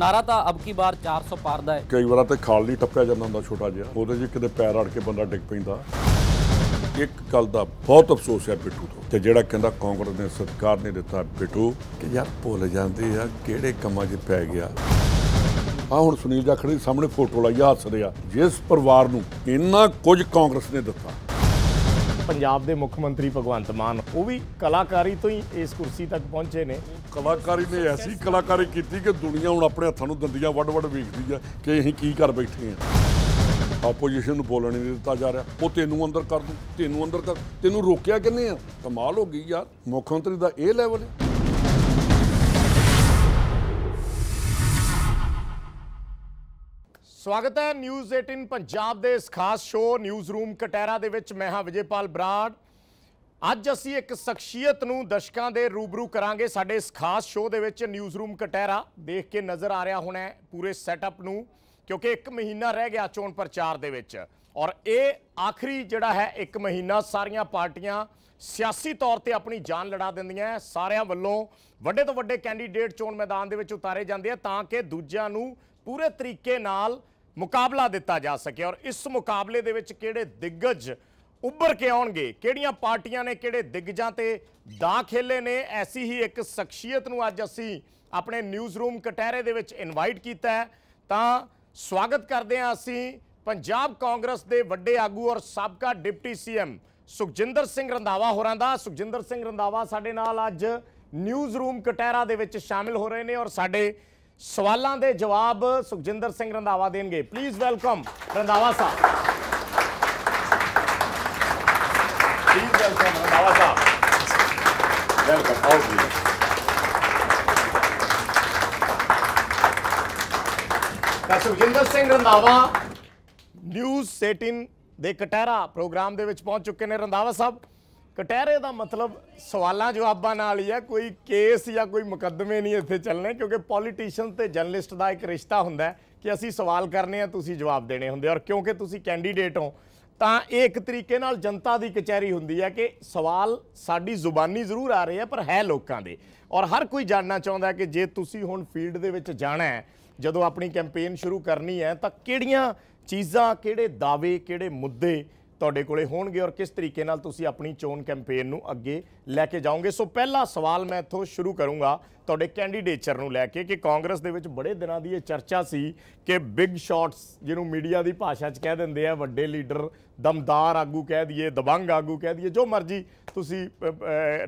ਨਾਰਾ ਤਾਂ ਅਬ ਕੀ ਬਾਰ 400 ਪਾਰ ਦਾ ਹੈ ਕਈ ਵਾਰਾਂ ਤੇ ਖਾਲ ਨਹੀਂ ਟੱਪਿਆ ਜਾਂਦਾ ਹੁੰਦਾ ਛੋਟਾ ਜਿਹਾ ਉਹਦੇ ਜੀ ਕਿਤੇ ਪੈਰ ਅੜ ਕੇ ਬੰਦਾ ਡਿੱਗ ਪੈਂਦਾ ਇੱਕ ਗੱਲ ਦਾ ਬਹੁਤ ਅਫਸੋਸ ਹੈ ਬਿੱਟੂ ਤੋਂ ਤੇ ਜਿਹੜਾ ਕਹਿੰਦਾ ਕਾਂਗਰਸ ਨੇ ਸਰਕਾਰ ਨਹੀਂ ਦਿੱਤਾ ਬਿੱਟੂ ਕਿ ਯਾਰ ਭੁੱਲ ਜਾਂਦੇ ਆ ਕਿਹੜੇ ਕੰਮਾਂ 'ਚ ਪੈ ਗਿਆ ਆ ਹੁਣ ਸੁਨੀਲ ਜਾਖੜ ਸਾਹਮਣੇ ਫੋਟੋ ਲਾਈ ਹੱਸ ਰਿਹਾ ਜਿਸ ਪਰਿਵਾਰ ਨੂੰ ਇੰਨਾ ਕੁਝ ਕਾਂਗਰਸ ਨੇ ਦਿੱਤਾ ਪੰਜਾਬ ਦੇ ਮੁੱਖ ਮੰਤਰੀ ਭਗਵੰਤ ਮਾਨ ਉਹ ਵੀ ਕਲਾਕਾਰੀ ਤੋਂ ਹੀ ਇਸ ਕੁਰਸੀ ਤੱਕ ਪਹੁੰਚੇ ਨੇ ਕਲਾਕਾਰੀ ਨੇ ਐਸੀ ਕਲਾਕਾਰੀ ਕੀਤੀ ਕਿ ਦੁਨੀਆ ਹੁਣ ਆਪਣੇ ਹੱਥਾਂ ਨੂੰ ਦੰਦੀਆਂ ਵੱਡ-ਵੱਡ ਵੇਖਦੀ ਆ ਕਿ ਅਸੀਂ ਕੀ ਕਰ ਬੈਠੇ ਆ ਆਪੋਜੀਸ਼ਨ ਨੂੰ ਬੋਲਣ ਨਹੀਂ ਦਿੱਤਾ ਜਾ ਰਿਹਾ ਉਹ ਤੈਨੂੰ ਅੰਦਰ ਕਰ ਦੂੰ ਤੈਨੂੰ ਅੰਦਰ ਕਰ ਤੈਨੂੰ ਰੋਕਿਆ ਕਿੰਨੇ ਆ ਕਮਾਲ ਹੋ ਗਈ ਯਾਰ ਮੁੱਖ ਮੰਤਰੀ ਦਾ ਇਹ ਲੈਵਲ ਹੈ ਸਵਾਗਤ ਹੈ ਨਿਊਜ਼ 18 ਪੰਜਾਬ ਦੇ ਇਸ ਖਾਸ ਸ਼ੋਅ ਨਿਊਜ਼ ਰੂਮ ਕਟੈਰਾ ਦੇ ਵਿੱਚ ਮੈਂ ਹਾਂ ਵਿਜੇਪਾਲ ਬਰਾੜ ਅੱਜ ਅਸੀਂ ਇੱਕ ਸ਼ਖਸੀਅਤ ਨੂੰ ਦਰਸ਼ਕਾਂ ਦੇ ਰੂਬਰੂ ਕਰਾਂਗੇ ਸਾਡੇ ਇਸ ਖਾਸ ਸ਼ੋਅ ਦੇ ਵਿੱਚ ਨਿਊਜ਼ ਰੂਮ ਕਟੈਰਾ ਦੇਖ ਕੇ ਨਜ਼ਰ ਆ ਰਿਹਾ ਹੋਣਾ ਪੂਰੇ ਸੈਟਅਪ ਨੂੰ ਕਿਉਂਕਿ 1 ਮਹੀਨਾ ਰਹਿ ਗਿਆ ਚੋਣ ਪ੍ਰਚਾਰ ਦੇ ਵਿੱਚ ਔਰ ਇਹ ਆਖਰੀ ਜਿਹੜਾ ਹੈ 1 ਮਹੀਨਾ ਸਾਰੀਆਂ ਪਾਰਟੀਆਂ ਸਿਆਸੀ ਤੌਰ ਤੇ ਆਪਣੀ ਜਾਨ ਲੜਾ ਦਿੰਦੀਆਂ ਸਾਰਿਆਂ ਵੱਲੋਂ ਵੱਡੇ ਤੋਂ ਵੱਡੇ ਕੈਂਡੀਡੇਟ ਚੋਣ ਮੈਦਾਨ ਦੇ ਵਿੱਚ ਉਤਾਰੇ ਜਾਂਦੇ ਆ ਤਾਂ ਕਿ ਦੂਜਿਆਂ ਨੂੰ ਪੂਰੇ ਤਰੀਕੇ ਨਾਲ ਮੁਕਾਬਲਾ ਦਿੱਤਾ ਜਾ ਸਕੇ ਔਰ ਇਸ ਮੁਕਾਬਲੇ ਦੇ ਵਿੱਚ ਕਿਹੜੇ ਦਿੱਗਜ ਉੱਭਰ ਕੇ ਆਉਣਗੇ ਕਿਹੜੀਆਂ ਪਾਰਟੀਆਂ ਨੇ ਕਿਹੜੇ ਦਿੱਗਜਾਂ ਤੇ ਦਾ ਖੇਲੇ ਨੇ ਐਸੀ ਹੀ ਇੱਕ ਸ਼ਖਸੀਅਤ ਨੂੰ ਅੱਜ ਅਸੀਂ ਆਪਣੇ ਨਿਊਜ਼ ਰੂਮ ਕਟਹਿਰੇ ਦੇ ਵਿੱਚ ਇਨਵਾਈਟ ਕੀਤਾ ਹੈ ਤਾਂ ਸਵਾਗਤ ਕਰਦੇ ਹਾਂ ਅਸੀਂ ਪੰਜਾਬ ਕਾਂਗਰਸ ਦੇ ਵੱਡੇ ਆਗੂ ਔਰ ਸਾਬਕਾ ਡਿਪਟੀ ਸੀਐਮ ਸੁਖਜਿੰਦਰ ਸਿੰਘ ਰੰਧਾਵਾ ਹੋਰਾਂ ਦਾ ਸੁਖਜਿੰਦਰ ਸਿੰਘ ਰੰਧਾਵਾ ਸਾਡੇ ਨਾਲ ਅੱਜ ਨਿਊਜ਼ ਰੂਮ ਕਟਹਿਰਾ ਦੇ ਵਿੱਚ ਸ਼ਾਮਿਲ ਹੋ ਰਹੇ ਨੇ ਔਰ ਸਾਡੇ सवालों के जवाब सुखजिंद रंधावा देंगे प्लीज वेलकम रंधावा साहब सुखजिंदर रंधावा न्यूज एटीन के कटहरा प्रोग्राम पहुंच चुके हैं रंधावा साहब ਕਟਹਿਰੇ ਦਾ ਮਤਲਬ ਸਵਾਲਾਂ ਜਵਾਬਾਂ ਨਾਲ ਹੀ ਆ ਕੋਈ ਕੇਸ ਜਾਂ ਕੋਈ ਮੁਕੱਦਮੇ ਨਹੀਂ ਇੱਥੇ ਚੱਲਣੇ ਕਿਉਂਕਿ ਪੋਲੀਟੀਸ਼ੀਅਨ ਤੇ ਜਰਨਲਿਸਟ ਦਾ ਇੱਕ ਰਿਸ਼ਤਾ ਹੁੰਦਾ ਕਿ ਅਸੀਂ ਸਵਾਲ ਕਰਨੇ ਆ ਤੁਸੀਂ ਜਵਾਬ ਦੇਣੇ ਹੁੰਦੇ ਔਰ ਕਿਉਂਕਿ ਤੁਸੀਂ ਕੈਂਡੀਡੇਟ ਹੋ ਤਾਂ ਇਹ ਇੱਕ ਤਰੀਕੇ ਨਾਲ ਜਨਤਾ ਦੀ ਕਚਹਿਰੀ ਹੁੰਦੀ ਹੈ ਕਿ ਸਵਾਲ ਸਾਡੀ ਜ਼ੁਬਾਨੀ ਜ਼ਰੂਰ ਆ ਰਹੇ ਆ ਪਰ ਹੈ ਲੋਕਾਂ ਦੇ ਔਰ ਹਰ ਕੋਈ ਜਾਣਨਾ ਚਾਹੁੰਦਾ ਕਿ ਜੇ ਤੁਸੀਂ ਹੁਣ ਫੀਲਡ ਦੇ ਵਿੱਚ ਜਾਣਾ ਹੈ ਜਦੋਂ ਆਪਣੀ ਕੈਂਪੇਨ ਸ਼ੁਰੂ ਕਰਨੀ ਹੈ ਤਾਂ ਕਿਹੜੀਆਂ ਚੀਜ਼ਾਂ ਕਿਹੜੇ ਦਾਅਵੇ ਕਿਹੜੇ ਮੁੱਦੇ ਤੁਹਾਡੇ ਕੋਲੇ ਹੋਣਗੇ ਔਰ ਕਿਸ ਤਰੀਕੇ ਨਾਲ ਤੁਸੀਂ ਆਪਣੀ ਚੋਣ ਕੈਂਪੇਨ ਨੂੰ ਅੱਗੇ ਲੈ ਕੇ ਜਾਓਗੇ ਸੋ ਪਹਿਲਾ ਸਵਾਲ ਮੈਂ ਇੱਥੋਂ ਸ਼ੁਰੂ ਕਰੂੰਗਾ ਤੁਹਾਡੇ ਕੈਂਡੀਡੇਚਰ ਨੂੰ ਲੈ ਕੇ ਕਿ ਕਾਂਗਰਸ ਦੇ ਵਿੱਚ ਬੜੇ ਦਿਨਾਂ ਦੀ ਇਹ ਚਰਚਾ ਸੀ ਕਿ ਬਿਗ ਸ਼ਾਟਸ ਜਿਹਨੂੰ ਮੀਡੀਆ ਦੀ ਭਾਸ਼ਾ 'ਚ ਕਹਿ ਦਿੰਦੇ ਆ ਵੱਡੇ ਲੀਡਰ ਦਮਦਾਰ ਆਗੂ ਕਹਿ ਦਈਏ ਦਬੰਗ ਆਗੂ ਕਹਿ ਦਈਏ ਜੋ ਮਰਜ਼ੀ ਤੁਸੀਂ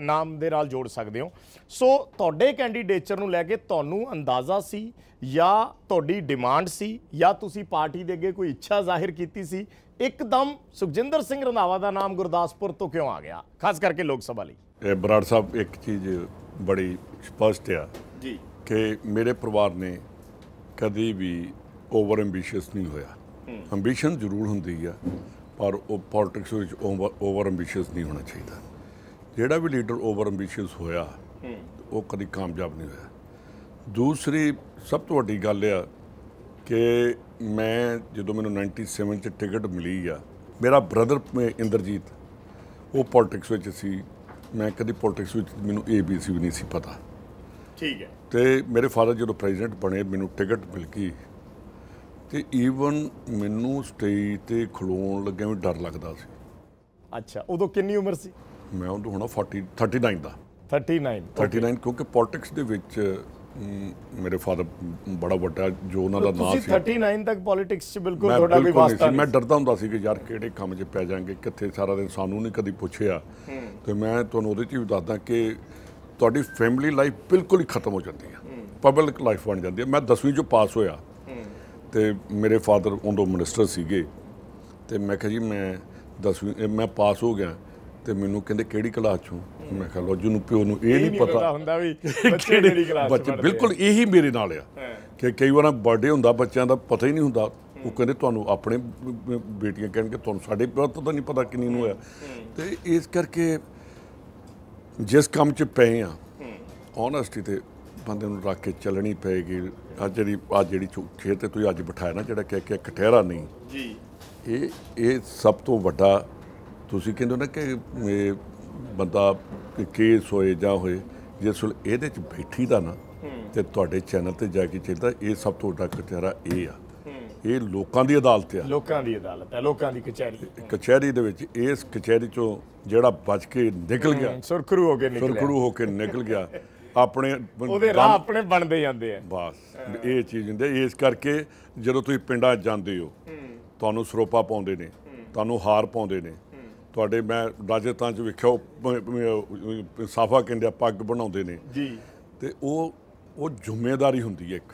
ਨਾਮ ਦੇ ਨਾਲ ਜੋੜ ਸਕਦੇ ਹੋ ਸੋ ਤੁਹਾਡੇ ਕੈਂਡੀਡੇਚਰ ਨੂੰ ਲੈ ਕੇ ਤੁਹਾਨੂੰ ਅੰਦਾਜ਼ਾ ਸੀ ਜਾਂ ਤੁਹਾਡੀ ਡਿਮਾਂਡ ਸੀ ਜਾਂ ਤੁਸੀਂ ਪਾਰਟੀ ਦੇ ਅੱਗੇ ਕੋਈ ਇੱਛਾ ਜ਼ਾਹਿਰ ਕੀਤੀ ਸੀ ਇੱਕਦਮ ਸੁਖਜਿੰਦਰ ਸਿੰਘ ਰੰਧਾਵਾ ਦਾ ਨਾਮ ਗੁਰਦਾਸਪੁਰ ਤੋਂ ਕਿਉਂ ਆ ਗਿਆ ਖਾਸ ਕਰਕੇ ਲੋਕ ਸਭਾ ਲਈ ਇਹ ਬਰਾੜ ਸਾਹਿਬ ਇੱਕ ਚੀਜ਼ ਬੜੀ ਸਪਸ਼ਟ ਆ ਜੀ ਕਿ ਮੇਰੇ ਪਰਿਵਾਰ ਨੇ ਕਦੀ ਵੀ ਓਵਰ ਐਂਬੀਸ਼ੀਅਸ ਨਹੀਂ ਹੋਇਆ ਐਂਬੀਸ਼ਨ ਜ਼ਰੂਰ ਹੁੰਦੀ ਆ ਪਰ ਉਹ ਪੋਲਿਟਿਕਸ ਵਿੱਚ ਓਵਰ ਐਂਬੀਸ਼ੀਅਸ ਨਹੀਂ ਹੋਣਾ ਚਾਹੀਦਾ ਜਿਹੜਾ ਵੀ ਲੀਡਰ ਓਵਰ ਐਂਬੀਸ਼ੀਅਸ ਹੋਇਆ ਉਹ ਕਦੀ ਕਾਮਯਾਬ ਨਹੀਂ ਹੋਇਆ ਦੂਸਰੀ ਸਭ ਤੋਂ ਵੱਡੀ ਗੱਲ ਆ ਕਿ ਮੈਂ ਜਦੋਂ ਮੈਨੂੰ 97 ਚ ਟਿਕਟ ਮਿਲੀ ਆ ਮੇਰਾ ਬ੍ਰਦਰ ਇੰਦਰਜੀਤ ਉਹ ਪੋਲਿਟਿਕਸ ਵਿੱਚ ਸੀ ਮੈਂ ਕਦੀ ਪੋਲਿਟਿਕਸ ਵਿੱਚ ਮੈਨੂੰ ABC ਵੀ ਨਹੀਂ ਸੀ ਪਤਾ ਠੀਕ ਹੈ ਤੇ ਮੇਰੇ ਫਾਦਰ ਜਦੋਂ ਪ੍ਰੈਜ਼ੀਡੈਂਟ ਬਣੇ ਮੈਨੂੰ ਟਿਕਟ ਮਿਲ ਗਈ ਤੇ ਈਵਨ ਮੈਨੂੰ ਸਟੇਜ ਤੇ ਖਲੋਣ ਲੱਗਿਆ ਵੀ ਡਰ ਲੱਗਦਾ ਸੀ ਅੱਛਾ ਉਦੋਂ ਕਿੰਨੀ ਉਮਰ ਸੀ ਮੈਂ ਉਦੋਂ ਹੁਣ 40 39 ਦਾ 39 39 ਕਿਉਂਕਿ ਪੋਲਿਟਿਕਸ ਦੇ ਵਿੱਚ ਮੇਰੇ ਫਾਦਰ ਬੜਾ ਵੱਡਾ ਜੋ ਉਹਨਾਂ ਦਾ ਨਾਮ ਸੀ ਤੁਸੀਂ 39 ਤੱਕ ਪੋਲਿਟਿਕਸ 'ਚ ਬਿਲਕੁਲ ਤੁਹਾਡਾ ਵੀ ਵਾਸਤਾ ਨਹੀਂ ਮੈਂ ਡਰਦਾ ਹੁੰਦਾ ਸੀ ਕਿ ਯਾਰ ਕਿਹੜੇ ਕੰਮ 'ਚ ਪੈ ਜਾਾਂਗੇ ਕਿੱਥੇ ਸਾਰਾ ਦਿਨ ਸਾਨੂੰ ਨਹੀਂ ਕਦੀ ਪੁੱਛਿਆ ਤੇ ਮੈਂ ਤੁਹਾਨੂੰ ਉਹਦੇ 'ਚ ਵੀ ਦੱਸਦਾ ਕਿ ਤੁਹਾਡੀ ਫੈਮਿਲੀ ਲਾਈਫ ਬਿਲਕੁਲ ਹੀ ਖਤਮ ਹੋ ਜਾਂਦੀ ਹੈ ਪਬਲਿਕ ਲਾਈਫ ਬਣ ਜਾਂਦੀ ਹੈ ਮੈਂ 10ਵੀਂ 'ਚੋਂ ਪਾਸ ਹੋਇਆ ਤੇ ਮੇਰੇ ਫਾਦਰ ਉਦੋਂ ਮਿਨਿਸਟਰ ਸੀਗੇ ਤੇ ਮੈਂ ਕਿਹਾ ਜੀ ਮੈਂ 10ਵੀਂ ਮੈਂ ਪਾਸ ਹੋ ਗਿਆ ਤੇ ਮੈਨੂੰ ਕਹਿੰਦੇ ਕਿਹੜੀ ਕਲਾਸ ਚੋਂ ਮੈਂ ਕਿਹਾ ਲੋ ਨੂੰ ਪਿਓ ਨੂੰ ਇਹ ਨਹੀਂ ਪਤਾ ਹੁੰਦਾ ਵੀ ਬੱਚੇ ਕਿਹੜੀ ਕਲਾਸ ਬੱਚੇ ਬਿਲਕੁਲ ਇਹੀ ਮੇਰੇ ਨਾਲ ਆ ਕਿ ਕਈ ਵਾਰ ਬਰਥਡੇ ਹੁੰਦਾ ਬੱਚਿਆਂ ਦਾ ਪਤਾ ਹੀ ਨਹੀਂ ਹੁੰਦਾ ਉਹ ਕਹਿੰਦੇ ਤੁਹਾਨੂੰ ਆਪਣੇ ਬੇਟੀਆਂ ਕਹਿਣਗੇ ਤੁਹਾਨੂੰ ਸਾਡੇ ਪਿਓ ਤੋਂ ਤਾਂ ਨਹੀਂ ਪਤਾ ਕਿੰਨੀ ਨੂੰ ਆ ਤੇ ਇਸ ਕਰਕੇ ਜਿਸ ਕੰਮ 'ਚ ਪਏ ਆ ਓਨੈਸਟੀ ਤੇ ਬੰਦੇ ਨੂੰ ਰੱਖ ਕੇ ਚੱਲਣੀ ਪਏਗੀ ਅੱਜ ਜਿਹੜੀ ਅੱਜ ਜਿਹੜੀ ਖੇਤ ਤੇ ਤੁਸੀਂ ਅੱਜ ਬਿਠਾਇਆ ਨਾ ਜਿਹੜਾ ਕਿ ਕਿ ਕਠਹਿਰਾ ਨਹੀਂ ਜੀ ਇਹ ਇਹ ਸਭ ਤੋਂ ਵੱਡਾ ਤੁਸੀਂ ਕਹਿੰਦੇ ਨਾ ਕਿ ਬੰਦਾ ਕੇਸ ਹੋਏ ਜਾਂ ਹੋਏ ਜਿਸ ਵੇਲੇ ਇਹਦੇ ਚ ਬੈਠੀ ਦਾ ਨਾ ਤੇ ਤੁਹਾਡੇ ਚੈਨਲ ਤੇ ਜਾ ਕੇ ਚੇਤਾ ਇਹ ਸਭ ਤੋਂ ਵੱਡਾ ਕਚਹਿਰਾ ਇਹ ਆ ਇਹ ਲੋਕਾਂ ਦੀ ਅਦਾਲਤ ਆ ਲੋਕਾਂ ਦੀ ਅਦਾਲਤ ਹੈ ਲੋਕਾਂ ਦੀ ਕਚਹਿਰੀ ਕਚਹਿਰੀ ਦੇ ਵਿੱਚ ਇਸ ਕਚਹਿਰੀ ਚੋਂ ਜਿਹੜਾ ਬਚ ਕੇ ਨਿਕਲ ਗਿਆ ਸੁਰਖਰੂ ਹੋ ਕੇ ਨਿਕਲ ਗਿਆ ਸੁਰਖਰੂ ਹੋ ਕੇ ਨਿਕਲ ਗਿਆ ਆਪਣੇ ਉਹਦੇ ਰਾਹ ਆਪਣੇ ਬਣਦੇ ਜਾਂਦੇ ਆ ਬਸ ਇਹ ਚੀਜ਼ ਹੁੰਦੀ ਇਸ ਕਰਕੇ ਜਦੋਂ ਤੁਸੀਂ ਪਿੰਡਾਂ ਜਾਂਦੇ ਹੋ ਤੁਹਾਨੂੰ ਸਰੋਪਾ ਪਾਉਂਦੇ ਨੇ ਤੁਹਾਨੂੰ ਹਾਰ ਪਾਉਂਦੇ ਨੇ ਤੁਹਾਡੇ ਮੈਂ ਰਾਜਸਥਾਨ ਚ ਵੇਖਿਆ ਇਨਸਾਫਾ ਕਹਿੰਦੇ ਪੱਗ ਬਣਾਉਂਦੇ ਨੇ ਜੀ ਤੇ ਉਹ ਉਹ ਜ਼ਿੰਮੇਵਾਰੀ ਹੁੰਦੀ ਹੈ ਇੱਕ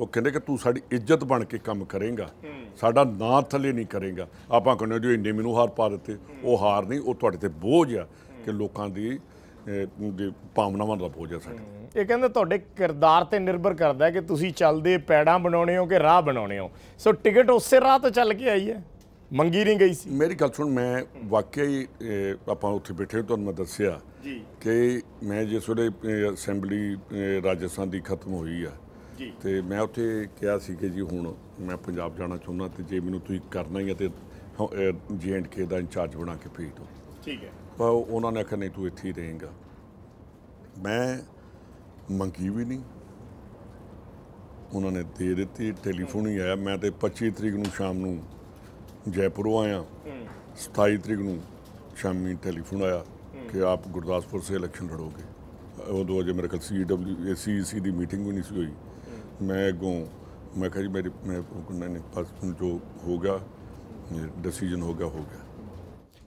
ਉਹ ਕਹਿੰਦੇ ਕਿ ਤੂੰ ਸਾਡੀ ਇੱਜ਼ਤ ਬਣ ਕੇ ਕੰਮ ਕਰੇਗਾ ਸਾਡਾ ਨਾਂ ਥੱਲੇ ਨਹੀਂ ਕਰੇਗਾ ਆਪਾਂ ਕਹਿੰਦੇ ਜੋ ਇੰਨੇ ਮੈਨੂੰ ਹਾਰ ਪਾ ਦਿੱਤੇ ਉਹ ਹਾਰ ਨਹੀਂ ਉਹ ਤੁਹਾਡੇ ਤੇ ਬੋਝ ਆ ਕਿ ਲੋਕਾਂ ਦੀ ਭਾਵਨਾਵਾਂ ਦਾ ਬੋਝ ਆ ਸਾਡੇ ਇਹ ਕਹਿੰਦੇ ਤੁਹਾਡੇ ਕਿਰਦਾਰ ਤੇ ਨਿਰਭਰ ਕਰਦਾ ਕਿ ਤੁਸੀਂ ਚੱਲਦੇ ਪੈੜਾਂ ਬਣਾਉਣੇ ਹੋ ਕਿ ਰਾਹ ਬਣਾਉਣੇ ਹੋ ਸੋ ਟਿਕਟ ਉਸੇ ਰਾਹ ਤੋਂ ਚੱਲ ਕੇ ਆਈ ਹੈ ਮੰਗੀ ਨਹੀਂ ਗਈ ਸੀ ਮੇਰੀ ਗੱਲ ਸੁਣ ਮੈਂ ਵਾਕਈ ਆਪਾਂ ਉੱਥੇ ਬੈਠੇ ਤੁਹਾਨੂੰ ਮੈਂ ਦੱਸਿਆ ਜੀ ਕਿ ਮੈਂ ਜਿਸ ਵੇਲੇ ਅਸੈਂਬਲੀ ਰਾਜਸਥਾਨ ਦੀ ਖਤਮ ਹੋਈ ਆ ਜੀ ਤੇ ਮੈਂ ਉੱਥੇ ਕਿਹਾ ਸੀ ਕਿ ਜੀ ਹੁਣ ਮੈਂ ਪੰਜਾਬ ਜਾਣਾ ਚਾਹੁੰਦਾ ਤੇ ਜੇ ਮੈਨੂੰ ਤੁਸੀਂ ਕਰਨਾ ਹੀ ਆ ਤੇ ਕੇ ਦਾ ਇੰਚਾਰਜ ਬਣਾ ਕੇ ਭੇਜ ਦੋ ਠੀਕ ਹੈ ਪਰ ਉਹਨਾਂ ਨੇ ਕਿਹਾ ਨਹੀਂ ਤੂੰ ਇੱਥੇ ਹੀ ਰਹੇਂਗਾ ਮੈਂ ਮੰਗੀ ਵੀ ਨਹੀਂ ਉਹਨਾਂ ਨੇ ਦੇ ਦਿੱਤੀ ਟੈਲੀਫੋਨ ਹੀ ਆਇਆ ਮੈਂ ਤੇ 25 ਤਰੀਕ ਨੂੰ ਸ਼ਾਮ ਨੂੰ ਜੈਪੁਰੋਂ ਆਇਆ 27 ਤਰੀਕ ਨੂੰ ਸ਼ਾਮੀ ਟੈਲੀਫੋਨ ਆਇਆ ਕਿ ਆਪ ਗੁਰਦਾਸਪੁਰ ਸੇ ਇਲੈਕਸ਼ਨ ਲੜੋਗੇ ਉਦੋਂ ਅਜੇ ਮੇਰੇ ਕੋਲ ਸੀਡਬਲਯੂ ਸੀਈਸੀ ਦੀ ਮੀਟਿੰਗ ਵੀ ਨਹੀਂ ਸੀ ਹੋਈ ਮੈਂ ਅਗੋਂ ਮੈਂ ਕਿਹਾ ਜੀ ਮੇਰੀ ਮੈਂ ਨੇ ਪਾਸ ਜੋ ਹੋਗਾ ਡਿਸੀਜਨ ਹੋਗਾ ਹੋਗਾ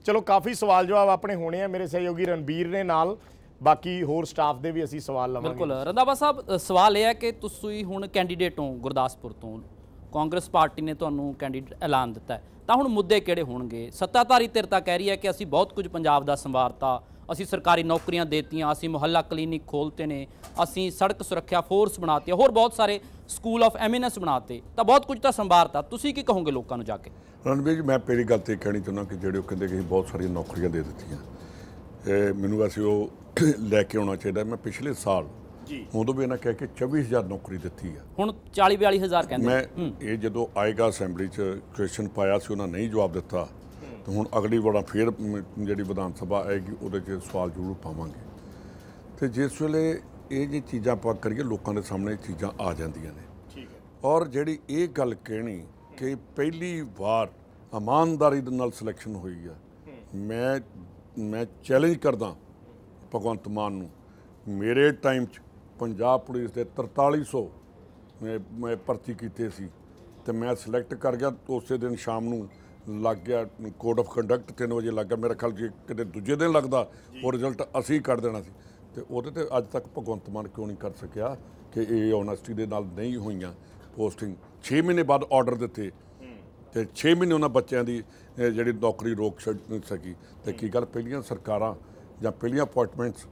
ਚਲੋ ਕਾਫੀ ਸਵਾਲ ਜਵਾਬ ਆਪਣੇ ਹੋਣੇ ਆ ਮੇਰੇ ਸਹਿਯੋਗੀ ਰਣਬੀਰ ਨੇ ਨਾਲ ਬਾਕੀ ਹੋਰ ਸਟਾਫ ਦੇ ਵੀ ਅਸੀਂ ਸਵਾਲ ਲਵਾਂਗੇ ਬਿਲਕੁਲ ਰੰਦਾਵਾ ਸਾਹਿਬ ਸਵਾਲ ਇਹ ਹੈ ਕਿ ਤੁਸੀਂ ਹੁਣ ਕੈਂਡੀਡੇਟ ਹੋ ਗੁਰਦਾਸਪੁਰ ਤੋਂ ਕਾਂਗਰਸ ਪਾਰਟੀ ਨੇ ਤੁਹਾਨੂੰ ਕੈਂਡੀਡੇਟ ਐਲਾਨ ਦਿੱਤਾ ਹੈ ਤਾਂ ਹੁਣ ਮੁੱਦੇ ਕਿਹੜੇ ਹੋਣਗੇ ਸੱਤਾਧਾਰੀ ਧਿਰ ਤਾਂ ਕਹਿ ਰਹੀ ਹੈ ਕਿ ਅਸੀਂ ਬਹੁਤ ਕੁਝ ਪੰਜਾਬ ਦਾ ਸੰਵਾਰਤਾ ਅਸੀਂ ਸਰਕਾਰੀ ਨੌਕਰੀਆਂ ਦੇਤੀਆਂ ਅਸੀਂ ਮੁਹੱਲਾ ਕਲੀਨਿਕ ਖੋਲਤੇ ਨੇ ਅਸੀਂ ਸੜਕ ਸੁਰੱਖਿਆ ਫੋਰਸ ਬਣਾਤੇ ਹੋਰ ਬਹੁਤ ਸਾਰੇ ਸਕੂਲ ਆਫ ਐਮਿਨੈਂਸ ਬਣਾਤੇ ਤਾਂ ਬਹੁਤ ਕੁਝ ਤਾਂ ਸੰਭਾਰਤਾ ਤੁਸੀਂ ਕੀ ਕਹੋਗੇ ਲੋਕਾਂ ਨੂੰ ਜਾ ਕੇ ਰਣਵੀਰ ਜੀ ਮੈਂ ਪੇਰੀ ਗੱਲ ਤੇ ਕਹਿਣੀ ਚਾਹੁੰਦਾ ਕਿ ਜਿਹੜੇ ਉਹ ਕਹਿੰਦੇ ਕਿ ਬਹੁਤ ਸਾਰੀਆਂ ਨੌਕਰੀਆਂ ਦੇ ਦਿੱਤੀਆਂ ਮੈਨੂੰ ਵੈਸੇ ਉਹ ਲੈ ਕੇ ਆਉਣਾ ਚਾਹੀਦਾ ਮੈਂ ਪਿਛਲੇ ਸਾਲ ਜੀ ਉਦੋਂ ਵੀ ਇਹਨਾਂ ਕਹਿ ਕੇ 24000 ਨੌਕਰੀ ਦਿੱਤੀ ਆ ਹੁਣ 40 42000 ਕਹਿੰਦੇ ਮੈਂ ਇਹ ਜਦੋਂ ਆਏਗਾ ਅਸੈਂਬਲੀ 'ਚ ਕੁਐਸਚਨ ਪਾਇਆ ਸੀ ਉਹਨਾਂ ਨਹੀਂ ਜਵਾਬ ਦਿੱਤਾ ਤੇ ਹੁਣ ਅਗਲੀ ਵਾਰ ਫੇਰ ਜਿਹੜੀ ਵਿਧਾਨ ਸਭਾ ਆਏਗੀ ਉਹਦੇ 'ਚ ਸਵਾਲ ਜ਼ਰੂਰ ਪਾਵਾਂਗੇ ਤੇ ਜਿਸ ਵੇਲੇ ਇਹ ਜੀ ਚੀਜ਼ਾਂ ਪਾ ਕਰੀਏ ਲੋਕਾਂ ਦੇ ਸਾਹਮਣੇ ਚੀਜ਼ਾਂ ਆ ਜਾਂਦੀਆਂ ਨੇ ਠੀਕ ਹੈ ਔਰ ਜਿਹੜੀ ਇਹ ਗੱਲ ਕਹਿਣੀ ਕਿ ਪਹਿਲੀ ਵਾਰ ਇਮਾਨਦਾਰੀ ਦੇ ਨਾਲ ਸਿਲੈਕਸ਼ਨ ਹੋਈ ਆ ਮੈਂ ਮੈਂ ਚੈਲੰਜ ਕਰਦਾ ਭਗਵੰਤ ਮਾਨ ਨੂੰ ਮੇਰੇ ਟਾਈਮ 'ਚ ਪੰਜਾਬ ਪੁਲਿਸ ਦੇ 4300 ਭਰਤੀ ਕੀਤੇ ਸੀ ਤੇ ਮੈਂ ਸਿਲੈਕਟ ਕਰ ਗਿਆ ਉਸੇ ਦਿਨ ਸ਼ਾਮ ਨੂੰ ਲੱਗ ਗਿਆ ਕੋਡ ਆਫ ਕੰਡਕਟ 3 ਵਜੇ ਲੱਗਾ ਮੇਰੇ ਖਿਆਲ ਜੇ ਕਿਤੇ ਦੂਜੇ ਦਿਨ ਲੱਗਦਾ ਉਹ ਰਿਜ਼ਲਟ ਅਸੀਂ ਕੱਢ ਦੇਣਾ ਸੀ ਤੇ ਉਹਦੇ ਤੇ ਅੱਜ ਤੱਕ ਭਗਵੰਤ ਮਾਨ ਕਿਉਂ ਨਹੀਂ ਕਰ ਸਕਿਆ ਕਿ ਇਹ ਓਨੈਸਟੀ ਦੇ ਨਾਲ ਨਹੀਂ ਹੋਈਆਂ ਪੋਸਟਿੰਗ 6 ਮਹੀਨੇ ਬਾਅਦ ਆਰਡਰ ਦਿੱਤੇ ਤੇ 6 ਮਹੀਨੇ ਉਹਨਾਂ ਬੱਚਿਆਂ ਦੀ ਜਿਹੜੀ ਨੌਕਰੀ ਰੋਕ ਸਕੀ ਤੇ ਕੀ ਗੱਲ ਪਹਿਲੀਆਂ ਸਰਕਾਰਾਂ ਜਾਂ ਪਹਿਲੀਆਂ ਅਪਾਰਟਮੈਂਟਸ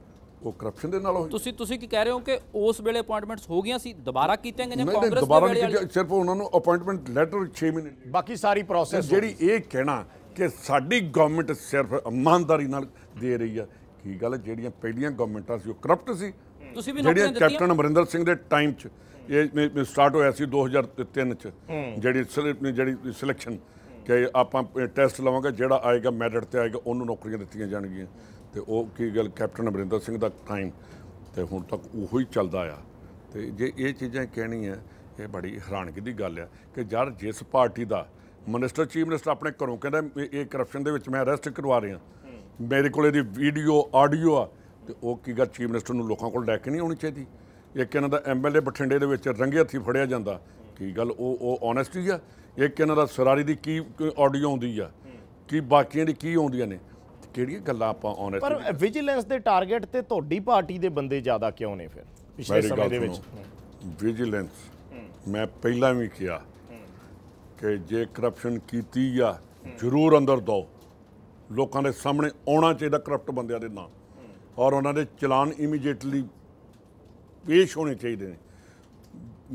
ਉਹ ਕਰਪਸ਼ਨ ਦੇ ਨਾਲ ਹੋਈ ਤੁਸੀਂ ਤੁਸੀਂ ਕੀ ਕਹਿ ਰਹੇ ਹੋ ਕਿ ਉਸ ਵੇਲੇ ਅਪਾਇੰਟਮੈਂਟਸ ਹੋ ਗਈਆਂ ਸੀ ਦੁਬਾਰਾ ਗਏ ਜਾਂ ਕਾਂਗਰਸ ਦੇ ਦੁਬਾਰਾ ਨਹੀਂ ਦੁਬਾਰਾ ਸਿਰਫ ਉਹਨਾਂ ਨੂੰ ਅਪਾਇੰਟਮੈਂਟ ਲੈਟਰ 6 ਮਹੀਨੇ ਬਾਕੀ ਸਾਰੀ ਪ੍ਰੋਸੈਸ ਜਿਹੜੀ ਇਹ ਕਹਿਣਾ ਕਿ ਸਾਡੀ ਗਵਰਨਮੈਂਟ ਸਿਰਫ ਇਮਾਨਦਾਰੀ ਨਾਲ ਦੇ ਰਹੀ ਆ ਕੀ ਗੱਲ ਜਿਹੜੀਆਂ ਪਹਿਲੀਆਂ ਗਵਰਨਮੈਂਟਾਂ ਸੀ ਉਹ ਕਰਪਟ ਸੀ ਤੁਸੀਂ ਵੀ ਜਿਹੜੀਆਂ ਕੈਪਟਨ ਅਮਰਿੰਦਰ ਸਿੰਘ ਦੇ ਟਾਈਮ 'ਚ ਇਹ ਸਟਾਰਟ ਹੋਇਆ ਸੀ 2003 'ਚ ਜਿਹੜੀ ਜਿਹੜੀ ਸਿਲੈਕਸ਼ਨ ਕਿ ਆਪਾਂ ਟੈਸਟ ਲਵਾਂਗੇ ਜਿਹੜਾ ਆਏਗਾ ਮੈਰਿਟ ਤੇ ਆਏਗਾ ਉਹਨੂੰ ਨੌਕਰੀਆਂ ਦਿੱਤੀਆਂ ਜਾਣਗੀਆਂ ਤੇ ਉਹ ਕੀ ਗੱਲ ਕੈਪਟਨ ਅਮਰਿੰਦਰ ਸਿੰਘ ਦਾ ਟਾਈਮ ਤੇ ਹੁਣ ਤੱਕ ਉਹੋ ਹੀ ਚੱਲਦਾ ਆ ਤੇ ਜੇ ਇਹ ਚੀਜ਼ਾਂ ਕਹਿਣੀ ਆ ਇਹ ਬੜੀ ਹੈਰਾਨਗੀ ਦੀ ਗੱਲ ਆ ਕਿ ਜਦ ਜਿਸ ਪਾਰਟੀ ਦਾ ਮਨਿਸਟਰ ਚੀਫ ਮਿਨਿਸਟਰ ਆਪਣੇ ਘਰੋਂ ਕਹਿੰਦਾ ਇਹ ਕਰਪਸ਼ਨ ਦੇ ਵਿੱਚ ਮੈਂ ਅਰੈਸਟ ਕਰਵਾ ਰਿਹਾ ਮੇਰੇ ਕੋਲ ਇਹਦੀ ਵੀਡੀਓ ਆਡੀਓ ਆ ਤੇ ਉਹ ਕੀ ਗੱਲ ਚੀਫ ਮਿਨਿਸਟਰ ਨੂੰ ਲੋਕਾਂ ਕੋਲ ਲੈ ਕੇ ਨਹੀਂ ਆਉਣੀ ਚਾਹੀਦੀ ਇੱਕ ਇਹਨਾਂ ਦਾ ਐਮਐਲਏ ਬਠਿੰਡੇ ਦੇ ਵਿੱਚ ਰੰਗੇ ਹੱਥੀ ਫੜਿਆ ਜਾਂਦਾ ਕੀ ਗੱਲ ਉਹ ਉਹ ਓਨੈਸਟੀ ਆ ਇੱਕ ਇਹਨਾਂ ਦਾ ਸਰਾਰੀ ਦੀ ਕੀ ਆਡੀਓ ਆਉਂਦੀ ਆ ਕੀ ਬਾਕੀਆਂ ਦੀ ਕੀ ਆਉਂਦੀਆਂ ਨੇ ਕਿਹੜੀਆਂ ਗੱਲਾਂ ਆਪਾਂ ਆਨੈਸਟ ਪਰ ਵਿਜੀਲੈਂਸ ਦੇ ਟਾਰਗੇਟ ਤੇ ਤੁਹਾਡੀ ਪਾਰਟੀ ਦੇ ਬੰਦੇ ਜ਼ਿਆਦਾ ਕਿਉਂ ਨੇ ਫਿਰ ਪਿਛਲੇ ਸਮੇਂ ਦੇ ਵਿੱਚ ਵਿਜੀਲੈਂਸ ਮੈਂ ਪਹਿਲਾਂ ਵੀ ਕਿਹਾ ਕਿ ਜੇ ਕਰਪਸ਼ਨ ਕੀਤੀ ਆ ਜ਼ਰੂਰ ਅੰਦਰ ਦੋ ਲੋਕਾਂ ਦੇ ਸਾਹਮਣੇ ਆਉਣਾ ਚਾਹੀਦਾ ਕਰਪਟ ਬੰਦਿਆਂ ਦੇ ਨਾਂ ਔਰ ਉਹਨਾਂ ਦੇ ਚਲਾਨ ਇਮੀਡੀਏਟਲੀ ਪੇਸ਼ ਹੋਣੇ ਚਾਹੀਦੇ ਨੇ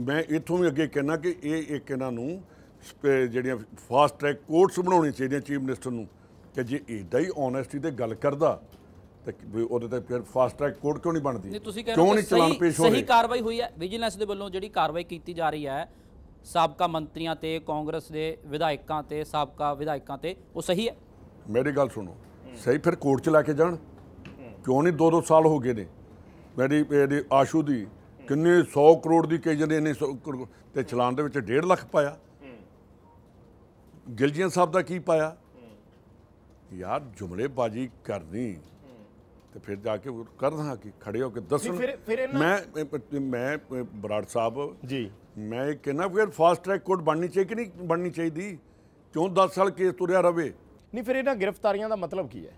ਮੈਂ ਇਥੋਂ ਵੀ ਅੱਗੇ ਕਹਿਣਾ ਕਿ ਇਹ ਇੱਕ ਇਹਨਾਂ ਨੂੰ ਜਿਹੜੀਆਂ ਫਾਸਟ ਟਰੈਕ ਕੋਰਟਸ ਬਣਾਉਣੀ ਚਾਹੀਦੀਆਂ ਚੀਫ ਮਿਨਿਸਟਰ ਨੂੰ ਕਿ ਜੇ ਇਦਾਂ ਹੀ ਓਨੈਸਟੀ ਤੇ ਗੱਲ ਕਰਦਾ ਤੇ ਉਹਦੇ ਤੇ ਫਿਰ ਫਾਸਟ ਟਰੈਕ ਕੋਰਟ ਕਿਉਂ ਨਹੀਂ ਬਣਦੀ ਕਿਉਂ ਨਹੀਂ ਚਲਾਨ ਪੇਸ਼ ਹੋ ਸਹੀ ਕਾਰਵਾਈ ਹੋਈ ਹੈ ਵਿਜੀਲੈਂਸ ਦੇ ਵੱਲੋਂ ਜਿਹੜੀ ਕਾਰਵਾਈ ਕੀਤੀ ਜਾ ਰਹੀ ਹੈ ਸਾਬਕਾ ਮੰਤਰੀਆਂ ਤੇ ਕਾਂਗਰਸ ਦੇ ਵਿਧਾਇਕਾਂ ਤੇ ਸਾਬਕਾ ਵਿਧਾਇਕਾਂ ਤੇ ਉਹ ਸਹੀ ਹੈ ਮੇਰੀ ਗੱਲ ਸੁਣੋ ਸਹੀ ਫਿਰ ਕੋਰਟ ਚ ਲੈ ਕੇ ਜਾਣ ਕਿਉਂ ਨਹੀਂ ਦੋ ਦੋ ਸਾਲ ਹੋ ਗਏ ਨੇ ਮੇਰੀ ਇਹਦੀ ਆਸ਼ੂ ਦੀ ਕਿੰਨੇ 100 ਕਰੋੜ ਦੀ ਕੇਜਨ ਨੇ ਤੇ ਚਲਾਨ ਦੇ ਵਿੱਚ 1.5 ਲੱਖ ਪਾਇਆ ਗਿਲਜੀਆਂ ਸਾਹਿਬ ਦਾ ਕੀ ਪਾਇਆ ਯਾਰ ਜੁਮਲੇਬਾਜੀ ਕਰਨੀ ਤੇ ਫਿਰ ਜਾ ਕੇ ਕਰਦਾ ਕਿ ਖੜੇ ਹੋ ਕੇ ਦੱਸਣ ਮੈਂ ਮੈਂ ਬਰਾੜ ਸਾਹਿਬ ਜੀ ਮੈਂ ਇਹ ਕਹਿੰਦਾ ਫਿਰ ਫਾਸਟ ਟਰੈਕ ਕੋਰਟ ਬਣਨੀ ਚਾਹੀਦੀ ਕਿ ਨਹੀਂ ਬਣਨੀ ਚਾਹੀਦੀ ਕਿਉਂ 10 ਸਾਲ ਕੇਸ ਤੁਰਿਆ ਰਵੇ ਨਹੀਂ ਫਿਰ ਇਹਨਾਂ ਗ੍ਰਿਫਤਾਰੀਆਂ ਦਾ ਮਤਲਬ ਕੀ ਹੈ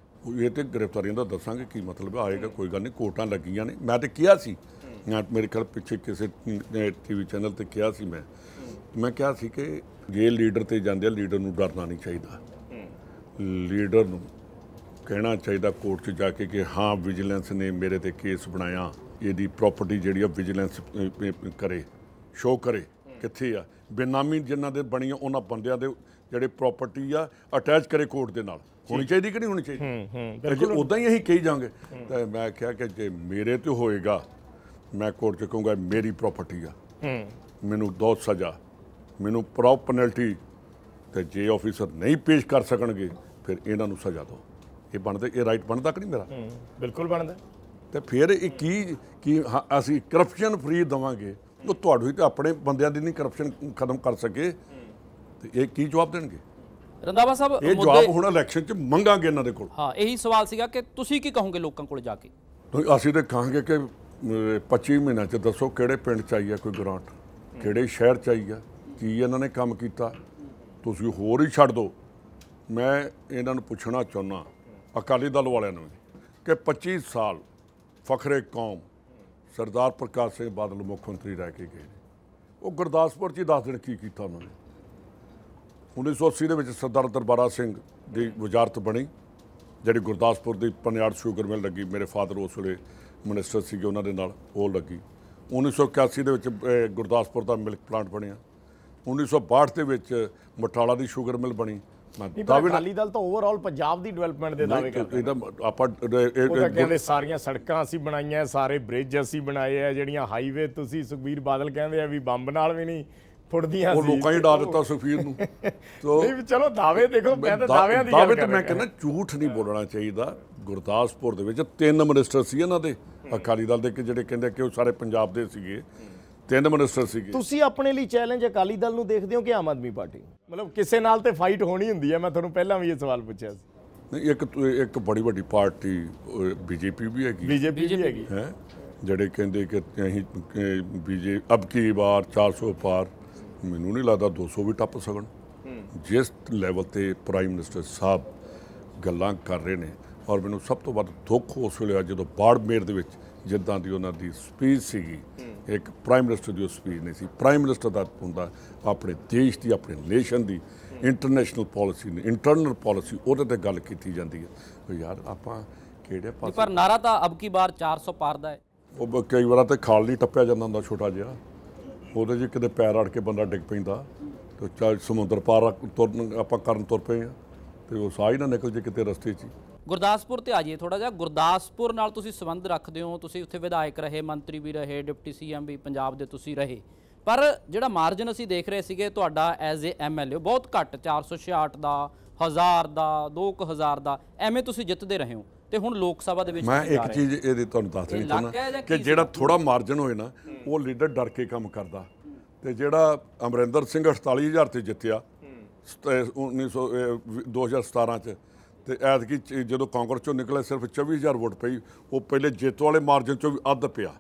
ਇਹ ਤੇ ਗ੍ਰਿਫਤਾਰੀਆਂ ਦਾ ਦੱਸਾਂਗੇ ਕੀ ਮਤਲਬ ਆਏਗਾ ਕੋਈ ਗੱਲ ਨਹੀਂ ਕੋਟਾਂ ਲੱਗੀਆਂ ਨੇ ਮੈਂ ਤੇ ਕਿਹਾ ਸੀ ਮੇਰੇ ਖਿਆਲ ਪਿੱਛੇ ਕਿਸੇ ਟੀਵੀ ਚੈਨਲ ਤੇ ਕਿਹਾ ਸੀ ਮੈਂ ਮੈਂ ਕਿਹਾ ਸੀ ਕਿ ਜੇ ਲੀਡਰ ਤੇ ਜਾਂਦੇ ਆ ਲੀਡਰ ਨੂੰ ਡਰਨਾ ਨਹੀਂ ਚਾਹੀਦਾ ਲੀਡਰ ਨੂੰ ਕਹਿਣਾ ਚਾਹੀਦਾ ਕੋਰਟ 'ਚ ਜਾ ਕੇ ਕਿ ਹਾਂ ਵਿਜੀਲੈਂਸ ਨੇ ਮੇਰੇ ਤੇ ਕੇਸ ਬਣਾਇਆ ਇਹਦੀ ਪ੍ਰਾਪਰਟੀ ਜਿਹੜੀ ਆ ਵਿਜੀਲੈਂਸ ਕਰੇ ਸ਼ੋ ਕਰੇ ਕਿੱਥੇ ਆ ਬੇਨਾਮੀ ਜਿਨ੍ਹਾਂ ਦੇ ਬਣੀਆਂ ਉਹਨਾਂ ਬੰਦਿਆਂ ਦੇ ਜਿਹੜੇ ਪ੍ਰਾਪਰਟੀ ਆ ਅਟੈਚ ਕਰੇ ਕੋਰਟ ਦੇ ਨਾਲ ਹੋਣੀ ਚਾਹੀਦੀ ਕਿ ਨਹੀਂ ਹੋਣੀ ਚਾਹੀਦੀ ਹੂੰ ਹੂੰ ਜੇ ਉਦਾਂ ਹੀ ਅਸੀਂ ਕਹੀ ਜਾਾਂਗੇ ਤਾਂ ਮੈਂ ਕਿਹਾ ਕਿ ਜੇ ਮੇਰੇ ਤੇ ਹੋਏਗਾ ਮੈਂ ਕੋਰਟ 'ਚ ਕਹੂੰਗਾ ਮੇਰੀ ਪ੍ਰਾਪਰਟੀ ਆ ਹੂੰ ਮੈਨੂੰ ਦੋ ਸਜ਼ਾ ਮੈਨੂੰ ਪ੍ਰੋਪ ਪੈਨਲਟੀ ਤੇ ਜੇ ਆਫੀਸਰ ਨਹੀਂ ਪੇਸ਼ ਕਰ ਸਕਣਗੇ ਫਿਰ ਇਹਨਾਂ ਨੂੰ ਸਜ਼ਾ ਦਿਓ ਇਹ ਬਣਦੇ ਇਹ ਰਾਈਟ ਬਣਦਾ ਕਿ ਨਹੀਂ ਮੇਰਾ ਬਿਲਕੁਲ ਬਣਦਾ ਤੇ ਫਿਰ ਇਹ ਕੀ ਕਿ ਅਸੀਂ ਕਰਪਸ਼ਨ ਫ੍ਰੀ ਦਵਾਂਗੇ ਉਹ ਤੁਹਾਡੂ ਹੀ ਤੇ ਆਪਣੇ ਬੰਦਿਆਂ ਦੀ ਨਹੀਂ ਕਰਪਸ਼ਨ ਖਤਮ ਕਰ ਸਕੇ ਤੇ ਇਹ ਕੀ ਜਵਾਬ ਦੇਣਗੇ ਰੰਦਾਵਾ ਸਾਹਿਬ ਇਹ ਜਵਾਬ ਹੁਣ ਇਲੈਕਸ਼ਨ 'ਚ ਮੰਗਾਂਗੇ ਇਹਨਾਂ ਦੇ ਕੋਲ ਹਾਂ ਇਹੀ ਸਵਾਲ ਸੀਗਾ ਕਿ ਤੁਸੀਂ ਕੀ ਕਹੋਗੇ ਲੋਕਾਂ ਕੋਲ ਜਾ ਕੇ ਅਸੀਂ ਤੇ ਕਹਾਂਗੇ ਕਿ 25 ਮਹੀਨਾ 'ਚ ਦੱਸੋ ਕਿਹੜੇ ਪਿੰਡ 'ਚ ਆਈ ਕੋਈ ਗ੍ਰਾਂਟ ਕਿਹੜੇ ਸ਼ਹਿਰ 'ਚ ਆਈ ਕੀ ਇਹਨਾਂ ਨੇ ਕੰਮ ਕੀਤਾ ਤੁਸੀਂ ਹੋਰ ਹੀ ਛੱਡ ਦਿਓ ਮੈਂ ਇਹਨਾਂ ਨੂੰ ਪੁੱਛਣਾ ਚਾਹੁੰਦਾ ਅਕਾਲੀ ਦਲ ਵਾਲਿਆਂ ਨੂੰ ਕਿ 25 ਸਾਲ ਫਖਰੇ ਕੌਮ ਸਰਦਾਰ ਪ੍ਰਕਾਸ਼ ਸਿੰਘ ਬਾਦਲ ਮੁੱਖ ਮੰਤਰੀ ਰਹਿ ਕੇ ਗਏ ਉਹ ਗੁਰਦਾਸਪੁਰ 'ਚ 10 ਦਿਨ ਕੀ ਕੀਤਾ ਉਹਨਾਂ ਨੇ 1980 ਦੇ ਵਿੱਚ ਸਰਦਾਰ ਦਰਬਾਰਾ ਸਿੰਘ ਦੀ ਵਜ਼ਾਰਤ ਬਣੀ ਜਿਹੜੀ ਗੁਰਦਾਸਪੁਰ ਦੀ ਪਨਿਆੜ ਸ਼ੂਗਰ ਮਿਲ ਲੱਗੀ ਮੇਰੇ ਫਾਦਰ ਉਸ ਵੇਲੇ ਮਿਨਿਸਟਰ ਸੀਗੇ ਉਹਨਾਂ ਦੇ ਨਾਲ ਉਹ ਲੱਗੀ 1981 ਦੇ ਵਿੱਚ ਗੁਰਦਾਸਪੁਰ ਦਾ ਮਿਲਕ ਪਲਾਂਟ ਬਣਿਆ 1962 ਦੇ ਵਿੱਚ ਮਟਾਲਾ ਦੀ ਸ਼ੂਗਰ ਮਿਲ ਬਣੀ ਅਕਾਲੀ ਦਲ ਤਾਂ ਓਵਰਆਲ ਪੰਜਾਬ ਦੀ ਡਿਵੈਲਪਮੈਂਟ ਦੇ ਦਾਅਵੇ ਕਰਦਾ ਇਹਦਾ ਆਪਾਂ ਉਹ ਕਹਿੰਦੇ ਸਾਰੀਆਂ ਸੜਕਾਂ ਅਸੀਂ ਬਣਾਈਆਂ ਸਾਰੇ ਬ੍ਰਿਜ ਅਸੀਂ ਬਣਾਏ ਆ ਜਿਹੜੀਆਂ ਹਾਈਵੇ ਤੁਸੀਂ ਸੁਖਬੀਰ ਬਾਦਲ ਕਹਿੰਦੇ ਆ ਵੀ ਬੰਬ ਨਾਲ ਵੀ ਨਹੀਂ ਫੁੱਟਦੀਆਂ ਸੀ ਉਹ ਲੋਕਾਂ ਹੀ ਡਾ ਦਿੱਤਾ ਸੁਖਬੀਰ ਨੂੰ ਸੋ ਨਹੀਂ ਚਲੋ ਦਾਅਵੇ ਦੇਖੋ ਮੈਂ ਤਾਂ ਦਾਅਵਿਆਂ ਦੀ ਗੱਲ ਦਾਅਵੇ ਤਾਂ ਮੈਂ ਕਹਿੰਦਾ ਝੂਠ ਨਹੀਂ ਬੋਲਣਾ ਚਾਹੀਦਾ ਗੁਰਦਾਸਪੁਰ ਦੇ ਵਿੱਚ ਤਿੰਨ ਮਿਨਿਸਟਰ ਸੀ ਇਹਨਾਂ ਦੇ ਅਕਾਲੀ ਦਲ ਦੇ ਜਿਹੜੇ ਕਹਿੰਦੇ ਕਿ ਉਹ ਸਾਰੇ ਪੰਜਾਬ ਦੇ ਸੀਗੇ ਤਿੰਨ ਮਿਨਿਸਟਰ ਸੀਗੇ ਤੁਸੀਂ ਆਪਣੇ ਲਈ ਚੈਲੰਜ ਅਕਾਲੀ ਦਲ ਨੂੰ ਦੇਖਦੇ ਹੋ ਕਿ ਆਮ ਆਦਮੀ ਪਾਰਟੀ ਮਤਲਬ ਕਿਸੇ ਨਾਲ ਤੇ ਫਾਈਟ ਹੋਣੀ ਹੁੰਦੀ ਹੈ ਮੈਂ ਤੁਹਾਨੂੰ ਪਹਿਲਾਂ ਵੀ ਇਹ ਸਵਾਲ ਪੁੱਛਿਆ ਸੀ ਨਹੀਂ ਇੱਕ ਇੱਕ ਬੜੀ ਵੱਡੀ ਪਾਰਟੀ ਬੀਜੇਪੀ ਵੀ ਹੈਗੀ ਬੀਜੇਪੀ ਵੀ ਹੈਗੀ ਹੈ ਜਿਹੜੇ ਕਹਿੰਦੇ ਕਿ ਅਸੀਂ ਬੀਜੇ ਅਬ ਕੀ ਵਾਰ 400 ਪਾਰ ਮੈਨੂੰ ਨਹੀਂ ਲੱਗਦਾ 200 ਵੀ ਟੱਪ ਸਕਣ ਜਿਸ ਲੈਵਲ ਤੇ ਪ੍ਰਾਈਮ ਮਿਨਿਸਟਰ ਸਾਹਿਬ ਗੱਲਾਂ ਕਰ ਰਹੇ ਨੇ ਔਰ ਮੈਨੂੰ ਸਭ ਤੋਂ ਵੱਧ ਦੁੱਖ ਉਸ ਵੇਲੇ ਜਦੋਂ ਬਾੜ ਮੇਰ ਦੇ ਵਿੱਚ ਜਿੱਦਾਂ ਦੀ ਉਹਨਾਂ ਦੀ ਸਪੀਚ ਸੀਗੀ ਇੱਕ ਪ੍ਰਾਈਮ ਮਿਨਿਸਟਰ ਦੀ ਸਪੀਚ ਨਹੀਂ ਸੀ ਪ੍ਰਾਈਮ ਮਿਨਿਸਟਰ ਦਾ ਹੁੰਦਾ ਆਪਣੇ ਦੇਸ਼ ਦੀ ਆਪਣੇ ਨੇਸ਼ਨ ਦੀ ਇੰਟਰਨੈਸ਼ਨਲ ਪਾਲਿਸੀ ਨੇ ਇੰਟਰਨਲ ਪਾਲਿਸੀ ਉਹਦੇ ਤੇ ਗੱਲ ਕੀਤੀ ਜਾਂਦੀ ਹੈ ਯਾਰ ਆਪਾਂ ਕਿਹੜੇ ਪਾਸੇ ਪਰ ਨਾਰਾ ਤਾਂ ਅਬ ਕੀ ਬਾਰ 400 ਪਾਰ ਦਾ ਹੈ ਉਹ ਕਈ ਵਾਰ ਤੇ ਖਾਲ ਨਹੀਂ ਟੱਪਿਆ ਜਾਂਦਾ ਹੁੰਦਾ ਛੋਟਾ ਜਿਹਾ ਉਹਦੇ ਜੇ ਕਿਤੇ ਪੈਰ ਅੜ ਕੇ ਬੰਦਾ ਡਿੱਗ ਪੈਂਦਾ ਤੇ ਚਾਹ ਸਮੁੰਦਰ ਪਾਰ ਤੁਰਨ ਆਪਾਂ ਕਰਨ ਤੁਰ ਪਏ ਆ ਤੇ ਉਹ ਸਾਹ ਹੀ ਨਾ ਨਿਕਲ ਜੇ ਕਿਤੇ ਰਸਤੇ 'ਚ ਗੁਰਦਾਸਪੁਰ ਤੇ ਆ ਜੀ ਥੋੜਾ ਜਿਹਾ ਗੁਰਦਾਸਪੁਰ ਨਾਲ ਤੁਸੀਂ ਸੰਬੰਧ ਰੱਖਦੇ ਹੋ ਤੁਸੀਂ ਉੱਥੇ ਵਿਧਾਇਕ ਰਹੇ ਮੰਤਰੀ ਵੀ ਰਹੇ ਡਿਪਟੀ ਸੀਐਮ ਵੀ ਪੰਜਾਬ ਦੇ ਤੁਸੀਂ ਰਹੇ ਪਰ ਜਿਹੜਾ ਮਾਰਜਨ ਅਸੀਂ ਦੇਖ ਰਹੇ ਸੀਗੇ ਤੁਹਾਡਾ ਐਜ਼ ਅ ਐਮਐਲਏ ਬਹੁਤ ਘੱਟ 466 ਦਾ 1000 ਦਾ 2000 ਦਾ ਐਵੇਂ ਤੁਸੀਂ ਜਿੱਤਦੇ ਰਹੇ ਹੋ ਤੇ ਹੁਣ ਲੋਕ ਸਭਾ ਦੇ ਵਿੱਚ ਮੈਂ ਇੱਕ ਚੀਜ਼ ਇਹਦੀ ਤੁਹਾਨੂੰ ਦੱਸ ਦੇਣੀ ਕਿ ਜਿਹੜਾ ਥੋੜਾ ਮਾਰਜਨ ਹੋਏ ਨਾ ਉਹ ਲੀਡਰ ਡਰ ਕੇ ਕੰਮ ਕਰਦਾ ਤੇ ਜਿਹੜਾ ਅਮਰਿੰਦਰ ਸਿੰਘ 48000 ਤੇ ਜਿੱਤਿਆ 1900 2017 ਚ ਤੇ ਐਤਕੀ ਜਦੋਂ ਕਾਂਗਰਸ ਚੋਂ ਨਿਕਲੇ ਸਿਰਫ 24000 ਵੋਟ ਪਈ ਉਹ ਪਹਿਲੇ ਜੇਤੂ ਵਾਲੇ ਮਾਰਜਨ ਚੋਂ ਵੀ ਅੱਧ ਪਿਆ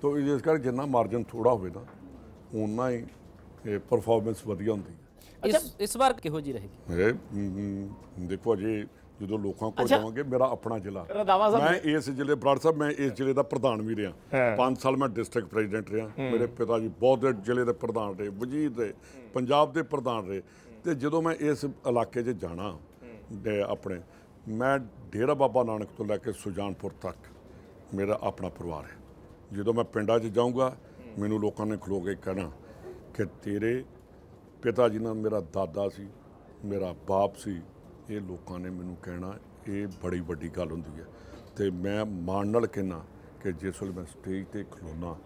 ਤੋਂ ਇਸ ਕਰਕੇ ਜਿੰਨਾ ਮਾਰਜਨ ਥੋੜਾ ਹੋਵੇ ਨਾ ਉਨਾ ਹੀ ਪਰਫਾਰਮੈਂਸ ਵਧੀਆ ਹੁੰਦੀ ਹੈ ਇਸ ਇਸ ਵਾਰ ਕਿਹੋ ਜੀ ਰਹੇਗੀ ਦੇਖੋ ਜੀ ਜਦੋਂ ਲੋਕਾਂ ਕੋਲ ਜਾਵਾਂਗੇ ਮੇਰਾ ਆਪਣਾ ਜ਼ਿਲ੍ਹਾ ਮੈਂ ਇਸ ਜ਼ਿਲ੍ਹੇ ਬਰਾੜ ਸਾਹਿਬ ਮੈਂ ਇਸ ਜ਼ਿਲ੍ਹੇ ਦਾ ਪ੍ਰਧਾਨ ਵੀ ਰਿਹਾ 5 ਸਾਲ ਮੈਂ ਡਿਸਟ੍ਰਿਕਟ ਪ੍ਰੈਜ਼ੀਡੈਂਟ ਰਿਹਾ ਮੇਰੇ ਪਿਤਾ ਜੀ ਬਹੁਤ ਜ਼ਿਲ੍ਹੇ ਦੇ ਪ੍ਰਧਾਨ ਰਹੇ ਵਜੀਦ ਦੇ ਪੰਜਾਬ ਦੇ ਪ੍ਰਧਾਨ ਰਹੇ ਤੇ ਜਦੋਂ ਮੈਂ ਇਸ ਇਲਾਕੇ 'ਚ ਜਾਣਾ ਦੇ ਆਪਣੇ ਮੈਂ ਡੇਰਾ ਬਾਬਾ ਨਾਨਕ ਤੋਂ ਲੈ ਕੇ ਸੁਜਾਨਪੁਰ ਤੱਕ ਮੇਰਾ ਆਪਣਾ ਪਰਿਵਾਰ ਹੈ ਜਦੋਂ ਮੈਂ ਪਿੰਡਾਂ 'ਚ ਜਾਊਂਗਾ ਮੈਨੂੰ ਲੋਕਾਂ ਨੇ ਖਲੋ ਕੇ ਕਹਿਣਾ ਕਿ ਤੇਰੇ ਪਿਤਾ ਜੀ ਨਾਲ ਮੇਰਾ ਦਾਦਾ ਸੀ ਮੇਰਾ ਬਾਪ ਸੀ ਇਹ ਲੋਕਾਂ ਨੇ ਮੈਨੂੰ ਕਹਿਣਾ ਇਹ ਬੜੀ ਵੱਡੀ ਗੱਲ ਹੁੰਦੀ ਹੈ ਤੇ ਮੈਂ ਮਾਣ ਨਾਲ ਕਹਿਣਾ ਕਿ ਜਿਸ ਵੇਲੇ ਮੈਂ ਸਟੇਜ ਤੇ ਖਲੋਣਾ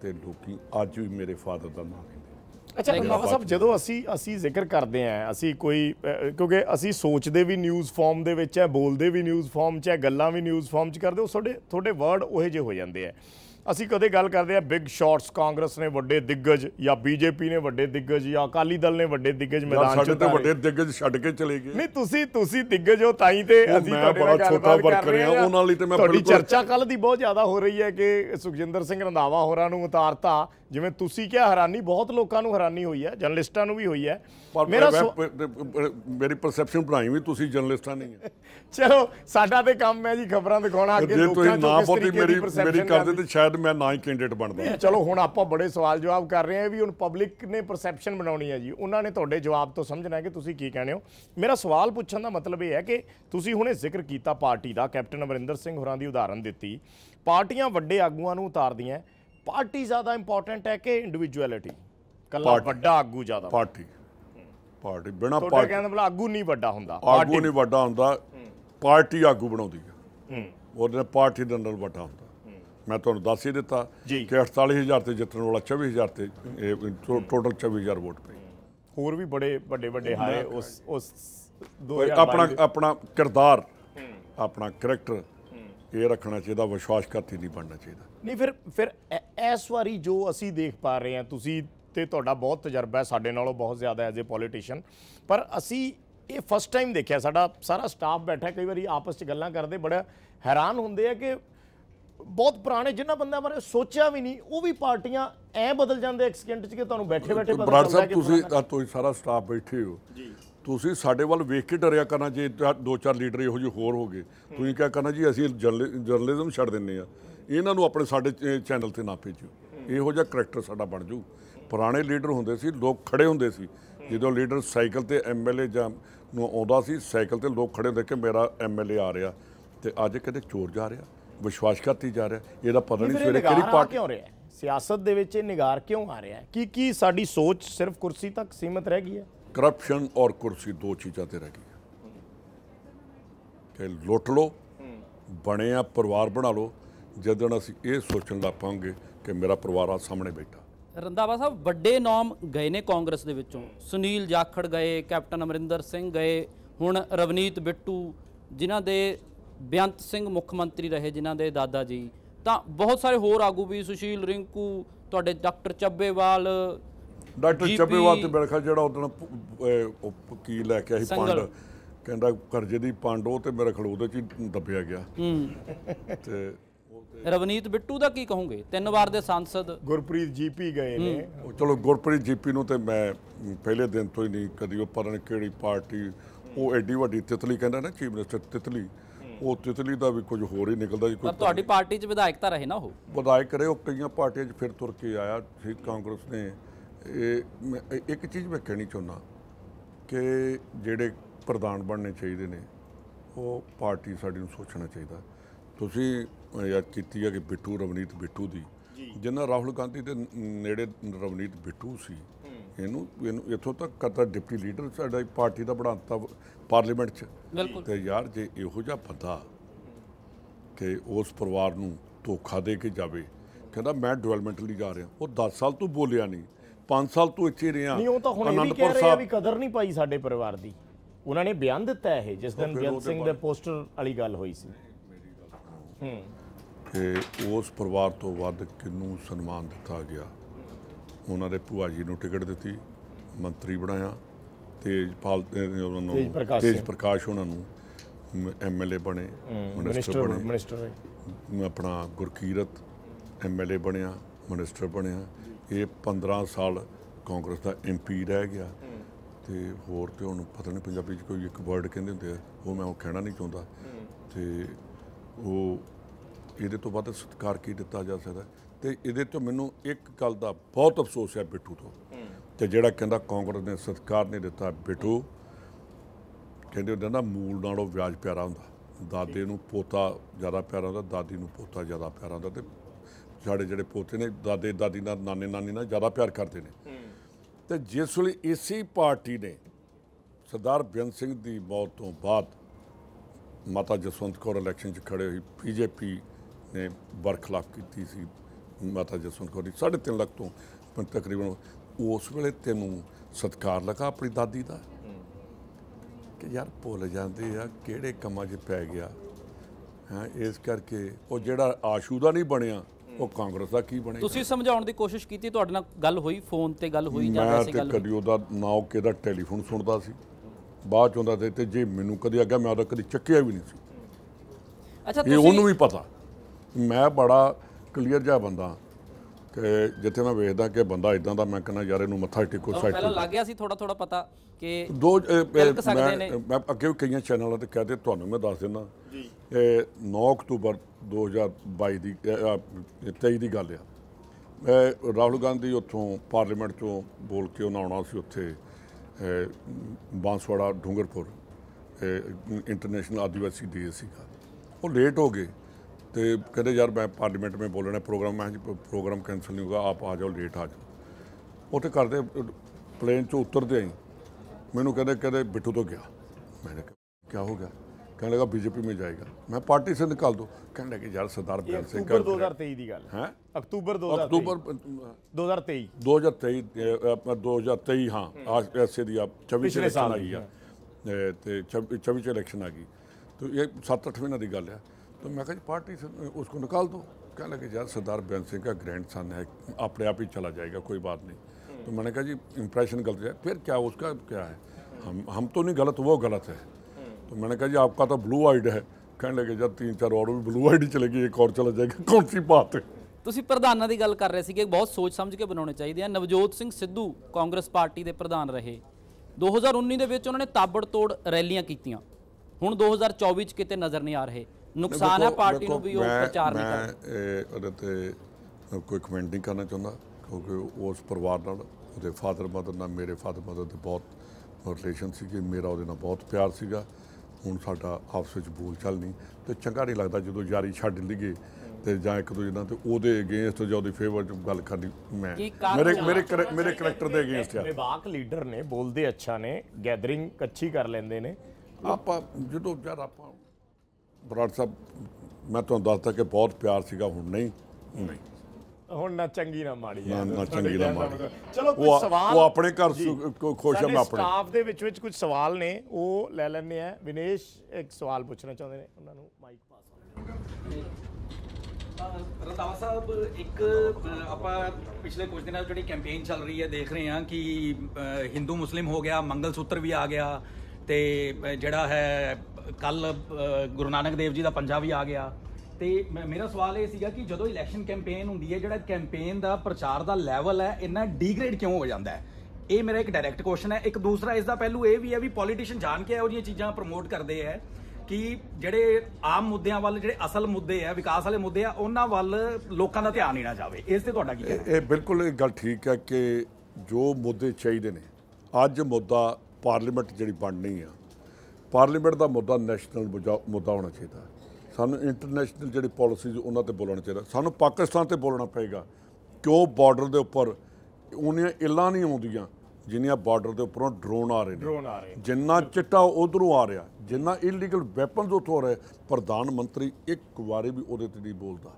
ਤੇ ਲੋਕੀ ਅੱਜ ਵੀ ਮੇਰੇ ਫਾਦਰ ਦਾ ਨਾਮ ਲੈਂਦੇ ਅੱਛਾ ਮਾਮਾ ਜਦੋਂ ਅਸੀਂ ਅਸੀਂ ਜ਼ਿਕਰ ਕਰਦੇ ਆਂ ਅਸੀਂ ਕੋਈ ਕਿਉਂਕਿ ਅਸੀਂ ਸੋਚਦੇ ਵੀ ਨਿਊਜ਼ ਫਾਰਮ ਦੇ ਵਿੱਚ ਹੈ ਬੋਲਦੇ ਵੀ ਨਿਊਜ਼ ਫਾਰਮ 'ਚ ਹੈ ਗੱਲਾਂ ਵੀ ਨਿਊਜ਼ ਫਾਰਮ 'ਚ ਕਰਦੇ ਉਹ ਤੁਹਾਡੇ ਤੁਹਾਡੇ ਵਰਡ ਉਹੇ ਜੇ ਹੋ ਜਾਂਦੇ ਆ ਅਸੀਂ ਕਦੇ ਗੱਲ ਕਰਦੇ ਆ ਬਿਗ ਸ਼ਾਰਟਸ ਕਾਂਗਰਸ ਨੇ ਵੱਡੇ ਦਿੱਗਜ ਜਾਂ ਬੀਜੇਪੀ ਨੇ ਵੱਡੇ ਦਿੱਗਜ ਜਾਂ ਅਕਾਲੀ ਦਲ ਨੇ ਵੱਡੇ ਦਿੱਗਜ ਮੈਦਾਨ ਚ ਸਾਡੇ ਤੇ ਵੱਡੇ ਦਿੱਗਜ ਛੱਡ ਕੇ ਚਲੇ ਗਏ ਨਹੀਂ ਤੁਸੀਂ ਤੁਸੀਂ ਦਿੱਗਜ ਹੋ ਤਾਂ ਹੀ ਤੇ ਅਸੀਂ ਮੈਂ ਬੜਾ ਛੋਟਾ ਵਰਕਰ ਕਰਿਆ ਉਹਨਾਂ ਲਈ ਤੇ ਮੈਂ ਬਿਲਕੁਲ ਚਰਚਾ ਕੱਲ ਦੀ ਬਹੁਤ ਜ਼ਿਆਦਾ ਹੋ ਰਹੀ ਹੈ ਕਿ ਸੁਖਜਿੰਦਰ ਸਿੰਘ ਰੰਧਾਵਾ ਹੋਰਾਂ ਨੂੰ ਉਤਾਰਤਾ ਜਿਵੇਂ ਤੁਸੀਂ ਕਿਹਾ ਹੈਰਾਨੀ ਬਹੁਤ ਲੋਕਾਂ ਨੂੰ ਹੈਰਾਨੀ ਹੋਈ ਹੈ ਜਰਨਲਿਸਟਾਂ ਨੂੰ ਵੀ ਹੋਈ ਹੈ ਮੇਰਾ ਮੇਰੀ ਪਰਸੈਪਸ਼ਨ ਬਣਾਈ ਵੀ ਤੁਸੀਂ ਜਰਨਲਿਸਟਾਂ ਨਹੀਂ ਹੈ ਚਲੋ ਸਾਡਾ ਤੇ ਕੰਮ ਹੈ ਜੀ ਖਬਰਾਂ ਦਿਖਾਉਣਾ ਅੱਗੇ ਲੋਕਾਂ ਨੂੰ ਨਾ ਬਹੁਤੀ ਮੇਰੀ ਮੇਰੀ ਕਰਦੇ ਤੇ ਸ਼ਾਇਦ ਮੈਂ ਨਾ ਹੀ ਕੈਂਡੀਡੇਟ ਬਣਦਾ ਚਲੋ ਹੁਣ ਆਪਾਂ ਬੜੇ ਸਵਾਲ ਜਵਾਬ ਕਰ ਰਹੇ ਹਾਂ ਵੀ ਹੁਣ ਪਬਲਿਕ ਨੇ ਪਰਸੈਪਸ਼ਨ ਬਣਾਉਣੀ ਹੈ ਜੀ ਉਹਨਾਂ ਨੇ ਤੁਹਾਡੇ ਜਵਾਬ ਤੋਂ ਸਮਝਣਾ ਕਿ ਤੁਸੀਂ ਕੀ ਕਹਿੰਦੇ ਹੋ ਮੇਰਾ ਸਵਾਲ ਪੁੱਛਣ ਦਾ ਮਤਲਬ ਇਹ ਹੈ ਕਿ ਤੁਸੀਂ ਹੁਣੇ ਜ਼ਿਕਰ ਕੀਤਾ ਪਾਰਟੀ ਦਾ ਕੈਪਟਨ ਅਮਰਿੰਦਰ ਸਿੰਘ ਹੋਰਾਂ ਦੀ ਉਦਾਹਰਨ ਦਿੱਤੀ ਪਾਰਟੀਆਂ ਵੱਡੇ ਆਗੂਆਂ ਨੂੰ ਉਤਾਰਦੀਆਂ ਪਾਰਟੀ ਜ਼ਿਆਦਾ ਇੰਪੋਰਟੈਂਟ ਹੈ ਕਿ ਇੰਡੀਵਿਜੁਅਲਿਟੀ ਕੱਲਾ ਵੱਡਾ ਆਗੂ ਜ਼ਿਆਦਾ ਪਾਰਟੀ ਪਾਰਟੀ ਬਿਨਾ ਪਾਰਟੀ ਕਹਿੰਦੇ ਬਲ ਆਗੂ ਨਹੀਂ ਵੱਡਾ ਹੁੰਦਾ ਆਗੂ ਨਹੀਂ ਵੱਡਾ ਹੁੰਦਾ ਪਾਰਟੀ ਆਗੂ ਬਣਾਉਂਦੀ ਹੈ ਉਹਦੇ ਪਾਰਟੀ ਦੇ ਨਾਲ ਵੱਡਾ ਹੁੰਦਾ ਮੈਂ ਤੁਹਾਨੂੰ ਦੱਸ ਹੀ ਦਿੱਤਾ ਕਿ 48000 ਤੇ ਜਿੱਤਣ ਵਾਲਾ 24000 ਤੇ ਇਹ ਟੋਟਲ 24000 ਵੋਟ ਪਈ ਹੋਰ ਵੀ ਬੜੇ ਵੱਡੇ ਵੱਡੇ ਹਾਰੇ ਉਸ ਉਸ ਆਪਣਾ ਆਪਣਾ ਕਿਰਦਾਰ ਆਪਣਾ ਕੈਰੈਕਟਰ ਇਹ ਰੱਖਣਾ ਚਾਹੀਦਾ ਵਿਸ਼ਵਾਸ ਕਰਤੀ ਨਹੀਂ ਬਣਨਾ ਚਾਹੀਦਾ ਨਹੀਂ ਫਿਰ ਫਿਰ ਇਸ ਵਾਰੀ ਜੋ ਅਸੀਂ ਦੇਖ ਪਾ ਰਹੇ ਹਾਂ ਤੁਸੀਂ ਤੇ ਤੁਹਾਡਾ ਬਹੁਤ ਤਜਰਬਾ ਹੈ ਸਾਡੇ ਨਾਲੋਂ ਬਹੁਤ ਜ਼ਿਆਦਾ ਐਜ਼ ਅ ਪੋਲੀਟੀਸ਼ੀਅਨ ਪਰ ਅਸੀਂ ਇਹ ਫਸਟ ਟਾਈਮ ਦੇਖਿਆ ਸਾਡਾ ਸਾਰਾ ਸਟਾਫ ਬੈਠਾ ਕਈ ਵਾਰੀ ਆਪਸ ਵਿੱਚ ਗੱਲਾਂ ਕਰਦੇ ਬੜਾ ਹੈਰਾਨ ਹੁੰਦੇ ਆ ਕਿ ਬਹੁਤ ਪੁਰਾਣੇ ਜਿਨ੍ਹਾਂ ਬੰਦਿਆਂ ਬਾਰੇ ਸੋਚਿਆ ਵੀ ਨਹੀਂ ਉਹ ਵੀ ਪਾਰਟੀਆਂ ਐ ਬਦਲ ਜਾਂਦੇ ਸਕਿੰਟ 'ਚ ਕਿ ਤੁਹਾਨੂੰ ਬੈਠੇ ਬੈਠੇ ਪਤਾ ਬਰਾੜ ਸਾਹਿਬ ਤੁਸੀਂ ਤੁਸੀਂ ਸਾਰਾ ਸਟਾਫ ਬੈਠੇ ਹੋ ਜੀ ਤੁਸੀਂ ਸਾਡੇ ਵੱਲ ਵੇਖ ਕੇ ਡਰਿਆ ਕਰਨਾ ਜੇ ਦੋ ਚਾਰ ਲੀਡਰ ਇਹੋ ਜਿਹੇ ਹੋਰ ਹੋ ਗਏ ਤੁਸੀਂ ਕਹਿ ਕਰਨਾ ਜੀ ਅਸੀਂ ਜਰਨਲਿਜ਼ਮ ਛੱਡ ਦਿੰਨੇ ਆ ਇਹਨਾਂ ਨੂੰ ਆਪਣੇ ਸਾਡੇ ਚੈਨਲ ਤੇ ਨਾ ਭੇਜਿਓ ਇਹੋ ਜਿਹਾ ਕਰੈਕਟਰ ਸਾਡਾ ਬਣ ਜੂ ਪੁਰਾਣੇ ਲੀਡਰ ਹੁੰਦੇ ਸੀ ਲੋਕ ਖੜੇ ਹੁੰਦੇ ਸੀ ਜਦੋਂ ਲੀਡਰ ਸਾਈਕਲ ਤੇ ਐਮਐਲਏ ਜਾਂ ਨੂੰ ਆਉਂਦਾ ਸੀ ਸਾਈਕਲ ਤੇ ਲੋਕ ਖੜੇ ਦੇਖ ਕੇ ਮੇਰਾ ਐਮਐਲਏ ਆ ਰਿਹਾ ਤੇ ਅੱਜ ਕਿਤੇ ਚੋਰ ਜਾ ਰਿਹਾ ਵਿਸ਼ਵਾਸ ਕਰਤੀ ਜਾ ਰਿਹਾ ਇਹਦਾ ਪਤਾ ਨਹੀਂ ਸਵੇਰੇ ਕਿਹੜੀ ਪਾਰਟੀ ਕਿਉਂ ਰਿਹਾ ਸਿਆਸਤ ਦੇ ਵਿੱਚ ਇਹ ਨਿਗਾਰ ਕਿਉਂ ਆ ਰਿਹਾ ਕੀ ਕੀ ਸਾਡੀ ਸੋਚ ਸਿਰਫ ਕੁਰਸੀ ਤੱਕ ਸੀਮਤ ਰਹਿ ਗਈ ਹੈ ਕਰਪਸ਼ਨ ਔਰ ਕੁਰਸੀ ਦੋ ਚੀਜ਼ਾਂ ਤੇ ਰਹਿ ਗਈਆਂ ਕਿ ਲੁੱਟ ਲੋ ਬਣਿਆ ਪਰਿਵਾਰ ਬਣਾ ਲੋ ਜਦੋਂ ਅਸੀਂ ਇਹ ਸੋਚਣ ਲੱਗ ਪਾਂਗੇ ਕਿ ਮੇਰਾ ਪਰਿਵਾਰ ਆ ਸਾਹਮਣੇ ਬੈਠਾ ਰੰਦਾਵਾ ਸਾਹਿਬ ਵੱਡੇ ਨਾਮ ਗਏ ਨੇ ਕਾਂਗਰਸ ਦੇ ਵਿੱਚੋਂ ਸੁਨੀਲ ਜਾਖੜ ਗਏ ਕੈਪਟਨ ਅਮਰਿੰਦਰ ਸਿੰਘ ਗਏ ਹੁਣ ਰਵਨੀਤ ਬਿੱਟੂ ਜਿਨ੍ਹਾਂ ਦੇ ਬਿਆੰਤ ਸਿੰਘ ਮੁੱਖ ਮੰਤਰੀ ਰਹੇ ਜਿਨ੍ਹਾਂ ਦੇ ਦਾਦਾ ਜੀ ਤਾਂ ਬਹੁਤ ਸਾਰੇ ਹੋਰ ਆਗੂ ਵੀ ਸੁਸ਼ੀਲ ਰਿੰਕੂ ਤੁਹਾਡੇ ਡਾਕਟਰ ਚੱਬੇਵਾਲ ਡਾਕਟਰ ਚੱਬੇਵਾਲ ਤੇ ਬੜਖਾ ਜਿਹੜਾ ਉਦੋਂ ਕੀ ਲੈ ਕੇ ਆਹੀ ਪੰਡ ਕਹਿੰਦਾ ਕਰਜ਼ੇ ਦੀ ਪੰਡ ਉਹ ਤੇ ਮੇਰੇ ਖੜੋ ਉਹਦੇ ਚ ਦੱਬਿਆ ਗਿਆ ਤੇ ਰਵਨੀਤ ਬਿੱਟੂ ਦਾ ਕੀ ਕਹੋਗੇ ਤਿੰਨ ਵਾਰ ਦੇ ਸੰਸਦ ਗੁਰਪ੍ਰੀਤ ਜੀਪੀ ਗਏ ਨੇ ਉਹ ਚਲੋ ਗੁਰਪ੍ਰੀਤ ਜੀਪੀ ਨੂੰ ਤੇ ਮੈਂ ਪਹਿਲੇ ਦਿਨ ਤੋਂ ਹੀ ਨਹੀਂ ਕਦੀ ਉਹ ਪਰਣ ਕਿਹੜੀ ਪਾਰਟੀ ਉਹ ਐਡੀ ਵੱਡੀ ਤਿਤਲੀ ਕਹਿੰਦਾ ਨਾ ਚੀਫ ਮਿਨਿਸਟਰ ਤਿਤਲੀ ਉਹ ਤਿਤਲੀ ਦਾ ਵੀ ਕੁਝ ਹੋਰ ਹੀ ਨਿਕਲਦਾ ਜੀ ਕੋਈ ਤੁਹਾਡੀ ਪਾਰਟੀ 'ਚ ਵਿਧਾਇਕ ਤਾਂ ਰਹੇ ਨਾ ਉਹ ਵਿਧਾਇਕ ਰਹੇ ਉਹ ਕਈਆਂ ਪਾਰਟੀਆਂ 'ਚ ਫਿਰ ਤੁਰ ਕੇ ਆਇਆ ਫਿਰ ਕਾਂਗਰਸ ਨੇ ਇਹ ਇੱਕ ਚੀਜ਼ ਮੈਂ ਕਹਿਣੀ ਚਾਹੁੰਦਾ ਕਿ ਜਿਹੜੇ ਪ੍ਰਧਾਨ ਬਣਨੇ ਚਾਹੀਦੇ ਨੇ ਉਹ ਪਾਰਟੀ ਸਾਡੀ ਨੂੰ ਸੋਚਣਾ ਚਾਹੀਦਾ ਤੁਸੀਂ ਯਾਦ ਕੀਤੀ ਹੈ ਕਿ ਬਿੱਟੂ ਰਵਨੀਤ ਬਿੱਟੂ ਦੀ ਜਿੰਨਾ ਰਾਹੁਲ ਗਾਂਧੀ ਦੇ ਨੇੜੇ ਰਵਨੀਤ ਬਿੱਟੂ ਸੀ ਇਹਨੂੰ ਇਹਨੂੰ ਇੱਥੋਂ ਤੱਕ ਕਹਤਾ ਡਿਪਟੀ ਲੀਡਰ ਸਾਡਾ ਪਾਰਟੀ ਦਾ ਬਣਾਤਾ ਪਾਰਲੀਮੈਂਟ 'ਚ ਤੇ ਯਾਰ ਜੇ ਇਹੋ ਜਿਹਾ ਬੰਦਾ ਕਿ ਉਸ ਪਰਿਵਾਰ ਨੂੰ ਧੋਖਾ ਦੇ ਕੇ ਜਾਵੇ ਕਹਿੰਦਾ ਮੈਂ ਡਿਵੈਲਪਮੈਂਟ ਲਈ ਜਾ ਰਿਹਾ ਉਹ 10 ਸਾਲ ਤੋਂ ਬੋਲਿਆ ਨਹੀਂ 5 ਸਾਲ ਤੋਂ ਇੱਥੇ ਰਿਹਾ ਨਹੀਂ ਉਹ ਤਾਂ ਹੁਣ ਇਹ ਵੀ ਕਹਿ ਰਿਹਾ ਵੀ ਕਦਰ ਨਹੀਂ ਪਾਈ ਸਾਡੇ ਪਰਿਵਾਰ ਦੀ ਉਹਨਾਂ ਨੇ ਬਿਆਨ ਦਿੱਤਾ ਇਹ ਜਿਸ ਦਿਨ ਬਿਆਨ ਸਿੰਘ ਦੇ ਪੋਸਟਰ ਵਾਲੀ ਗੱਲ ਹੋਈ ਸੀ ਹੂੰ ਕਿ ਉਸ ਪਰਿਵਾਰ ਤੋਂ ਵੱਧ ਕਿੰਨੂੰ ਸਨਮਾਨ ਦਿੱਤਾ ਗਿਆ ਉਹਨਾਂ ਦੇ ਭੂਆ ਜੀ ਨੂੰ ਟਿਕਟ ਦਿੱਤੀ ਮੰਤਰੀ ਬਣਾਇਆ ਤੇਜਪਾਲ ਉਹਨਾਂ ਨੂੰ ਤੇਜ ਪ੍ਰਕਾਸ਼ ਉਹਨਾਂ ਨੂੰ ਐਮਐਲਏ ਬਣੇ ਮਿਨਿਸਟਰ ਬਣੇ ਆਪਣਾ ਗੁਰਕੀਰਤ ਐਮਐਲਏ ਬਣਿਆ ਮਿਨਿਸਟਰ ਬਣਿਆ ਇਹ 15 ਸਾਲ ਕਾਂਗਰਸ ਦਾ ਐਮਪੀ ਰਹਿ ਗਿਆ ਤੇ ਹੋਰ ਤੇ ਉਹਨੂੰ ਪਤਾ ਨਹੀਂ ਪੰਜਾਬੀ 'ਚ ਕੋਈ ਇੱਕ ਵਰਡ ਕਹਿੰਦੇ ਹੁੰਦੇ ਆ ਉਹ ਮੈਂ ਉਹ ਕਹਿਣਾ ਨਹੀਂ ਚਾਹੁੰਦਾ ਤੇ ਉਹ ਇਹਦੇ ਤੋਂ ਵੱਧ ਸਤਿਕਾਰ ਕੀ ਦਿੱਤਾ ਜਾ ਸਕਦਾ ਤੇ ਇਹਦੇ ਤੋਂ ਮੈਨੂੰ ਇੱਕ ਗੱਲ ਦਾ ਬਹੁਤ ਅਫਸੋਸ ਹੈ ਬਿੱਟੂ ਤੋਂ ਤੇ ਜਿਹੜਾ ਕਹਿੰਦਾ ਕਾਂਗਰਸ ਨੇ ਸਤਿਕਾਰ ਨਹੀਂ ਦਿੱਤਾ ਬਿੱਟੂ ਕਹਿੰਦੇ ਉਹਦਾ ਨਾ ਮੂਲ ਨਾਲੋਂ ਵਿਆਜ ਪਿਆਰਾ ਹੁੰਦਾ ਦਾਦੇ ਨੂੰ ਪੋਤਾ ਜ਼ਿਆਦਾ ਪਿਆਰਾ ਹੁੰਦਾ ਦਾਦੀ ਨੂੰ ਪੋਤਾ ਜ਼ਿਆਦਾ ਪਿਆਰਾ ਹੁੰਦਾ ਤੇ ਸਾਡੇ ਜਿਹੜੇ ਪੋਤੇ ਨੇ ਦਾਦੇ ਦਾਦੀ ਨਾਲ ਨਾਨੇ ਨਾਨੀ ਨਾਲ ਜ਼ਿਆਦਾ ਪਿਆਰ ਕਰਦੇ ਨੇ ਤੇ ਜਿਸ ਵੇਲੇ ਇਸੇ ਪਾਰਟੀ ਨੇ ਸਰਦਾਰ ਬਿੰਦ ਸਿੰਘ ਦੀ ਮੌਤ ਤੋਂ ਬਾਅਦ ਮਾਤਾ ਜਸਵੰਤ ਕੌਰ ਇਲੈਕਸ਼ਨ 'ਚ ਖੜੇ ਹੋਈ ਬੀਜੇਪੀ ਨੇ ਵਰਖਲਾਪ ਕੀਤੀ ਸੀ ਮਾਤਾ ਜਸਵੰਤ ਕੌਰ ਦੀ 3.5 ਲੱਖ ਤੋਂ ਤਕਰੀਬਨ ਉਸ ਵੇਲੇ ਤੈਨੂੰ ਸਤਕਾਰ ਲਗਾ ਆਪਣੀ ਦਾਦੀ ਦਾ ਕਿ ਯਾਰ ਭੁੱਲ ਜਾਂਦੇ ਆ ਕਿਹੜੇ ਕੰਮਾਂ 'ਚ ਪੈ ਗਿਆ ਹਾਂ ਇਸ ਕਰਕੇ ਉਹ ਜਿਹੜਾ ਆਸ਼ੂ ਦਾ ਨਹੀਂ ਬਣਿਆ ਉਹ ਕਾਂਗਰਸ ਦਾ ਕੀ ਬਣੇਗਾ ਤੁਸੀਂ ਸਮਝਾਉਣ ਦੀ ਕੋਸ਼ਿਸ਼ ਕੀਤੀ ਤੁਹਾਡੇ ਨਾਲ ਗੱਲ ਹੋਈ ਫੋਨ ਤੇ ਗੱਲ ਹੋਈ ਜਾਂ ਵੈਸੇ ਗੱਲ ਮੈਂ ਕਦੀ ਉਹਦਾ ਉਹ ਕਿਹਦਾ ਟੈਲੀਫੋਨ ਸੁਣਦਾ ਸੀ ਬਾਅਦ ਚ ਹੁੰਦਾ ਤੇ ਜੇ ਮੈਨੂੰ ਕਦੀ ਅੱਗਾ ਮੈਂ ਉਹਦਾ ਕਦੀ ਚੱਕਿਆ ਵੀ ਨਹੀਂ ਸੀ ਅੱਛਾ ਤੁਸੀਂ ਇਹ ਉਹਨੂੰ ਵੀ ਪਤਾ ਮੈਂ ਬੜਾ ਕਲੀਅਰ ਜਿਹਾ ਬੰਦਾ ਕਿ ਜਿੱਥੇ ਮੈਂ ਵੇਖਦਾ ਕਿ ਬੰਦਾ ਇਦਾਂ ਦਾ ਮੈਂ ਕਹਿੰਦਾ ਯਾਰ ਇਹਨੂੰ ਮੱਥਾ ਟੇਕੋ ਸਾਈਡ ਪਹਿਲਾਂ ਲੱਗ ਗਿਆ ਸੀ ਥੋੜਾ ਥੋੜਾ ਪਤਾ ਕਿ ਦੋ ਮੈਂ ਅੱਗੇ ਕਈਆਂ ਚੈਨਲਾਂ ਤੇ ਕਹਦੇ ਤੁਹਾਨੂੰ ਮੈਂ ਦੱਸ ਦਿੰਦਾ ਜੀ ਇਹ 9 ਅਕਤੂਬਰ 2022 ਦੀ 23 ਦੀ ਗੱਲ ਆ ਰਾਹੁਲ ਗਾਂਧੀ ਉੱਥੋਂ ਪਾਰਲੀਮੈਂਟ ਤੋਂ ਬੋਲ ਕੇ ਉਹਨਾਂ ਆਉਣਾ ਸੀ ਉੱਥੇ ਬਾਂਸਵਾੜਾ ਡੂੰਗਰਪੁਰ ਇੰਟਰਨੈਸ਼ਨਲ ਆਦੀਵਾਸੀ ਡੇ ਸੀਗਾ ਉਹ ਲੇਟ ਹੋ ਗਏ ਤੇ ਕਹਿੰਦੇ ਯਾਰ ਮੈਂ ਪਾਰਲੀਮੈਂਟ ਮੇਂ ਬੋਲਣਾ ਪ੍ਰੋਗਰਾਮ ਮੈਂ ਪ੍ਰੋਗਰਾਮ ਕੈਨਸਲ ਨਹੀਂ ਹੋਗਾ ਆਪ ਆ ਜਾਓ ਲੇਟ ਆ ਜਾਓ ਉੱਥੇ ਕਰਦੇ ਪਲੇਨ 'ਚ ਉਤਰਦੇ ਆਂ ਮੈਨੂੰ ਕਹਿੰਦੇ ਕਹਿੰਦੇ ਬਿੱਟੂ ਤੋਂ ਗਿਆ ਮੈਨੇ ਕਿਹਾ ਕੀ ਹੋ ਗਿਆ कहने लगा ਬੀਜੇਪੀ ਮੇ ਜਾਏਗਾ ਮੈਂ ਪਾਰਟੀ ਸੇ ਨਿਕਾਲ ਦੋ कहने लगे ਯਾਰ ਸਰਦਾਰ बयान सिंह अक्टूबर 2023 ਦੀ ਗੱਲ ਹੈ ਅਕਤੂਬਰ 2023 ਅਕਤੂਬਰ 2023 2023 ਆਪਣਾ 2023 ਹਾਂ ਅੱਜ ਐਸੇ ਦੀ ਆਪ 24 ਇਲੈਕਸ਼ਨ ਆਈ ਆ ਤੇ 24 ਇਲੈਕਸ਼ਨ ਆ ਗਈ ਤੇ ਇਹ 7-8 ਮਹੀਨਾ ਦੀ ਗੱਲ ਹੈ तो मैं कहा पार्टी से उसको निकाल दो कहने लगे यार सरदार बेन सिंह का ग्रैंड सन है अपने आप ही चला जाएगा कोई बात नहीं तो मैंने कहा जी इम्प्रेशन गलत है फिर क्या उसका क्या है हम हम तो नहीं गलत वो गलत है तो मैंने कहा जी आपका तो ब्लू आइड है कहने लगे जब तीन चार और भी ब्लू आइड चलेगी एक और चला जाएगा कौन सी बात है ਤੁਸੀਂ ਪ੍ਰਧਾਨਾਂ ਦੀ ਗੱਲ ਕਰ ਰਹੇ ਸੀਗੇ ਬਹੁਤ ਸੋਚ ਸਮਝ ਕੇ ਬਣਾਉਣੇ ਚਾਹੀਦੇ ਆ ਨਵਜੋਤ ਸਿੰਘ ਸਿੱਧੂ ਕਾਂਗਰਸ ਪਾਰਟੀ ਦੇ ਪ੍ਰਧਾਨ ਰਹੇ 2019 ਦੇ ਵਿੱਚ ਉਹਨਾਂ ਨੇ ਤਾਬੜ ਤੋੜ ਰੈਲੀਆਂ ਕੀਤੀਆਂ ਹੁਣ 2024 ਚ ਕਿਤੇ ਨਜ਼ਰ ਨਹੀਂ ਆ ਨੁਕਸਾਨ ਹੈ ਪਾਰਟੀ ਨੂੰ ਵੀ ਉਹ ਪ੍ਰਚਾਰ ਨਹੀਂ ਕਰਦਾ ਮੈਂ ਇਹ ਉਹਦੇ ਤੇ ਕੋਈ ਕਮੈਂਟ ਨਹੀਂ ਕਰਨਾ ਚਾਹੁੰਦਾ ਕਿਉਂਕਿ ਉਸ ਪਰਿਵਾਰ ਨਾਲ ਉਹਦੇ ਫਾਦਰ ਮਦਰ ਨਾਲ ਮੇਰੇ ਫਾਦਰ ਮਦਰ ਦੇ ਬਹੁਤ ਰਿਲੇਸ਼ਨ ਸੀ ਕਿ ਮੇਰਾ ਉਹਦੇ ਨਾਲ ਬਹੁਤ ਪਿਆਰ ਸੀਗਾ ਹੁਣ ਸਾਡਾ ਆਪਸ ਵਿੱਚ ਚੱਲ ਨਹੀਂ ਤੇ ਚੰਗਾ ਨਹੀਂ ਲੱਗਦਾ ਜਦੋਂ ਯਾਰੀ ਛੱਡ ਲਈਏ ਤੇ ਜਾਂ ਇੱਕ ਦੂਜੇ ਨਾਲ ਤੇ ਉਹਦੇ ਅਗੇਂਸਟ ਜਾਂ ਉਹਦੀ ਫੇਵਰ ਚ ਗੱਲ ਕਰਨੀ ਮੈਂ ਮੇਰੇ ਮੇਰੇ ਮੇਰੇ ਕੈਰੈਕਟਰ ਦੇ ਅਗੇਂਸਟ ਆ ਬਾਕ ਲੀਡਰ ਨੇ ਬੋਲਦੇ ਅੱਛਾ ਨੇ ਗੈਦਰਿੰਗ ਕੱਚੀ ਕਰ ਲੈਂਦੇ ਨੇ ਆਪਾਂ ਜਦੋਂ ਯਾਰ ਆਪਾਂ ਬਰਾੜ ਸਾਹਿਬ ਮੈਂ ਤੁਹਾਨੂੰ ਦੱਸਦਾ ਕਿ ਬਹੁਤ ਪਿਆਰ ਸੀਗਾ ਹੁਣ ਨਹੀਂ ਨਹੀਂ ਹੁਣ ਨਾ ਚੰਗੀ ਨਾ ਮਾੜੀ ਹੈ ਨਾ ਚੰਗੀ ਨਾ ਮਾੜੀ ਚਲੋ ਕੋਈ ਸਵਾਲ ਉਹ ਆਪਣੇ ਘਰ ਖੁਸ਼ ਆ ਮੈਂ ਆਪਣੇ ਸਟਾਫ ਦੇ ਵਿੱਚ ਵਿੱਚ ਕੁਝ ਸਵਾਲ ਨੇ ਉਹ ਲੈ ਲੈਣੇ ਆ ਵਿਨੇਸ਼ ਇੱਕ ਸਵਾਲ ਪੁੱਛਣਾ ਚਾਹੁੰਦੇ ਨੇ ਉਹਨਾਂ ਨੂੰ ਮਾਈਕ ਪਾਸ ਰਤਾਵਾ ਸਾਹਿਬ ਇੱਕ ਆਪਾਂ ਪਿਛਲੇ ਕੁਝ ਦਿਨਾਂ ਤੋਂ ਜਿਹੜੀ ਕੈਂਪੇਨ ਚੱਲ ਰਹੀ ਹੈ ਦੇਖ ਰਹੇ ਹਾਂ ਕਿ ਹਿੰਦੂ ਮੁਸਲਿਮ ਹੋ ਗਿਆ ਮੰਗਲ ਸੂਤਰ ਵੀ ਆ ਗਿਆ ਤੇ ਜਿਹੜਾ ਹੈ ਕੱਲ ਗੁਰੂ ਨਾਨਕ ਦੇਵ ਜੀ ਦਾ ਪੰਜਾ ਵੀ ਆ ਗਿਆ ਤੇ ਮੇਰਾ ਸਵਾਲ ਇਹ ਸੀਗਾ ਕਿ ਜਦੋਂ ਇਲੈਕਸ਼ਨ ਕੈਂਪੇਨ ਹੁੰਦੀ ਹੈ ਜਿਹੜਾ ਕੈਂਪੇਨ ਦਾ ਪ੍ਰਚਾਰ ਦਾ ਲੈਵਲ ਹੈ ਇੰਨਾ ਡੀਗ੍ਰੇਡ ਕਿਉਂ ਹੋ ਜਾਂਦਾ ਹੈ ਇਹ ਮੇਰਾ ਇੱਕ ਡਾਇਰੈਕਟ ਕੁਐਸਚਨ ਹੈ ਇੱਕ ਦੂਸਰਾ ਇਸ ਦਾ ਪਹਿਲੂ ਇਹ ਵੀ ਹੈ ਵੀ ਪੋਲੀਟੀਸ਼ੀਅਨ ਜਾਣ ਕੇ ਇਹੋ ਚੀਜ਼ਾਂ ਪ੍ਰਮੋਟ ਕਰਦੇ ਹੈ ਕਿ ਜਿਹੜੇ ਆਮ ਮੁੱਦਿਆਂ ਵੱਲ ਜਿਹੜੇ ਅਸਲ ਮੁੱਦੇ ਆ ਵਿਕਾਸ ਵਾਲੇ ਮੁੱਦੇ ਆ ਉਹਨਾਂ ਵੱਲ ਲੋਕਾਂ ਦਾ ਧਿਆਨ ਨਹੀਂ ਨਾ ਜਾਵੇ ਇਸ ਤੇ ਤੁਹਾਡਾ ਕੀ ਕਹਿਣਾ ਇਹ ਬਿਲਕੁਲ ਇਹ ਗੱਲ ਠੀਕ ਹੈ ਕਿ ਜੋ ਮੁੱਦੇ ਚਾਹੀਦੇ ਨੇ ਅੱਜ ਮੁੱਦਾ ਪਾਰਲੀਮੈਂਟ ਜਿਹੜੀ ਬਣਨੀ ਆ ਪਾਰਲੀਮੈਂਟ ਦਾ ਮੁੱਦਾ ਨੈਸ਼ਨਲ ਮੁੱਦਾ ਹੋਣਾ ਚਾਹੀਦਾ ਸਾਨੂੰ ਇੰਟਰਨੈਸ਼ਨਲ ਜਿਹੜੀ ਪਾਲਿਸੀਜ਼ ਉਹਨਾਂ ਤੇ ਬੋਲਣਾ ਚਾਹੀਦਾ ਸਾਨੂੰ ਪਾਕਿਸਤਾਨ ਤੇ ਬੋਲਣਾ ਪਏਗਾ ਕਿਉਂ ਬਾਰਡਰ ਦੇ ਉੱਪਰ ਉਹਨੀਆਂ ਇਲਾਂ ਨਹੀਂ ਆਉਂਦੀਆਂ ਜਿੰਨੀਆਂ ਬਾਰਡਰ ਦੇ ਉੱਪਰੋਂ ਡਰੋਨ ਆ ਰਹੇ ਨੇ ਜਿੰਨਾ ਚਿੱਟਾ ਉਧਰੋਂ ਆ ਰਿਹਾ ਜਿੰਨਾ ਇਲੀਗਲ ਵੈਪਨਸ ਉੱਥੋਂ ਆ ਰਹੇ ਪ੍ਰਧਾਨ ਮੰਤਰੀ ਇੱਕ ਵਾਰੀ ਵੀ ਉਹਦੇ ਤੇ ਨਹੀਂ ਬੋਲਦਾ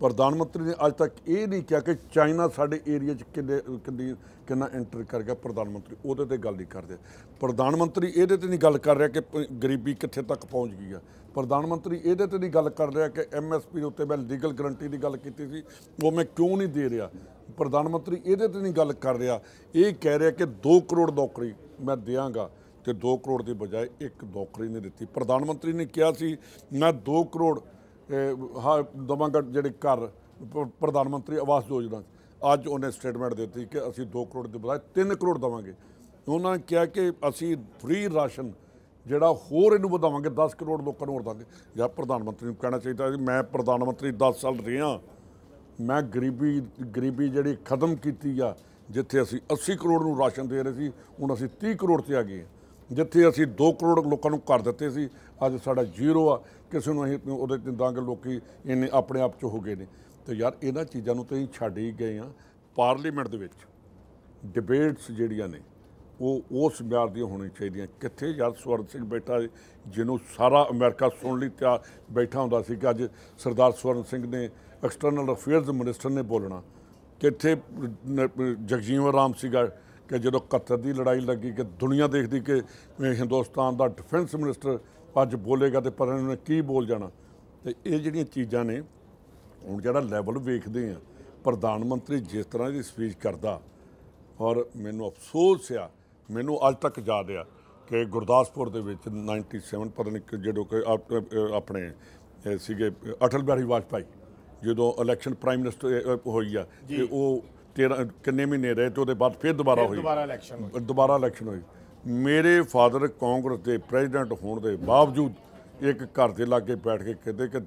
ਪ੍ਰਧਾਨ ਮੰਤਰੀ ਨੇ ਅੱਜ ਤੱਕ ਇਹ ਨਹੀਂ ਕਿਹਾ ਕਿ ਚਾਈਨਾ ਸਾਡੇ ਏਰੀਆ 'ਚ ਕਿੰਨੇ ਕਿੰਨੀ ਕਿੰਨਾ ਐਂਟਰ ਕਰ ਗਿਆ ਪ੍ਰਧਾਨ ਮੰਤਰੀ ਉਹਦੇ ਤੇ ਗੱਲ ਨਹੀਂ ਕਰਦੇ ਪ੍ਰਧਾਨ ਮੰਤਰੀ ਇਹਦੇ ਤੇ ਨਹੀਂ ਗੱਲ ਕਰ ਰਿਹਾ ਕਿ ਗਰੀਬੀ ਕਿੱਥੇ ਤੱਕ ਪਹੁੰਚ ਗਈ ਆ ਪ੍ਰਧਾਨ ਮੰਤਰੀ ਇਹਦੇ ਤੇ ਨਹੀਂ ਗੱਲ ਕਰ ਰਿਹਾ ਕਿ ਐਮਐਸਪੀ ਦੇ ਉੱਤੇ ਮੈਂ ਲੀਗਲ ਗਰੰਟੀ ਦੀ ਗੱਲ ਕੀਤੀ ਸੀ ਉਹ ਮੈਂ ਕਿਉਂ ਨਹੀਂ ਦੇ ਰਿਹਾ ਪ੍ਰਧਾਨ ਮੰਤਰੀ ਇਹਦੇ ਤੇ ਨਹੀਂ ਗੱਲ ਕਰ ਰਿਹਾ ਇਹ ਕਹਿ ਰਿਹਾ ਕਿ 2 ਕਰੋੜ ਨੌਕਰੀ ਮੈਂ ਦੇਵਾਂਗਾ ਤੇ 2 ਕਰੋੜ ਦੀ ਬਜਾਏ 1 ਨੌਕਰੀ ਨੇ ਦਿੱਤੀ ਪ੍ਰਧਾਨ ਮੰਤਰੀ ਨੇ ਕਿਹਾ ਸੀ ਮੈਂ 2 ਕਰੋੜ ਹਾਂ ਦਮੰਗਟ ਜਿਹੜੇ ਘਰ ਪ੍ਰਧਾਨ ਮੰਤਰੀ ਆਵਾਸ ਯੋਜਨਾ ਅੱਜ ਉਹਨੇ ਸਟੇਟਮੈਂਟ ਦਿੱਤੀ ਕਿ ਅਸੀਂ 2 ਕਰੋੜ ਦੇ ਬਜਾਏ 3 ਕਰੋੜ ਦਵਾਂਗੇ ਉਹਨਾਂ ਨੇ ਕਿਹਾ ਕਿ ਅਸੀਂ ਫ੍ਰੀ ਰਾਸ਼ਨ ਜਿਹੜਾ ਹੋਰ ਇਹਨੂੰ ਵਧਾਵਾਂਗੇ 10 ਕਰੋੜ ਲੋਕਾਂ ਨੂੰ ਹੋਰ ਦਾਂਗੇ ਜਾਂ ਪ੍ਰਧਾਨ ਮੰਤਰੀ ਨੂੰ ਕਹਿਣਾ ਚਾਹੀਦਾ ਸੀ ਮੈਂ ਪ੍ਰਧਾਨ ਮੰਤਰੀ 10 ਸਾਲ ਰਿਹਾ ਮੈਂ ਗਰੀਬੀ ਗਰੀਬੀ ਜਿਹੜੀ ਖਤਮ ਕੀਤੀ ਆ ਜਿੱਥੇ ਅਸੀਂ 80 ਕਰੋੜ ਨੂੰ ਰਾਸ਼ਨ ਦੇ ਰਹੇ ਸੀ ਹੁਣ ਅਸੀਂ 30 ਕਰੋੜ ਤੇ ਆ ਗਏ ਜਿੱਥੇ ਅਸੀਂ 2 ਕਰੋੜ ਲੋਕਾਂ ਨੂੰ ਕਰ ਦਿੱਤੇ ਸੀ ਅੱਜ ਸਾਡਾ ਜ਼ੀਰੋ ਆ ਕਿਸੇ ਨੂੰ ਅਸੀਂ ਉਹਦੇ ਤੇ ਤਾਂ ਕਿ ਲੋਕੀ ਇੰਨੇ ਆਪਣੇ ਆਪ ਚ ਹੋ ਗਏ ਨੇ ਤੇ ਯਾਰ ਇਹਨਾਂ ਚੀਜ਼ਾਂ ਨੂੰ ਤਾਂ ਹੀ ਛੱਡ ਹੀ ਗਏ ਆ ਪਾਰਲੀਮੈਂਟ ਦੇ ਵਿੱਚ ਡਿਬੇਟਸ ਜਿਹੜੀਆਂ ਨੇ ਉਹ ਉਸ ਮਿਆਰ ਦੀ ਹੋਣੀ ਚਾਹੀਦੀਆਂ ਕਿੱਥੇ ਯਾਰ ਸਵਰਨ ਸਿੰਘ ਬੈਠਾ ਜਿਹਨੂੰ ਸਾਰਾ ਅਮਰੀਕਾ ਸੁਣ ਲਈ ਤਿਆ ਬੈਠਾ ਹੁੰਦਾ ਸੀ ਕਿ ਅੱਜ ਸਰਦਾਰ ਸਵਰਨ ਸਿੰਘ ਨੇ ਐਕਸਟਰਨਲ ਅਫੇਅਰਸ ਮਿਨਿਸਟਰ ਨੇ ਬੋਲਣਾ ਕਿੱਥੇ ਜਗਜੀਵਨ ਰਾਮ ਸੀਗਾ ਕਿ ਜਦੋਂ ਕਤਰ ਦੀ ਲੜਾਈ ਲੱਗੀ ਕਿ ਦੁਨੀਆ ਦੇਖਦੀ ਕਿ ਹਿੰਦੁਸਤਾਨ ਦਾ ਡਿਫੈਂਸ ਮਿਨਿਸਟਰ ਅੱਜ ਬੋਲੇਗਾ ਤੇ ਪਰ ਇਹਨੇ ਉਹਨੇ ਕੀ ਬੋਲ ਜਾਣਾ ਤੇ ਇਹ ਜਿਹੜੀਆਂ ਚੀਜ਼ਾਂ ਨੇ ਹੁਣ ਜਿਹੜਾ ਲੈਵਲ ਵੇਖਦੇ ਆ ਪ੍ਰਧਾਨ ਮੰਤਰੀ ਜਿਸ ਤਰ੍ਹਾਂ ਦੀ ਸਪੀਚ ਕਰਦਾ ਔਰ ਮੈਨੂੰ ਅਫਸੋਸ ਆ ਮੈਨੂੰ ਅੱਜ ਤੱਕ ਯਾਦ ਆ ਕਿ ਗੁਰਦਾਸਪੁਰ ਦੇ ਵਿੱਚ 97 ਪਤਾ ਨਹੀਂ ਜਿਹੜੋ ਕਿ ਆਪਣੇ ਸੀਗੇ ਅਟਲ ਬਿਹਾਰੀ ਵਾਜਪਾਈ ਜਦੋਂ ਇਲੈਕਸ਼ਨ ਪ੍ਰਾਈਮ ਮਿਨਿਸਟਰ ਹੋਈ ਆ ਤੇ ਉਹ 13 ਕਿੰਨੇ ਮਹੀਨੇ ਰਹੇ ਤੇ ਉਹਦੇ ਬਾਅਦ ਫਿਰ ਦੁਬਾਰਾ ਹੋਈ ਦੁਬਾਰਾ ਇਲੈਕਸ਼ਨ ਦੁਬਾਰਾ ਇਲੈਕਸ਼ਨ ਹੋਈ ਮੇਰੇ ਫਾਦਰ ਕਾਂਗਰਸ ਦੇ ਪ੍ਰੈਜ਼ੀਡੈਂਟ ਹੋਣ ਦੇ ਬਾਵਜੂਦ ਇੱਕ ਘਰ ਦੇ ਲਾਗੇ ਬੈਠ ਕੇ ਕਹਿੰਦੇ ਕਿ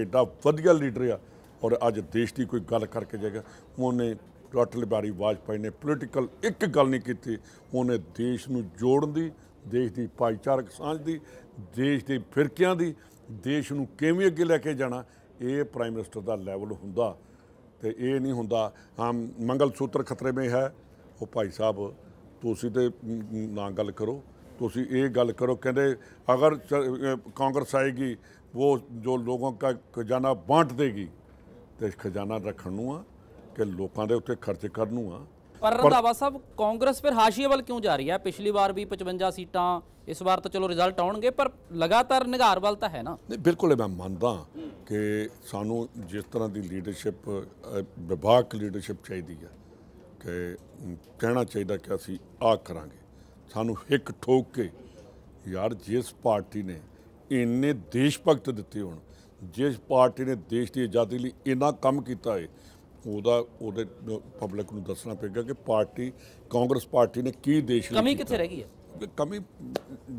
ਐਡਾ ਵਧੀਆ ਲੀਡਰ ਆ ਔਰ ਅੱਜ ਦੇਸ਼ ਦੀ ਕੋਈ ਗੱਲ ਕਰਕੇ ਜਾਏਗਾ ਉਹਨੇ ਟੋਟਲ ਬਾਰੀ ਵਾਜਪਾਈ ਨੇ ਪੋਲੀਟੀਕਲ ਇੱਕ ਗੱਲ ਨਹੀਂ ਕੀਤੀ ਉਹਨੇ ਦੇਸ਼ ਨੂੰ ਜੋੜਨ ਦੀ ਦੇਸ਼ ਦੀ ਭਾਈਚਾਰਕ ਸਾਂਝ ਦੀ ਦੇਸ਼ ਦੇ ਫਿਰਕਿਆਂ ਦੀ ਦੇਸ਼ ਨੂੰ ਕਿਵੇਂ ਅੱਗੇ ਲੈ ਕੇ ਜਾਣਾ ਇਹ ਪ੍ਰਾਈਮ ਮਿਨਿਸਟਰ ਦਾ ਲੈਵਲ ਹੁੰਦਾ ਤੇ ਇਹ ਨਹੀਂ ਹੁੰਦਾ ਹਮ ਮੰਗਲ ਸੂਤਰ ਖਤਰੇ ਮੇ ਹੈ ਉਹ ਭਾਈ ਸਾਹਿਬ ਤੁਸੀਂ ਤੇ ਨਾ ਗੱਲ ਕਰੋ ਤੁਸੀਂ ਇਹ ਗੱਲ ਕਰੋ ਕਹਿੰਦੇ ਅਗਰ ਕਾਂਗਰਸ ਆਏਗੀ ਉਹ ਜੋ ਲੋਕਾਂ ਦਾ ਖਜ਼ਾਨਾ ਬਾਂਟ ਦੇਗੀ ਤੇ ਖਜ਼ਾਨਾ ਰੱਖਣ ਨੂੰ ਆ ਕਿ ਲੋਕਾਂ ਦੇ ਉੱਤੇ ਖਰਚ ਕਰਨ ਨੂੰ ਆ ਪਰ ਰੰਧਾਵਾ ਸਾਹਿਬ ਕਾਂਗਰਸ ਫਿਰ ਹਾਸ਼ੀਏ ਵੱਲ ਕਿਉਂ ਜਾ ਰਹੀ ਹੈ ਪਿਛਲੀ ਵਾਰ ਵੀ 55 ਸੀਟਾਂ ਇਸ ਵਾਰ ਤਾਂ ਚਲੋ ਰਿਜ਼ਲਟ ਆਉਣਗੇ ਪਰ ਲਗਾਤਾਰ ਨਿਗਾਰ ਵੱਲ ਤਾਂ ਹੈ ਨਾ ਨਹੀਂ ਬਿਲਕੁਲ ਮੈਂ ਮੰਨਦਾ ਕਿ ਸਾਨੂੰ ਜਿਸ ਤਰ੍ਹਾਂ ਦੀ ਲੀਡਰਸ਼ਿਪ ਵਿਭਾਗ ਲੀਡਰਸ਼ਿਪ ਚਾਹੀਦੀ ਹੈ ਕਿ ਕਹਿਣਾ ਚਾਹੀਦਾ ਕਿ ਅਸੀਂ ਆ ਕਰਾਂਗੇ ਸਾਨੂੰ ਇੱਕ ਠੋਕ ਕੇ ਯਾਰ ਜਿਸ ਪਾਰਟੀ ਨੇ ਇੰਨੇ ਦੇਸ਼ ਭਗਤ ਦਿੱਤੇ ਹੋਣ ਜਿਸ ਪਾਰਟੀ ਨੇ ਦੇਸ਼ ਦੀ ਆਜ਼ਾਦੀ ਲਈ ਇੰਨਾ ਕੰਮ ਕੀਤਾ ਹੈ ਉਹਦਾ ਉਹਦੇ ਪਬਲਿਕ ਨੂੰ ਦੱਸਣਾ ਪਏਗਾ ਕਿ ਪਾਰਟੀ ਕਾਂਗਰਸ ਪਾਰਟੀ ਨੇ ਕੀ ਦੇਸ਼ ਲਈ ਕਮੀ ਕਿੱਥੇ ਰਹਿ ਗਈ ਹੈ ਕਮੀ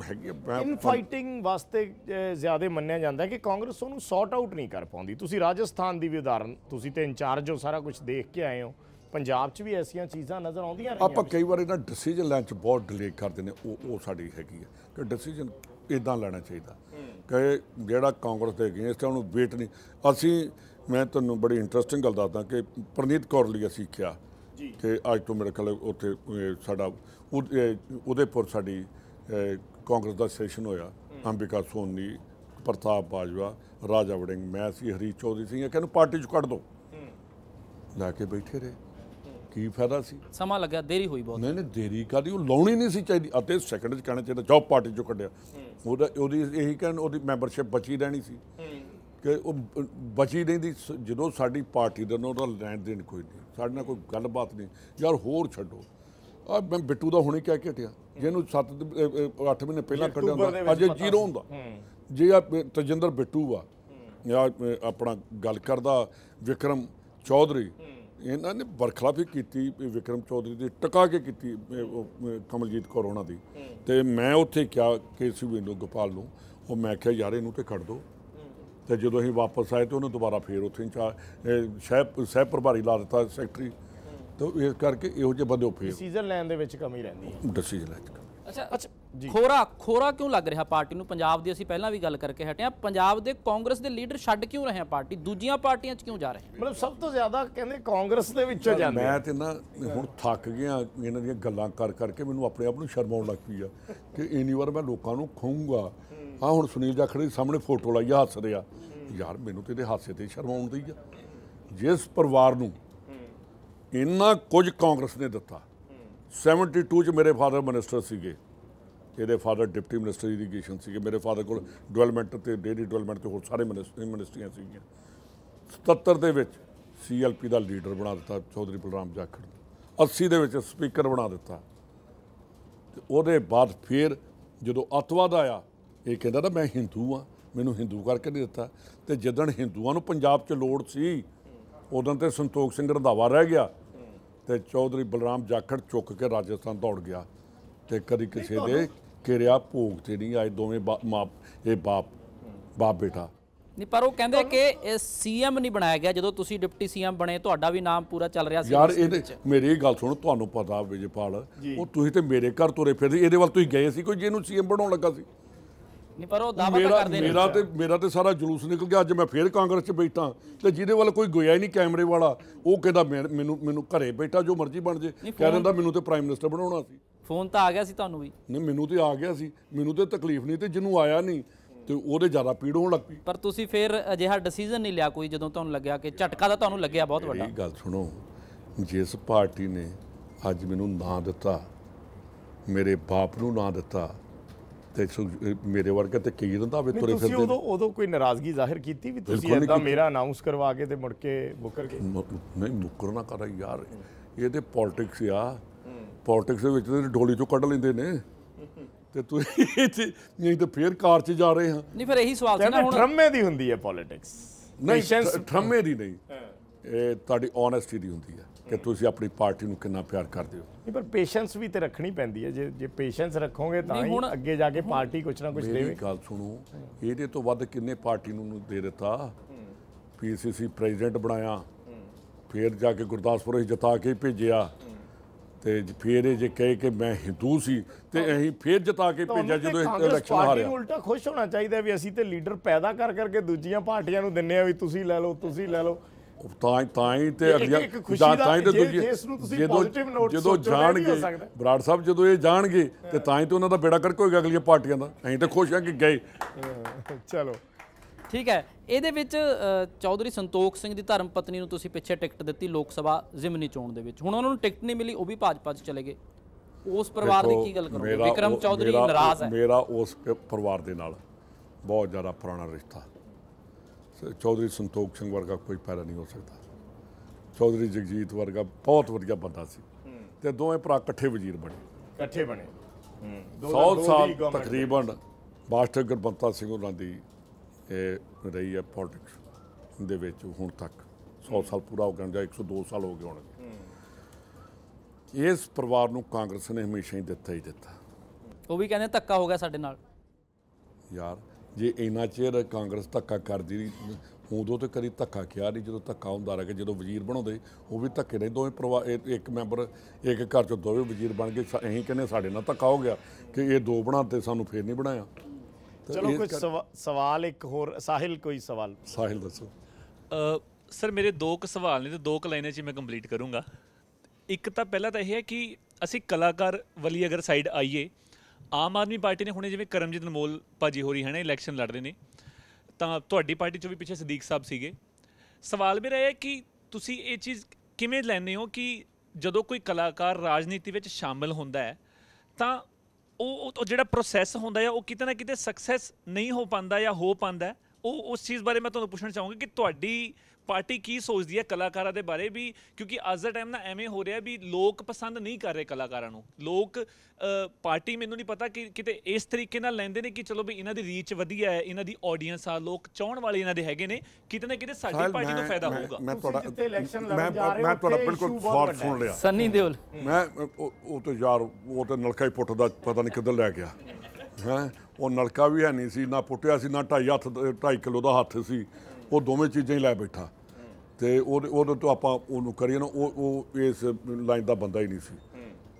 ਹੈਗੀ ਇਨ ਫਾਈਟਿੰਗ ਵਾਸਤੇ ਜ਼ਿਆਦਾ ਮੰਨਿਆ ਜਾਂਦਾ ਕਿ ਕਾਂਗਰਸ ਉਹਨੂੰ ਸੌਟ ਆਊਟ ਨਹੀਂ ਕਰ ਪਾਉਂਦੀ ਤੁਸੀਂ ਰਾਜਸਥਾਨ ਦੀ ਵੀ ਉਦਾਹਰਨ ਤੁਸੀਂ ਤੇ ਇੰਚਾਰਜ ਹੋ ਸਾਰਾ ਕੁਝ ਦੇਖ ਕੇ ਆਏ ਹੋ ਪੰਜਾਬ 'ਚ ਵੀ ਐਸੀਆਂ ਚੀਜ਼ਾਂ ਨਜ਼ਰ ਆਉਂਦੀਆਂ ਰਹੀਆਂ ਆਪਾਂ ਕਈ ਵਾਰ ਇਹਨਾਂ ਡਿਸੀਜਨ ਲੈਣ 'ਚ ਬਹੁਤ ਡਿਲੇ ਕਰਦੇ ਨੇ ਉਹ ਉਹ ਸਾਡੀ ਹੈਗੀ ਹੈ ਕਿ ਡਿਸੀਜਨ ਇਦਾਂ ਲੈਣਾ ਚਾਹੀਦਾ ਕਿ ਜਿਹੜਾ ਕਾਂਗਰਸ ਦੇ ਅਗੇਂਸਟ ਹੈ ਉਹਨੂੰ ਵੇਟ ਨਹੀਂ ਅਸੀਂ ਮੈਂ ਤੁਹਾਨੂੰ ਬੜੀ ਇੰਟਰਸਟਿੰਗ ਗੱਲ ਦੱਸਦਾ ਕਿ ਪ੍ਰਨੀਤ ਕੌਰ ਲਈ ਅਸੀਂ ਕਿਹਾ ਕਿ ਅੱਜ ਤੋਂ ਮੇਰੇ ਕੋਲ ਉੱਥੇ ਸਾਡਾ ਉਦੇਪੁਰ ਸਾਡੀ ਕਾਂਗਰਸ ਦਾ ਸੈਸ਼ਨ ਹੋਇਆ ਅੰਬਿਕਾ ਸੋਨੀ ਪ੍ਰਤਾਪ ਬਾਜਵਾ ਰਾਜਾ ਵੜਿੰਗ ਮੈਂ ਸੀ ਹਰੀ ਚੌਧਰੀ ਸਿੰਘ ਕਹਿੰਨੂੰ ਪਾਰਟੀ ਚ ਕੱਢ ਦੋ ਲਾ ਕੇ ਬੈਠੇ ਰਹੇ ਕੀ ਫਾਇਦਾ ਸੀ ਸਮਾਂ ਲੱਗਿਆ ਦੇਰੀ ਹੋਈ ਬਹੁਤ ਨਹੀਂ ਨਹੀਂ ਦੇਰੀ ਕਾਦੀ ਉਹ ਲਾਉਣੀ ਨਹੀਂ ਸੀ ਚਾਹੀਦੀ ਅਤੇ ਸੈਕੰਡ ਚ ਕਹਿਣਾ ਚਾਹੀਦਾ ਜੌਬ ਪਾਰਟੀ ਚੋਂ ਕੱਢਿਆ ਉਹਦਾ ਉਹਦੀ ਇਹੀ ਕਹਿਣ ਉਹਦੀ ਮੈਂਬਰਸ਼ਿਪ ਬਚੀ ਰਹਿਣੀ ਸੀ ਕਿ ਉਹ ਬਚੀ ਨਹੀਂ ਦੀ ਜਦੋਂ ਸਾਡੀ ਪਾਰਟੀ ਦਾ ਨਾਲ ਲੈਣ ਦੇਣ ਕੋਈ ਨਹੀਂ ਸਾਡੇ ਨਾਲ ਕੋਈ ਗੱਲਬਾਤ ਨਹੀਂ ਯਾਰ ਹੋਰ ਛੱਡੋ ਆ ਮੈਂ ਬਿੱਟੂ ਦਾ ਹੁਣੇ ਕਹਿ ਕੇ ਟਿਆ ਜਿਹਨੂੰ 7 8 ਮਹੀਨੇ ਪਹਿਲਾਂ ਕੱਢਿਆ ਹੁੰਦਾ ਅੱਜ ਜ਼ੀਰੋ ਹੁੰਦਾ ਜੇ ਆ ਤਜਿੰਦਰ ਬਿੱਟੂ ਆ ਆਪਣਾ ਗੱਲ ਕਰਦਾ ਵਿਕਰਮ ਚੌਧਰੀ ਇਹਨਾਂ ਨੇ ਵੀ ਕੀਤੀ ਵਿਕਰਮ ਚੌਧਰੀ ਦੀ ਟਕਾ ਕੇ ਕੀਤੀ ਕਮਲਜੀਤ ਕੌਰ ਉਹਨਾਂ ਦੀ ਤੇ ਮੈਂ ਉੱਥੇ ਕਿਹਾ ਕੇਸੀ ਵਿੰਦੋ ਗੋਪਾਲ ਨੂੰ ਉਹ ਮੈਂ ਕਿਹਾ ਯਾਰ ਇਹਨੂੰ ਤੇ ਕੱਢ ਦੋ ਤੇ ਜਦੋਂ ਅਸੀਂ ਵਾਪਸ ਆਏ ਤੇ ਉਹਨੂੰ ਦੁਬਾਰਾ ਫੇਰ ਉੱਥੇ ਸ਼ਹਿਬ ਸਹਿ ਪ੍ਰਭਾਰੀ ਲਾ ਦਿੱਤਾ ਸੈਕਟਰੀ ਤੇ ਇਸ ਕਰਕੇ ਇਹੋ ਜਿਹੇ ਬੰਦੇ ਫੇਰ ਡਿਸੀਜਨ ਲੈਣ ਦੇ ਵਿੱਚ ਕਮੀ ਰਹਿੰਦੀ ਹੈ ਡਿਸੀਜਨ ਲੈਣ ਅੱਛਾ ਅੱਛਾ ਖੋਰਾ ਖੋਰਾ ਕਿਉਂ ਲੱਗ ਰਿਹਾ ਪਾਰਟੀ ਨੂੰ ਪੰਜਾਬ ਦੀ ਅਸੀਂ ਪਹਿਲਾਂ ਵੀ ਗੱਲ ਕਰਕੇ ਹਟੇ ਆ ਪੰਜਾਬ ਦੇ ਕਾਂਗਰਸ ਦੇ ਲੀਡਰ ਛੱਡ ਕਿਉਂ ਰਹੇ ਆ ਪਾਰਟੀ ਦੂਜੀਆਂ ਪਾਰਟੀਆਂ 'ਚ ਕਿਉਂ ਜਾ ਰਹੇ ਮਤਲਬ ਸਭ ਤੋਂ ਜ਼ਿਆਦਾ ਕਹਿੰਦੇ ਕਾਂਗਰਸ ਦੇ ਵਿੱਚੋਂ ਜਾਂਦੇ ਮੈਂ ਤੇ ਨਾ ਹੁਣ ਥੱਕ ਗਿਆ ਇਹਨਾਂ ਦੀਆਂ ਗੱਲਾਂ ਕਰ ਕਰਕੇ ਮੈਨੂੰ ਆਪਣੇ ਆਪ ਨੂੰ ਸ਼ਰਮ ਆਉਣ ਲੱਗ ਪਈ ਆ ਕਿ ਇੰਨੀ ਵਾਰ ਮੈਂ ਲੋਕਾਂ ਨੂੰ ਖਵਾਉਂਗਾ ਆ ਹੁਣ ਸੁਨੀਲ ਜਾਖੜ ਸਾਹਮਣੇ ਫੋਟੋ ਲਾਈ ਆ ਹੱਸ ਰਿਹਾ ਯਾਰ ਮੈਨੂੰ ਤੇ ਇਹਦੇ ਹਾਸੇ ਤੇ ਸ਼ਰਮ ਦੀ ਆ ਜਿਸ ਪਰਿਵਾਰ ਨੂੰ ਇੰਨਾ ਕੁਝ ਕਾਂਗਰਸ ਨੇ ਦਿੱਤਾ 72 ਚ ਮੇਰੇ ਫਾਦਰ ਮਿਨਿਸਟਰ ਸੀਗੇ ਇਹਦੇ ਫਾਦਰ ਡਿਪਟੀ ਮਿਨਿਸਟਰ ਇਰੀਗੇਸ਼ਨ ਸੀਗੇ ਮੇਰੇ ਫਾਦਰ ਕੋਲ ਡਿਵੈਲਪਮੈਂਟ ਤੇ ਡੇਰੀ ਡਿਵੈਲਪਮੈਂਟ ਤੇ ਹੋਰ ਸਾਰੇ ਮਿਨਿਸਟਰੀਆਂ ਸੀਗੀਆਂ 77 ਦੇ ਵਿੱਚ ਸੀਐਲਪੀ ਦਾ ਲੀਡਰ ਬਣਾ ਦਿੱਤਾ ਚੌਧਰੀ ਬਲਰਾਮ ਜਾਖੜ 80 ਦੇ ਵਿੱਚ ਸਪੀਕਰ ਬਣਾ ਦਿੱਤਾ ਉਹਦੇ ਬਾਅਦ ਫਿਰ ਜਦੋਂ ਅਤਵਾਦ ਆਇਆ ਇਹ ਕਹਿੰਦਾ ਨਾ ਮੈਂ ਹਿੰਦੂ ਆ ਮੈਨੂੰ ਹਿੰਦੂ ਕਰਕੇ ਨਹੀਂ ਦਿੱਤਾ ਤੇ ਜਦੋਂ ਹਿੰਦੂਆਂ ਨੂੰ ਪੰਜਾਬ 'ਚ ਲੋੜ ਸੀ ਉਦੋਂ ਤੇ ਸੰਤੋਖ ਸਿੰਘ ਰੰਧਾਵਾ ਰਹਿ ਗਿਆ ਤੇ ਚੌਧਰੀ ਬਲਰਾਮ ਜਾਖੜ ਚੁੱਕ ਕੇ ਰਾਜਸਥਾਨ ਦੌੜ ਗਿਆ ਤੇ ਕਦੀ ਕਿਸੇ ਦੇ ਕਿਰਿਆ ਭੋਗ ਤੇ ਨਹੀਂ ਅੱਜ ਦੋਵੇਂ ਬਾਪ ਇਹ ਬਾਪ ਬਾਪ ਬੇਟਾ ਨਹੀਂ ਪਰ ਉਹ ਕਹਿੰਦੇ ਕਿ ਸੀਐਮ ਨਹੀਂ ਬਣਾਇਆ ਗਿਆ ਜਦੋਂ ਤੁਸੀਂ ਡਿਪਟੀ ਸੀਐਮ ਬਣੇ ਤੁਹਾਡਾ ਵੀ ਨਾਮ ਪੂਰਾ ਚੱਲ ਰਿਹਾ ਸੀ ਯਾਰ ਇਹ ਮੇਰੀ ਇਹ ਗੱਲ ਸੁਣ ਤੁਹਾਨੂੰ ਪਤਾ ਵਿਜੇਪਾਲ ਉਹ ਤੁਸੀਂ ਤੇ ਮੇਰੇ ਘਰ ਤੁਰੇ ਫਿਰਦੇ ਇਹਦੇ ਵੱਲ ਤੁਸੀਂ ਗਏ ਸੀ ਕੋਈ ਜਿਹਨੂੰ ਸੀਐਮ ਬਣਾਉਣ ਲੱਗਾ ਸੀ ਨਹੀਂ ਪਰ ਉਹ ਦਾਅਵਾ ਤਾਂ ਕਰਦੇ ਨੇ ਮੇਰਾ ਤੇ ਮੇਰਾ ਤੇ ਸਾਰਾ ਜਲੂਸ ਨਿਕਲ ਗਿਆ ਅੱਜ ਮੈਂ ਫੇਰ ਕਾਂਗਰਸ 'ਚ ਬੈਠਾ ਤੇ ਜਿਹਦੇ ਵੱਲ ਕੋਈ ਗੋਇਆ ਹੀ ਨਹੀਂ ਕੈਮਰੇ ਵਾਲਾ ਉਹ ਕਹਿੰਦਾ ਮੈਨੂੰ ਮੈਨੂੰ ਘਰੇ ਬੈਠਾ ਜੋ ਮਰਜ਼ੀ ਬਣ ਜੇ ਕਹਿੰਦਾ ਮੈਨੂੰ ਤੇ ਪ੍ਰਾਈਮ ਮਿਨਿਸਟਰ ਬਣਾਉਣਾ ਸੀ ਫੋਨ ਤਾਂ ਆ ਗਿਆ ਸੀ ਤੁਹਾਨੂੰ ਵੀ ਨਹੀਂ ਮੈਨੂੰ ਤੇ ਆ ਗਿਆ ਸੀ ਮੈਨੂੰ ਤੇ ਤਕਲੀਫ ਨਹੀਂ ਤੇ ਜਿਹਨੂੰ ਆਇਆ ਨਹੀਂ ਤੇ ਉਹਦੇ ਜ਼ਿਆਦਾ ਪੀੜ ਹੋਣ ਲੱਗ ਪਈ ਪਰ ਤੁਸੀਂ ਫਿਰ ਅਜਿਹਾ ਡਿਸੀਜਨ ਨਹੀਂ ਲਿਆ ਕੋਈ ਜਦੋਂ ਤੁਹਾਨੂੰ ਲੱਗਿਆ ਕਿ ਝਟਕਾ ਤਾਂ ਤੁਹਾਨੂੰ ਲੱਗਿਆ ਬਹੁਤ ਵੱਡਾ ਇਹ ਗੱਲ ਸੁਣੋ ਜਿਸ ਪਾਰਟੀ ਨੇ ਅੱਜ ਮੈਨੂੰ ਨਾਂ ਦਿੱਤਾ ਮੇਰੇ ਬਾਪ ਨੂੰ ਨਾਂ ਦਿੱਤਾ ਤੇ ਮੇਰੇ ਵਰਗੇ ਤੇ ਕਈ ਵੀ ਤੁਰੇ ਫਿਰਦੇ ਤੁਸੀਂ ਉਦੋਂ ਉਦੋਂ ਕੋਈ ਨਾਰਾਜ਼ਗੀ ਜ਼ਾਹਿਰ ਕੀਤੀ ਵੀ ਤੁਸੀਂ ਇਦਾਂ ਮੇਰਾ ਅਨਾਉਂਸ ਕਰਵਾ ਕੇ ਤੇ ਮੁੜ ਕੇ ਬੁੱਕਰ ਕੇ ਨਹੀਂ ਮੁਕਰਨਾ ਨਾ ਕਰਾ ਯਾਰ ਇਹ ਤੇ ਪੋਲਿਟਿਕਸ ਆ ਪੋਲਿਟਿਕਸ ਦੇ ਵਿੱਚ ਤੇ ਢੋਲੀ ਚੋਂ ਕੱਢ ਲੈਂਦੇ ਨੇ ਤੇ ਤੁਸੀਂ ਇੱਥੇ ਨਹੀਂ ਤਾਂ ਫੇਰ ਕਾਰ 'ਚ ਜਾ ਰਹੇ ਹਾਂ ਨਹੀਂ ਫਿਰ ਇਹੀ ਸਵਾਲ ਸੀ ਨਾ ਹੁਣ ਠਰਮੇ ਦੀ ਹੁੰਦੀ ਹੈ ਪੋਲਿਟਿਕਸ ਨਹੀਂ ਠਰਮੇ ਦੀ ਨਹੀਂ ਇਹ ਤੁਹਾਡੀ ਓਨੈਸਟੀ ਦੀ ਹੁੰਦੀ ਹੈ ਕਿ ਤੁਸੀਂ ਆਪਣੀ ਪਾਰਟੀ ਨੂੰ ਕਿੰਨਾ ਪਿਆਰ ਕਰਦੇ ਹੋ ਨਹੀਂ ਪਰ ਪੇਸ਼ੈਂਸ ਵੀ ਤੇ ਰੱਖਣੀ ਪੈਂਦੀ ਹੈ ਜੇ ਜੇ ਪੇਸ਼ੈਂਸ ਰੱਖੋਗੇ ਤਾਂ ਹੀ ਅੱਗੇ ਜਾ ਕੇ ਪਾਰਟੀ ਕੁਛ ਨਾ ਕੁਛ ਦੇਵੇ ਮੇਰੀ ਗੱਲ ਸੁਣੋ ਇਹਦੇ ਤੋਂ ਵੱਧ ਕਿੰਨੇ ਪਾਰਟੀ ਨੂੰ ਦੇ ਦਿੱਤਾ ਪੀਸੀਸੀ ਪ੍ਰੈਜ਼ੀਡੈਂਟ ਬਣਾਇਆ ਫੇਰ ਜਾ ਕੇ ਗੁਰਦਾਸਪੁਰ ਵਿੱਚ ਜਿਤਾ ਕੇ ਭੇਜਿਆ ਤੇ ਫਿਰ ਇਹ ਜੇ ਕਹੇ ਕਿ ਮੈਂ ਹਿੰਦੂ ਸੀ ਤੇ ਅਸੀਂ ਫਿਰ ਜਿਤਾ ਕੇ ਭੇਜਿਆ ਜਦੋਂ ਇਲੈਕਸ਼ਨ ਹਾਰਿਆ ਉਲਟਾ ਖੁਸ਼ ਹੋਣਾ ਚਾਹੀਦਾ ਵੀ ਅਸੀਂ ਤੇ ਲੀਡਰ ਪੈਦਾ ਕਰ ਕਰਕੇ ਦੂਜੀਆਂ ਪਾਰਟੀਆਂ ਨੂੰ ਦਿੰਨੇ ਆ ਵੀ ਤੁਸੀਂ ਲੈ ਲਓ ਤੁਸੀਂ ਲੈ ਲਓ ਤਾਂ ਤਾਂ ਹੀ ਤੇ ਅਗਲੀਆਂ ਤਾਂ ਹੀ ਤੇ ਦੂਜੀ ਜਦੋਂ ਜਦੋਂ ਜਾਣਗੇ ਬਰਾੜ ਸਾਹਿਬ ਜਦੋਂ ਇਹ ਜਾਣਗੇ ਤੇ ਤਾਂ ਹੀ ਤੇ ਉਹਨਾਂ ਦਾ ਬੇੜਾ ਕਰਕੇ ਹੋਏਗਾ ਅਗਲੀਆਂ ਪਾਰਟੀਆਂ ਦਾ ਅਸੀਂ ਤੇ ਖੁਸ਼ ਹਾਂ ਕਿ ਗਏ ਚਲੋ ਠੀਕ ਹੈ ਇਹਦੇ ਵਿੱਚ ਚੌਧਰੀ ਸੰਤੋਖ ਸਿੰਘ ਦੀ ਧਰਮ ਪਤਨੀ ਨੂੰ ਤੁਸੀਂ ਪਿੱਛੇ ਟਿਕਟ ਦਿੱਤੀ ਲੋਕ ਸਭਾ ਜ਼ਿਮਨੀ ਚੋਣ ਦੇ ਵਿੱਚ ਹੁਣ ਉਹਨਾਂ ਨੂੰ ਟਿਕਟ ਨਹੀਂ ਮਿਲੀ ਉਹ ਵੀ ਭਾਜਪਾ 'ਚ ਚਲੇ ਗਏ ਉਸ ਪਰਿਵਾਰ ਦੀ ਕੀ ਗੱਲ ਕਰੋਗੇ ਵਿਕਰਮ ਚੌਧਰੀ ਨਾਰਾਜ਼ ਹੈ ਮੇਰਾ ਉਸ ਪਰਿਵਾਰ ਦੇ ਨਾਲ ਬਹੁਤ ਜ਼ਿਆਦਾ ਪੁਰਾਣਾ ਰਿਸ਼ਤਾ ਚੌਧਰੀ ਸੰਤੋਖ ਸਿੰਘ ਵਰਗਾ ਕੋਈ ਪੈਰਾ ਨਹੀਂ ਹੋ ਸਕਦਾ ਚੌਧਰੀ ਜਗਜੀਤ ਵਰਗਾ ਬਹੁਤ ਵਧੀਆ ਬੰਦਾ ਸੀ ਤੇ ਦੋਵੇਂ ਭਰਾ ਇਕੱਠੇ ਵਜ਼ੀਰ ਬਣੇ ਇਕੱਠੇ ਬਣੇ 100 ਸਾਲ ਤਕਰੀਬਨ ਬਾਸਟਰ ਗੁਰਬੰਤਾ ਸਿੰਘ ਉਹਨਾਂ ਦੀ ਇਹ ਰਹੀ ਹੈ ਪੋਲਿਟਿਕਸ ਦੇ ਵਿੱਚ ਹੁਣ ਤੱਕ 100 ਸਾਲ ਪੂਰਾ ਹੋ ਗਿਆ ਜਾਂ 102 ਸਾਲ ਹੋ ਗਏ ਹੋਣਗੇ ਇਸ ਪਰਿਵਾਰ ਨੂੰ ਕਾਂਗਰਸ ਨੇ ਹਮੇਸ਼ਾ ਹੀ ਦਿੱਤਾ ਹੀ ਦਿੱਤਾ ਉਹ ਵੀ ਕਹਿੰਦੇ ਧੱਕਾ ਹੋ ਗਿਆ ਸਾਡੇ ਨਾਲ ਯਾਰ ਜੇ ਇੰਨਾ ਚਿਰ ਕਾਂਗਰਸ ਧੱਕਾ ਕਰਦੀ ਰਹੀ ਉਦੋਂ ਤੇ ਕਦੀ ਧੱਕਾ ਕਿਹਾ ਨਹੀਂ ਜਦੋਂ ਧੱਕਾ ਹੁੰਦਾ ਰਿਹਾ ਕਿ ਜਦੋਂ ਵਜ਼ੀਰ ਬਣਾਉਂਦੇ ਉਹ ਵੀ ਧੱਕੇ ਨਹੀਂ ਦੋਵੇਂ ਪਰਿਵਾਰ ਇੱਕ ਮੈਂਬਰ ਇੱਕ ਘਰ ਚੋਂ ਦੋਵੇਂ ਵਜ਼ੀਰ ਬਣ ਗਏ ਅਸੀਂ ਕਹਿੰਦੇ ਸਾਡੇ ਨਾਲ ਧੱਕਾ ਹੋ ਗਿਆ ਕਿ ਇਹ ਦੋ ਬਣਾਤੇ ਸਾਨੂੰ ਫੇਰ ਨਹੀਂ ਬਣਾਇਆ ਚਲੋ ਕੁਝ ਸਵਾਲ ਇੱਕ ਹੋਰ ਸਾਹਿਲ ਕੋਈ ਸਵਾਲ ਸਾਹਿਲ ਦੱਸੋ ਸਰ ਮੇਰੇ ਦੋ ਕੁ ਸਵਾਲ ਨੇ ਤੇ ਦੋ ਕੁ ਲਾਈਨਾਂ 'ਚ ਮੈਂ ਕੰਪਲੀਟ ਕਰੂੰਗਾ ਇੱਕ ਤਾਂ ਪਹਿਲਾ ਤਾਂ ਇਹ ਹੈ ਕਿ ਅਸੀਂ ਕਲਾਕਾਰ ਵਲੀ ਅਗਰ ਸਾਈਡ ਆਈਏ ਆਮ ਆਦਮੀ ਪਾਰਟੀ ਨੇ ਹੁਣੇ ਜਿਵੇਂ ਕਰਮਜੀਤ ਅਨਮੋਲ ਭਾਜੀ ਹੋਰੀ ਹੈ ਨਾ ਇਲੈਕਸ਼ਨ ਲੜਦੇ ਨੇ ਤਾਂ ਤੁਹਾਡੀ ਪਾਰਟੀ 'ਚੋਂ ਵੀ ਪਿੱਛੇ ਸਦੀਕ ਸਾਹਿਬ ਸੀਗੇ ਸਵਾਲ ਮੇਰਾ ਇਹ ਹੈ ਕਿ ਤੁਸੀਂ ਇਹ ਚੀਜ਼ ਕਿਵੇਂ ਲੈਂਦੇ ਹੋ ਕਿ ਜਦੋਂ ਕੋਈ ਕਲਾਕਾਰ ਰਾਜਨੀਤੀ ਵਿੱਚ ਸ਼ਾਮਲ ਹੁੰਦਾ ਹੈ ਤਾਂ ਉਹ ਉਹ ਜਿਹੜਾ ਪ੍ਰੋਸੈਸ ਹੁੰਦਾ ਹੈ ਉਹ ਕਿਤੇ ਨਾ ਕਿਤੇ ਸਕਸੈਸ ਨਹੀਂ ਹੋ ਪਾਂਦਾ ਜਾਂ ਹੋ ਪਾਂਦਾ ਉਹ ਉਸ ਚੀਜ਼ ਬਾਰੇ ਮੈਂ ਤੁਹਾਨੂੰ ਪੁੱਛਣਾ ਚਾਹੂੰਗਾ ਕਿ ਤੁਹਾਡੀ ਪਾਰਟੀ ਕੀ ਸੋਚਦੀ ਹੈ ਕਲਾਕਾਰਾਂ ਦੇ ਬਾਰੇ ਵੀ ਕਿਉਂਕਿ ਅੱਜ ਦਾ ਟਾਈਮ ਨਾ ਐਵੇਂ ਹੋ ਰਿਹਾ ਵੀ ਲੋਕ ਪਸੰਦ ਨਹੀਂ ਕਰ ਰਹੇ ਕਲਾਕਾਰਾਂ ਨੂੰ ਲੋਕ ਪਾਰਟੀ ਮੈਨੂੰ ਨਹੀਂ ਪਤਾ ਕਿ ਕਿਤੇ ਇਸ ਤਰੀਕੇ ਨਾਲ ਲੈਂਦੇ ਨੇ ਕਿ ਚਲੋ ਵੀ ਇਹਨਾਂ ਦੀ ਰੀਚ ਵਧੀਆ ਹੈ ਇਹਨਾਂ ਦੀ ਆਡੀਅנס ਆ ਲੋਕ ਚਾਹਣ ਵਾਲੇ ਇਹਨਾਂ ਦੇ ਹੈਗੇ ਨੇ ਕਿਤੇ ਨਾ ਕਿਤੇ ਸਾਡੀ ਪਾਰਟੀ ਨੂੰ ਫਾਇਦਾ ਹੋਊਗਾ ਮੈਂ ਤੁਹਾਡਾ ਮੈਂ ਤੁਹਾਡਾ ਬਿਲਕੁਲ ਸਵਾਲ ਸੁਣ ਲਿਆ ਸੰਨੀ ਦਿਓਲ ਮੈਂ ਉਹ ਤੇ ਯਾਰ ਉਹ ਤੇ ਨਲਕਾ ਹੀ ਪੁੱਟਦਾ ਪਤਾ ਨਹੀਂ ਕਿੱਧਰ ਲੈ ਗਿਆ ਹੈ ਉਹ ਨਲਕਾ ਵੀ ਹੈ ਨਹੀਂ ਸੀ ਨਾ ਪੁੱਟਿਆ ਸੀ ਨਾ 2.5 ਹੱਥ 2.5 ਕਿਲੋ ਦਾ ਹੱਥ ਸੀ ਉਹ ਦੋਵੇਂ ਚੀਜ਼ਾਂ ਹੀ ਲੈ ਬੈਠਾ ਤੇ ਉਹ ਉਹਦੇ ਤੋਂ ਆਪਾਂ ਉਹਨੂੰ ਕਰੀਏ ਨਾ ਉਹ ਉਹ ਇਸ ਲਾਈਨ ਦਾ ਬੰਦਾ ਹੀ ਨਹੀਂ ਸੀ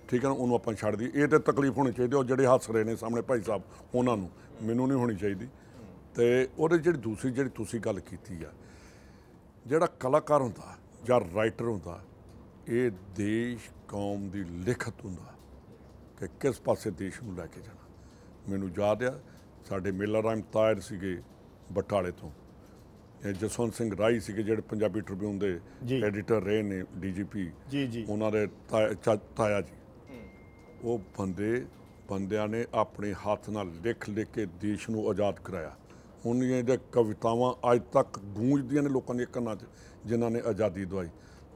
ਠੀਕ ਹੈ ਨਾ ਉਹਨੂੰ ਆਪਾਂ ਛੱਡ ਦਈਏ ਇਹ ਤੇ ਤਕਲੀਫ ਹੋਣੀ ਚਾਹੀਦੀ ਉਹ ਜਿਹੜੇ ਹੱਸ ਰਹੇ ਨੇ ਸਾਹਮਣੇ ਭਾਈ ਸਾਹਿਬ ਉਹਨਾਂ ਨੂੰ ਮੈਨੂੰ ਨਹੀਂ ਹੋਣੀ ਚਾਹੀਦੀ ਤੇ ਉਹਦੇ ਜਿਹੜੀ ਦੂਸਰੀ ਜਿਹੜੀ ਤੁਸੀਂ ਗੱਲ ਕੀਤੀ ਆ ਜਿਹੜਾ ਕਲਾਕਾਰ ਹੁੰਦਾ ਜਾਂ ਰਾਈਟਰ ਹੁੰਦਾ ਇਹ ਦੇਸ਼ ਕੌਮ ਦੀ ਲਿਖਤ ਹੁੰਦਾ ਕਿ ਕਿਸ ਪਾਸੇ ਦੇਸ਼ ਨੂੰ ਲੈ ਕੇ ਜਾਣਾ ਮੈਨੂੰ ਯਾਦ ਆ ਸਾਡੇ ਮੇਲਾ ਰਾਮ ਤਾਇਰ ਸੀਗੇ ਬਟਾਲੇ ਤੋਂ ਜਸਵੰਤ ਸਿੰਘ ਰਾਈ ਸੀਗੇ ਜਿਹੜੇ ਪੰਜਾਬੀ ਟ੍ਰਿਬਿਊਨ ਦੇ ਐਡੀਟਰ ਰਹੇ ਨੇ ਡੀਜੀਪੀ ਜੀ ਜੀ ਉਹਨਾਂ ਦੇ ਤਾਇਆ ਜੀ ਉਹ ਬੰਦੇ ਬੰਦਿਆਂ ਨੇ ਆਪਣੇ ਹੱਥ ਨਾਲ ਲਿਖ ਲਿਖ ਕੇ ਦੇਸ਼ ਨੂੰ ਆਜ਼ਾਦ ਕਰਾਇਆ ਉਹਨਾਂ ਦੀਆਂ ਕਵਿਤਾਵਾਂ ਅੱਜ ਤੱਕ ਗੂੰਜਦੀਆਂ ਨੇ ਲੋਕਾਂ ਦੇ ਕੰਨਾਂ 'ਚ ਜਿਨ੍ਹਾਂ ਨੇ ਆਜ਼ਾਦੀ ਦਵਾਈ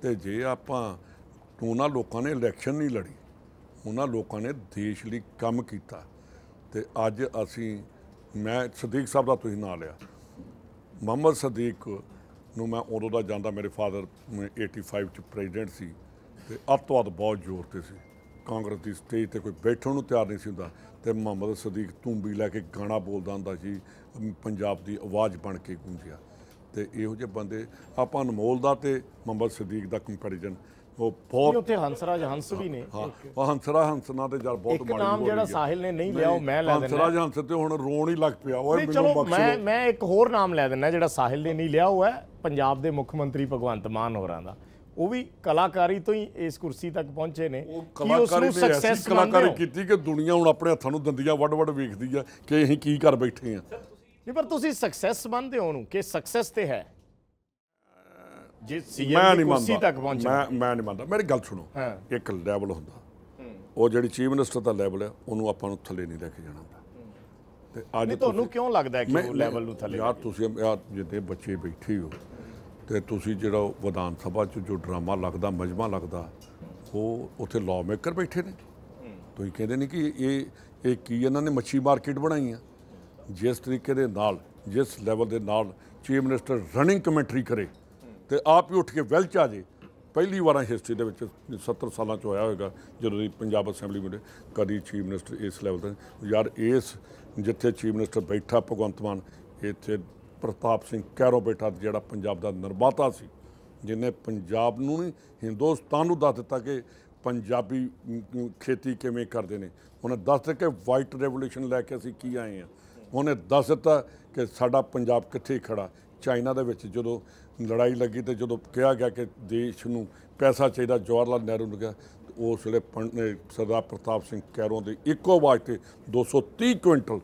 ਤੇ ਜੇ ਆਪਾਂ ਉਹਨਾਂ ਲੋਕਾਂ ਨੇ ਇਲੈਕਸ਼ਨ ਨਹੀਂ ਲੜੀ ਉਹਨਾਂ ਲੋਕਾਂ ਨੇ ਦੇਸ਼ ਲਈ ਕੰਮ ਕੀਤਾ ਤੇ ਅੱਜ ਅਸੀਂ ਮੈਂ ਸਦੀਕ ਸਾਹਿਬ ਦਾ ਤੁਸੀਂ ਨਾਂ ਲਿਆ ਮੁਹੰਮਦ ਸਦੀਕ ਨੂੰ ਮੈਂ ਉਦੋਂ ਦਾ ਜਾਣਦਾ ਮੇਰੇ ਫਾਦਰ 85 ਚ ਪ੍ਰੈਜ਼ੀਡੈਂਟ ਸੀ ਤੇ ਅੱਤਵਾਦ ਬਹੁਤ ਜ਼ੋਰ ਤੇ ਸੀ ਕਾਂਗਰਸ ਦੀ ਸਟੇਜ ਤੇ ਕੋਈ ਬੈਠਣ ਨੂੰ ਤਿਆਰ ਨਹੀਂ ਸੀ ਹੁੰਦਾ ਤੇ ਮੁਹੰਮਦ ਸਦੀਕ ਤੂੰਬੀ ਲੈ ਕੇ ਗਾਣਾ ਬੋਲਦਾ ਹੁੰਦਾ ਸੀ ਪੰਜਾਬ ਦੀ ਆਵਾਜ਼ ਬਣ ਕੇ ਗੂੰਜਿਆ ਤੇ ਇਹੋ ਜਿਹੇ ਬੰਦੇ ਆਪਾਂ ਅਨਮੋਲ ਦਾ ਤੇ ਮੁਹੰਮਦ ਸਦੀਕ ਦਾ ਕੰਪੈਰੀਜ਼ਨ ਉਹ ਬਹੁਤ ਉੱਥੇ ਹੰਸਰਾਜ ਹੰਸ ਵੀ ਨੇ ਹਾਂ ਉਹ ਹੰਸਰਾ ਹੰਸ ਨਾ ਤੇ ਯਾਰ ਬਹੁਤ ਮਾੜੀ ਇੱਕ ਨਾਮ ਜਿਹੜਾ ਸਾਹਿਲ ਨੇ ਨਹੀਂ ਲਿਆ ਉਹ ਮੈਂ ਲੈ ਦਿੰਦਾ ਹੰਸਰਾਜ ਹੰਸ ਤੇ ਹੁਣ ਰੋਣ ਹੀ ਲੱਗ ਪਿਆ ਓਏ ਮੈਨੂੰ ਬਖਸ਼ ਮੈਂ ਮੈਂ ਇੱਕ ਹੋਰ ਨਾਮ ਲੈ ਦਿੰਦਾ ਜਿਹੜਾ ਸਾਹਿਲ ਨੇ ਨਹੀਂ ਲਿਆ ਉਹ ਹੈ ਪੰਜਾਬ ਦੇ ਮੁੱਖ ਮੰਤਰੀ ਭਗਵੰਤ ਮਾਨ ਹੋਰਾਂ ਦਾ ਉਹ ਵੀ ਕਲਾਕਾਰੀ ਤੋਂ ਹੀ ਇਸ ਕੁਰਸੀ ਤੱਕ ਪਹੁੰਚੇ ਨੇ ਕਿ ਉਸ ਨੂੰ ਸਕਸੈਸ ਕਲਾਕਾਰੀ ਕੀਤੀ ਕਿ ਦੁਨੀਆ ਹੁਣ ਆਪਣੇ ਹੱਥਾਂ ਨੂੰ ਦੰਦੀਆਂ ਵੱਡ ਵੱਡ ਵੇਖਦੀ ਆ ਕਿ ਅਸੀਂ ਕੀ ਕਰ ਬੈਠੇ ਆ ਨਹੀਂ ਪਰ ਤੁਸੀਂ ਸਕਸੈਸ ਮੰਨਦੇ ਹੋ ਉਹਨੂੰ ਕਿ ਸਕਸੈਸ ਤੇ ਹੈ ਜੇ ਸੀਐਮ ਦੀ ਕੁਰਸੀ ਤੱਕ ਪਹੁੰਚਣਾ ਮੈਂ ਮੈਂ ਨਹੀਂ ਮੰਨਦਾ ਮੇਰੀ ਗੱਲ ਸੁਣੋ ਇੱਕ ਲੈਵਲ ਹੁੰਦਾ ਉਹ ਜਿਹੜੀ ਚੀਫ ਮਿਨਿਸਟਰ ਦਾ ਲੈਵਲ ਹੈ ਉਹਨੂੰ ਆਪਾਂ ਨੂੰ ਥੱਲੇ ਨਹੀਂ ਲੈ ਕੇ ਜਾਣਾ ਤੇ ਅੱਜ ਤੁਹਾਨੂੰ ਕਿਉਂ ਲੱਗਦਾ ਕਿ ਉਹ ਲੈਵਲ ਨੂੰ ਥੱਲੇ ਯਾਰ ਤੁਸੀਂ ਯਾਰ ਜਿੱਤੇ ਬੱਚੇ ਬੈਠੇ ਹੋ ਤੇ ਤੁਸੀਂ ਜਿਹੜਾ ਵਿਧਾਨ ਸਭਾ 'ਚ ਜੋ ਡਰਾਮਾ ਲੱਗਦਾ ਮਜਮਾ ਲੱਗਦਾ ਉਹ ਉੱਥੇ ਲਾਅ ਮੇਕਰ ਬੈਠੇ ਨੇ ਤੁਸੀਂ ਕਹਿੰਦੇ ਨਹੀਂ ਕਿ ਇਹ ਇਹ ਕੀ ਇਹਨਾਂ ਨੇ ਮੱਛੀ ਮਾਰਕੀਟ ਬਣਾਈ ਆ ਜਿਸ ਤਰੀਕੇ ਦੇ ਨਾਲ ਜਿਸ ਲੈਵਲ ਦੇ ਨਾਲ ਚੀਫ ਮਿਨਿਸਟਰ ਰਨਿੰਗ ਕਮੈਂਟਰੀ ਕਰੇ ਤੇ ਆਪ ਹੀ ਉੱਠ ਕੇ ਵੈਲ ਚਾ ਆ ਜੇ ਪਹਿਲੀ ਵਾਰਾਂ ਹਿਸਟਰੀ ਦੇ ਵਿੱਚ 70 ਸਾਲਾਂ ਚ ਹੋਇਆ ਹੋਵੇਗਾ ਜਦੋਂ ਦੀ ਪੰਜਾਬ ਅਸੈਂਬਲੀ ਵਿੱਚ ਕਦੀ ਚੀਫ ਮਿਨਿਸਟਰ ਇਸ ਲੈਵਲ ਤੇ ਯਾਰ ਇਸ ਜਿੱਥੇ ਚੀਫ ਮਿਨਿਸਟਰ ਬੈਠਾ ਭਗਵੰਤ ਮਾਨ ਇੱਥੇ ਪ੍ਰਤਾਪ ਸਿੰਘ ਕੈਰੋ ਬੈਠਾ ਜਿਹੜਾ ਪੰਜਾਬ ਦਾ ਨਿਰਮਾਤਾ ਸੀ ਜਿਨੇ ਪੰਜਾਬ ਨੂੰ ਨਹੀਂ ਹਿੰਦੁਸਤਾਨ ਨੂੰ ਦੱਸ ਦਿੱਤਾ ਕਿ ਪੰਜਾਬੀ ਖੇਤੀ ਕਿਵੇਂ ਕਰਦੇ ਨੇ ਉਹਨੇ ਦੱਸ ਦਿੱਤਾ ਕਿ ਵਾਈਟ ਰੈਵੋਲੂਸ਼ਨ ਲੈ ਕੇ ਅਸੀਂ ਕੀ ਆਏ ਆ ਉਹਨੇ ਦੱਸ ਦਿੱਤਾ ਕਿ ਸਾਡਾ ਪੰਜਾਬ ਕਿੱਥੇ ਖੜਾ ਚਾਈਨਾ ਦੇ ਵਿੱਚ ਜਦੋਂ ਲੜਾਈ ਲੱਗੀ ਤੇ ਜਦੋਂ ਕਿਹਾ ਗਿਆ ਕਿ ਦੇਸ਼ ਨੂੰ ਪੈਸਾ ਚਾਹੀਦਾ ਜਵਾਹਰ ਲਾਲ ਨਹਿਰੂ ਨੂੰ ਕਿਹਾ ਉਸ ਵੇਲੇ ਸਰਦਾਰ ਪ੍ਰਤਾਪ ਸਿੰਘ ਕੈਰੋਂ ਦੇ ਇੱਕੋ ਵਾਰ ਤੇ 230 ਕੁਇੰਟਲ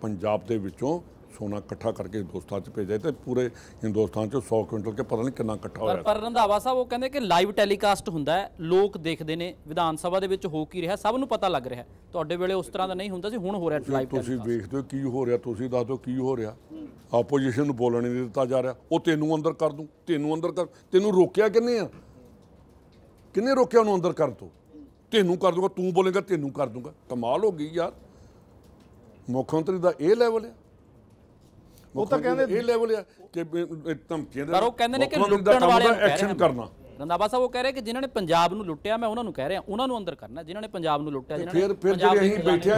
ਪੰਜਾਬ ਦੇ ਵਿੱਚੋਂ ਸੋਨਾ ਇਕੱਠਾ ਕਰਕੇ ਦੋਸਤਾਂ 'ਚ ਭੇਜਿਆ ਤੇ ਪੂਰੇ ਹਿੰਦੁਸਤਾਨ 'ਚ 100 ਕੁਇੰਟਲ ਕੇ ਪਤਾ ਨਹੀਂ ਕਿੰਨਾ ਇਕੱਠਾ ਹੋਇਆ ਪਰ ਰੰਧਾਵਾ ਸਾਹਿਬ ਉਹ ਕਹਿੰਦੇ ਕਿ ਲਾਈਵ ਟੈਲੀਕਾਸਟ ਹੁੰਦਾ ਹੈ ਲੋਕ ਦੇਖਦੇ ਨੇ ਵਿਧਾਨ ਸਭਾ ਦੇ ਵਿੱਚ ਹੋ ਕੀ ਰਿਹਾ ਸਭ ਨੂੰ ਪਤਾ ਲੱਗ ਰਿਹਾ ਤੁਹਾਡੇ ਵੇਲੇ ਉਸ ਤਰ੍ਹਾਂ ਦਾ ਨਹੀਂ ਹੁੰਦਾ ਸੀ ਹੁਣ ਹੋ ਰਿਹਾ ਲਾਈਵ ਤੁਸੀਂ ਵੇਖਦੇ ਹੋ ਕੀ ਹੋ ਰਿਹਾ ਤੁਸੀਂ ਦੱਸੋ ਕੀ ਹੋ ਰਿਹਾ ਆਪੋਜੀਸ਼ਨ ਨੂੰ ਬੋਲਣ ਨਹੀਂ ਦਿੱਤਾ ਜਾ ਰਿਹਾ ਉਹ ਤੈਨੂੰ ਅੰਦਰ ਕਰ ਦੂੰ ਤੈਨੂੰ ਅੰਦਰ ਕਰ ਤੈਨੂੰ ਰੋਕਿਆ ਕਿੰਨੇ ਆ ਕਿੰਨੇ ਰੋਕਿਆ ਉਹਨੂੰ ਅੰਦਰ ਕਰਨ ਤੋਂ ਤੈਨੂੰ ਕਰ ਦੂੰਗਾ ਤੂੰ ਬੋਲੇਗਾ ਤੈਨੂੰ ਕਰ ਦੂੰਗਾ ਕਮਾਲ ਹੋ ਗਈ ਯਾਰ ਮੁੱਖ ਮੰਤਰੀ ਦਾ ਇਹ ਲੈਵਲ ਹੈ ਉਹ ਤਾਂ ਕਹਿੰਦੇ ਇਹ ਲੈਵਲ ਆ ਕਿ ਧਮਕੀਆਂ ਦੇ ਪਰ ਉਹ ਕਹਿੰਦੇ ਨੇ ਕਿ ਲੁੱਟਣ ਵਾਲੇ ਐਕਸ਼ਨ ਕਰਨਾ ਰੰਦਾਵਾ ਸਾਹਿਬ ਉਹ ਕਹਿ ਰਹੇ ਕਿ ਜਿਨ੍ਹਾਂ ਨੇ ਪੰਜਾਬ ਨੂੰ ਲੁੱਟਿਆ ਮੈਂ ਉਹਨਾਂ ਨੂੰ ਕਹਿ ਰਿਹਾ ਉਹਨਾਂ ਨੂੰ ਅੰਦਰ ਕਰਨਾ ਜਿਨ੍ਹਾਂ ਨੇ ਪੰਜਾਬ ਨੂੰ ਲੁੱਟਿਆ ਜਿਨ੍ਹਾਂ ਨੇ ਫਿਰ ਫਿਰ ਜਿਹੜੇ ਅਸੀਂ ਬੈਠੇ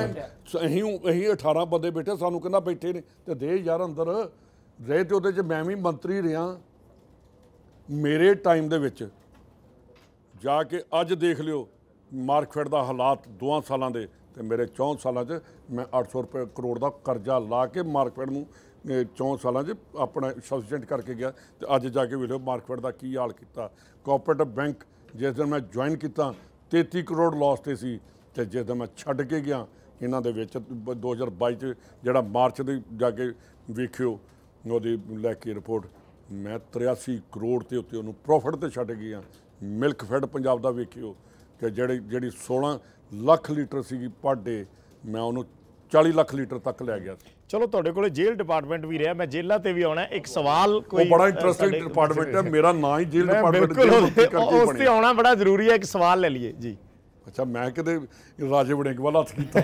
ਅਸੀਂ ਅਸੀਂ 18 ਬੰਦੇ ਬੈਠੇ ਸਾਨੂੰ ਕਹਿੰਦਾ ਬੈਠੇ ਨੇ ਤੇ ਦੇ ਯਾਰ ਅੰਦਰ ਰਹੇ ਤੇ ਉਹਦੇ 'ਚ ਮੈਂ ਵੀ ਮੰਤਰੀ ਰਿਆਂ ਮੇਰੇ ਟਾਈਮ ਦੇ ਵਿੱਚ ਜਾ ਕੇ ਅੱਜ ਦੇਖ ਲਿਓ ਮਾਰਕੀਟ ਦਾ ਹਾਲਾਤ ਦੋਹਾਂ ਸਾਲਾਂ ਦੇ ਤੇ ਮੇਰੇ 64 ਸਾਲਾਂ 'ਚ ਮੈਂ 800 ਰੁਪਏ ਕਰੋੜ ਦਾ ਕਰਜ਼ਾ ਲਾ ਕੇ ਮਾਰਕੀਟ ਨੂੰ ਚੌਂ ਸਾਲਾਂ 'ਚ ਆਪਣਾ ਸਬਸਟੈਂਟ ਕਰਕੇ ਗਿਆ ਤੇ ਅੱਜ ਜਾ ਕੇ ਵੇਖੋ ਮਾਰਕੀਟ ਦਾ ਕੀ ਹਾਲ ਕੀਤਾ ਕੋਆਪਰੇਟਿਵ ਬੈਂਕ ਜਿਸ ਦਿਨ ਮੈਂ ਜੁਆਇਨ ਕੀਤਾ 33 ਕਰੋੜ ਲਾਸ ਤੇ ਸੀ ਤੇ ਜਿਸ ਦਿਨ ਮੈਂ ਛੱਡ ਕੇ ਗਿਆ ਇਹਨਾਂ ਦੇ ਵਿੱਚ 2022 ਚ ਜਿਹੜਾ ਮਾਰਚ ਦੇ ਜਾ ਕੇ ਵੇਖਿਓ ਉਹਦੀ ਲੈ ਕੇ ਰਿਪੋਰਟ ਮੈਂ 83 ਕਰੋੜ ਤੇ ਉੱਤੇ ਉਹਨੂੰ ਪ੍ਰੋਫਿਟ ਤੇ ਛੱਡ ਗਿਆ ਮਿਲਕ ਫੈਡ ਪੰਜਾਬ ਦਾ ਵੇਖਿਓ ਕਿ ਜਿਹੜੀ ਜਿਹੜੀ 16 ਲੱਖ ਲੀਟਰ ਸੀਗੀ ਪਰ ਡੇ ਮੈਂ ਉਹਨੂੰ 40 ਲੱਖ ਲੀਟਰ ਤੱਕ ਲੈ ਗਿਆ ਸੀ ਚਲੋ ਤੁਹਾਡੇ ਕੋਲੇ ਜੇਲ੍ਹ ਡਿਪਾਰਟਮੈਂਟ ਵੀ ਰਿਹਾ ਮੈਂ ਜੇਲ੍ਹਾਂ ਤੇ ਵੀ ਆਉਣਾ ਇੱਕ ਸਵਾਲ ਕੋਈ ਉਹ ਬੜਾ ਇੰਟਰਸਟਿੰਗ ਡਿਪਾਰਟਮੈਂਟ ਹੈ ਮੇਰਾ ਨਾਂ ਹੀ ਜੇਲ੍ਹ ਡਿਪਾਰਟਮੈਂਟ ਬਿਲਕੁਲ ਉਸ ਤੇ ਆਉਣਾ ਬੜਾ ਜ਼ਰੂਰੀ ਹੈ ਇੱਕ ਸਵਾਲ ਲੈ ਲਈਏ ਜੀ ਅੱਛਾ ਮੈਂ ਕਿਤੇ ਰਾਜੇ ਕੇ ਵਾਲਾ ਹੱਥ ਕੀਤਾ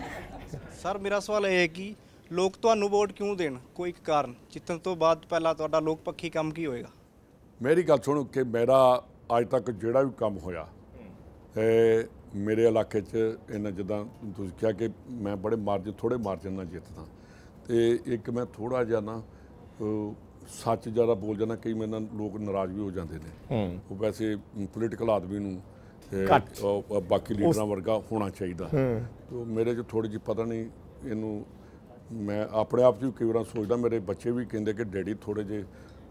ਸਰ ਮੇਰਾ ਸਵਾਲ ਇਹ ਹੈ ਕਿ ਲੋਕ ਤੁਹਾਨੂੰ ਵੋਟ ਕਿਉਂ ਦੇਣ ਕੋਈ ਇੱਕ ਕਾਰਨ ਜਿੱਤਣ ਤੋਂ ਬਾਅਦ ਪਹਿਲਾਂ ਤੁਹਾਡਾ ਲੋਕ ਪੱਖੀ ਕੰਮ ਕੀ ਹੋਏਗਾ ਮੇਰੀ ਗੱਲ ਸੁਣੋ ਕਿ ਮੇਰਾ ਅੱਜ ਤੱਕ ਜਿਹੜਾ ਵੀ ਕੰਮ ਹੋਇਆ ਮੇਰੇ ਇਲਾਕੇ 'ਚ ਇਹਨਾਂ ਜਿੱਦਾਂ ਤੁਸੀਂ ਕਿਹਾ ਕਿ ਮੈਂ ਬੜੇ ਮਾਰਜ ਥੋੜੇ ਮਾਰਜਨ ਨਾਲ ਜਿੱਤਦਾ ਤੇ ਇੱਕ ਮੈਂ ਥੋੜਾ ਜਿਹਾ ਨਾ ਸੱਚ ਜ਼ਿਆਦਾ ਬੋਲ ਜਾਣਾ ਕਈ ਮੇਰੇ ਨਾਲ ਲੋਕ ਨਾਰਾਜ਼ ਵੀ ਹੋ ਜਾਂਦੇ ਨੇ ਉਹ ਵੈਸੇ ਪੋਲੀਟੀਕਲ ਆਦਮੀ ਨੂੰ ਬਾਕੀ ਲੀਡਰਾਂ ਵਰਗਾ ਹੋਣਾ ਚਾਹੀਦਾ ਤੇ ਮੇਰੇ 'ਚ ਥੋੜੀ ਜਿਹੀ ਪਤਾ ਨਹੀਂ ਇਹਨੂੰ ਮੈਂ ਆਪਣੇ ਆਪ 'ਚ ਕਈ ਵਾਰ ਸੋਚਦਾ ਮੇਰੇ ਬੱਚੇ ਵੀ ਕਹਿੰਦੇ ਕਿ ਡੈਡੀ ਥੋੜੇ ਜੇ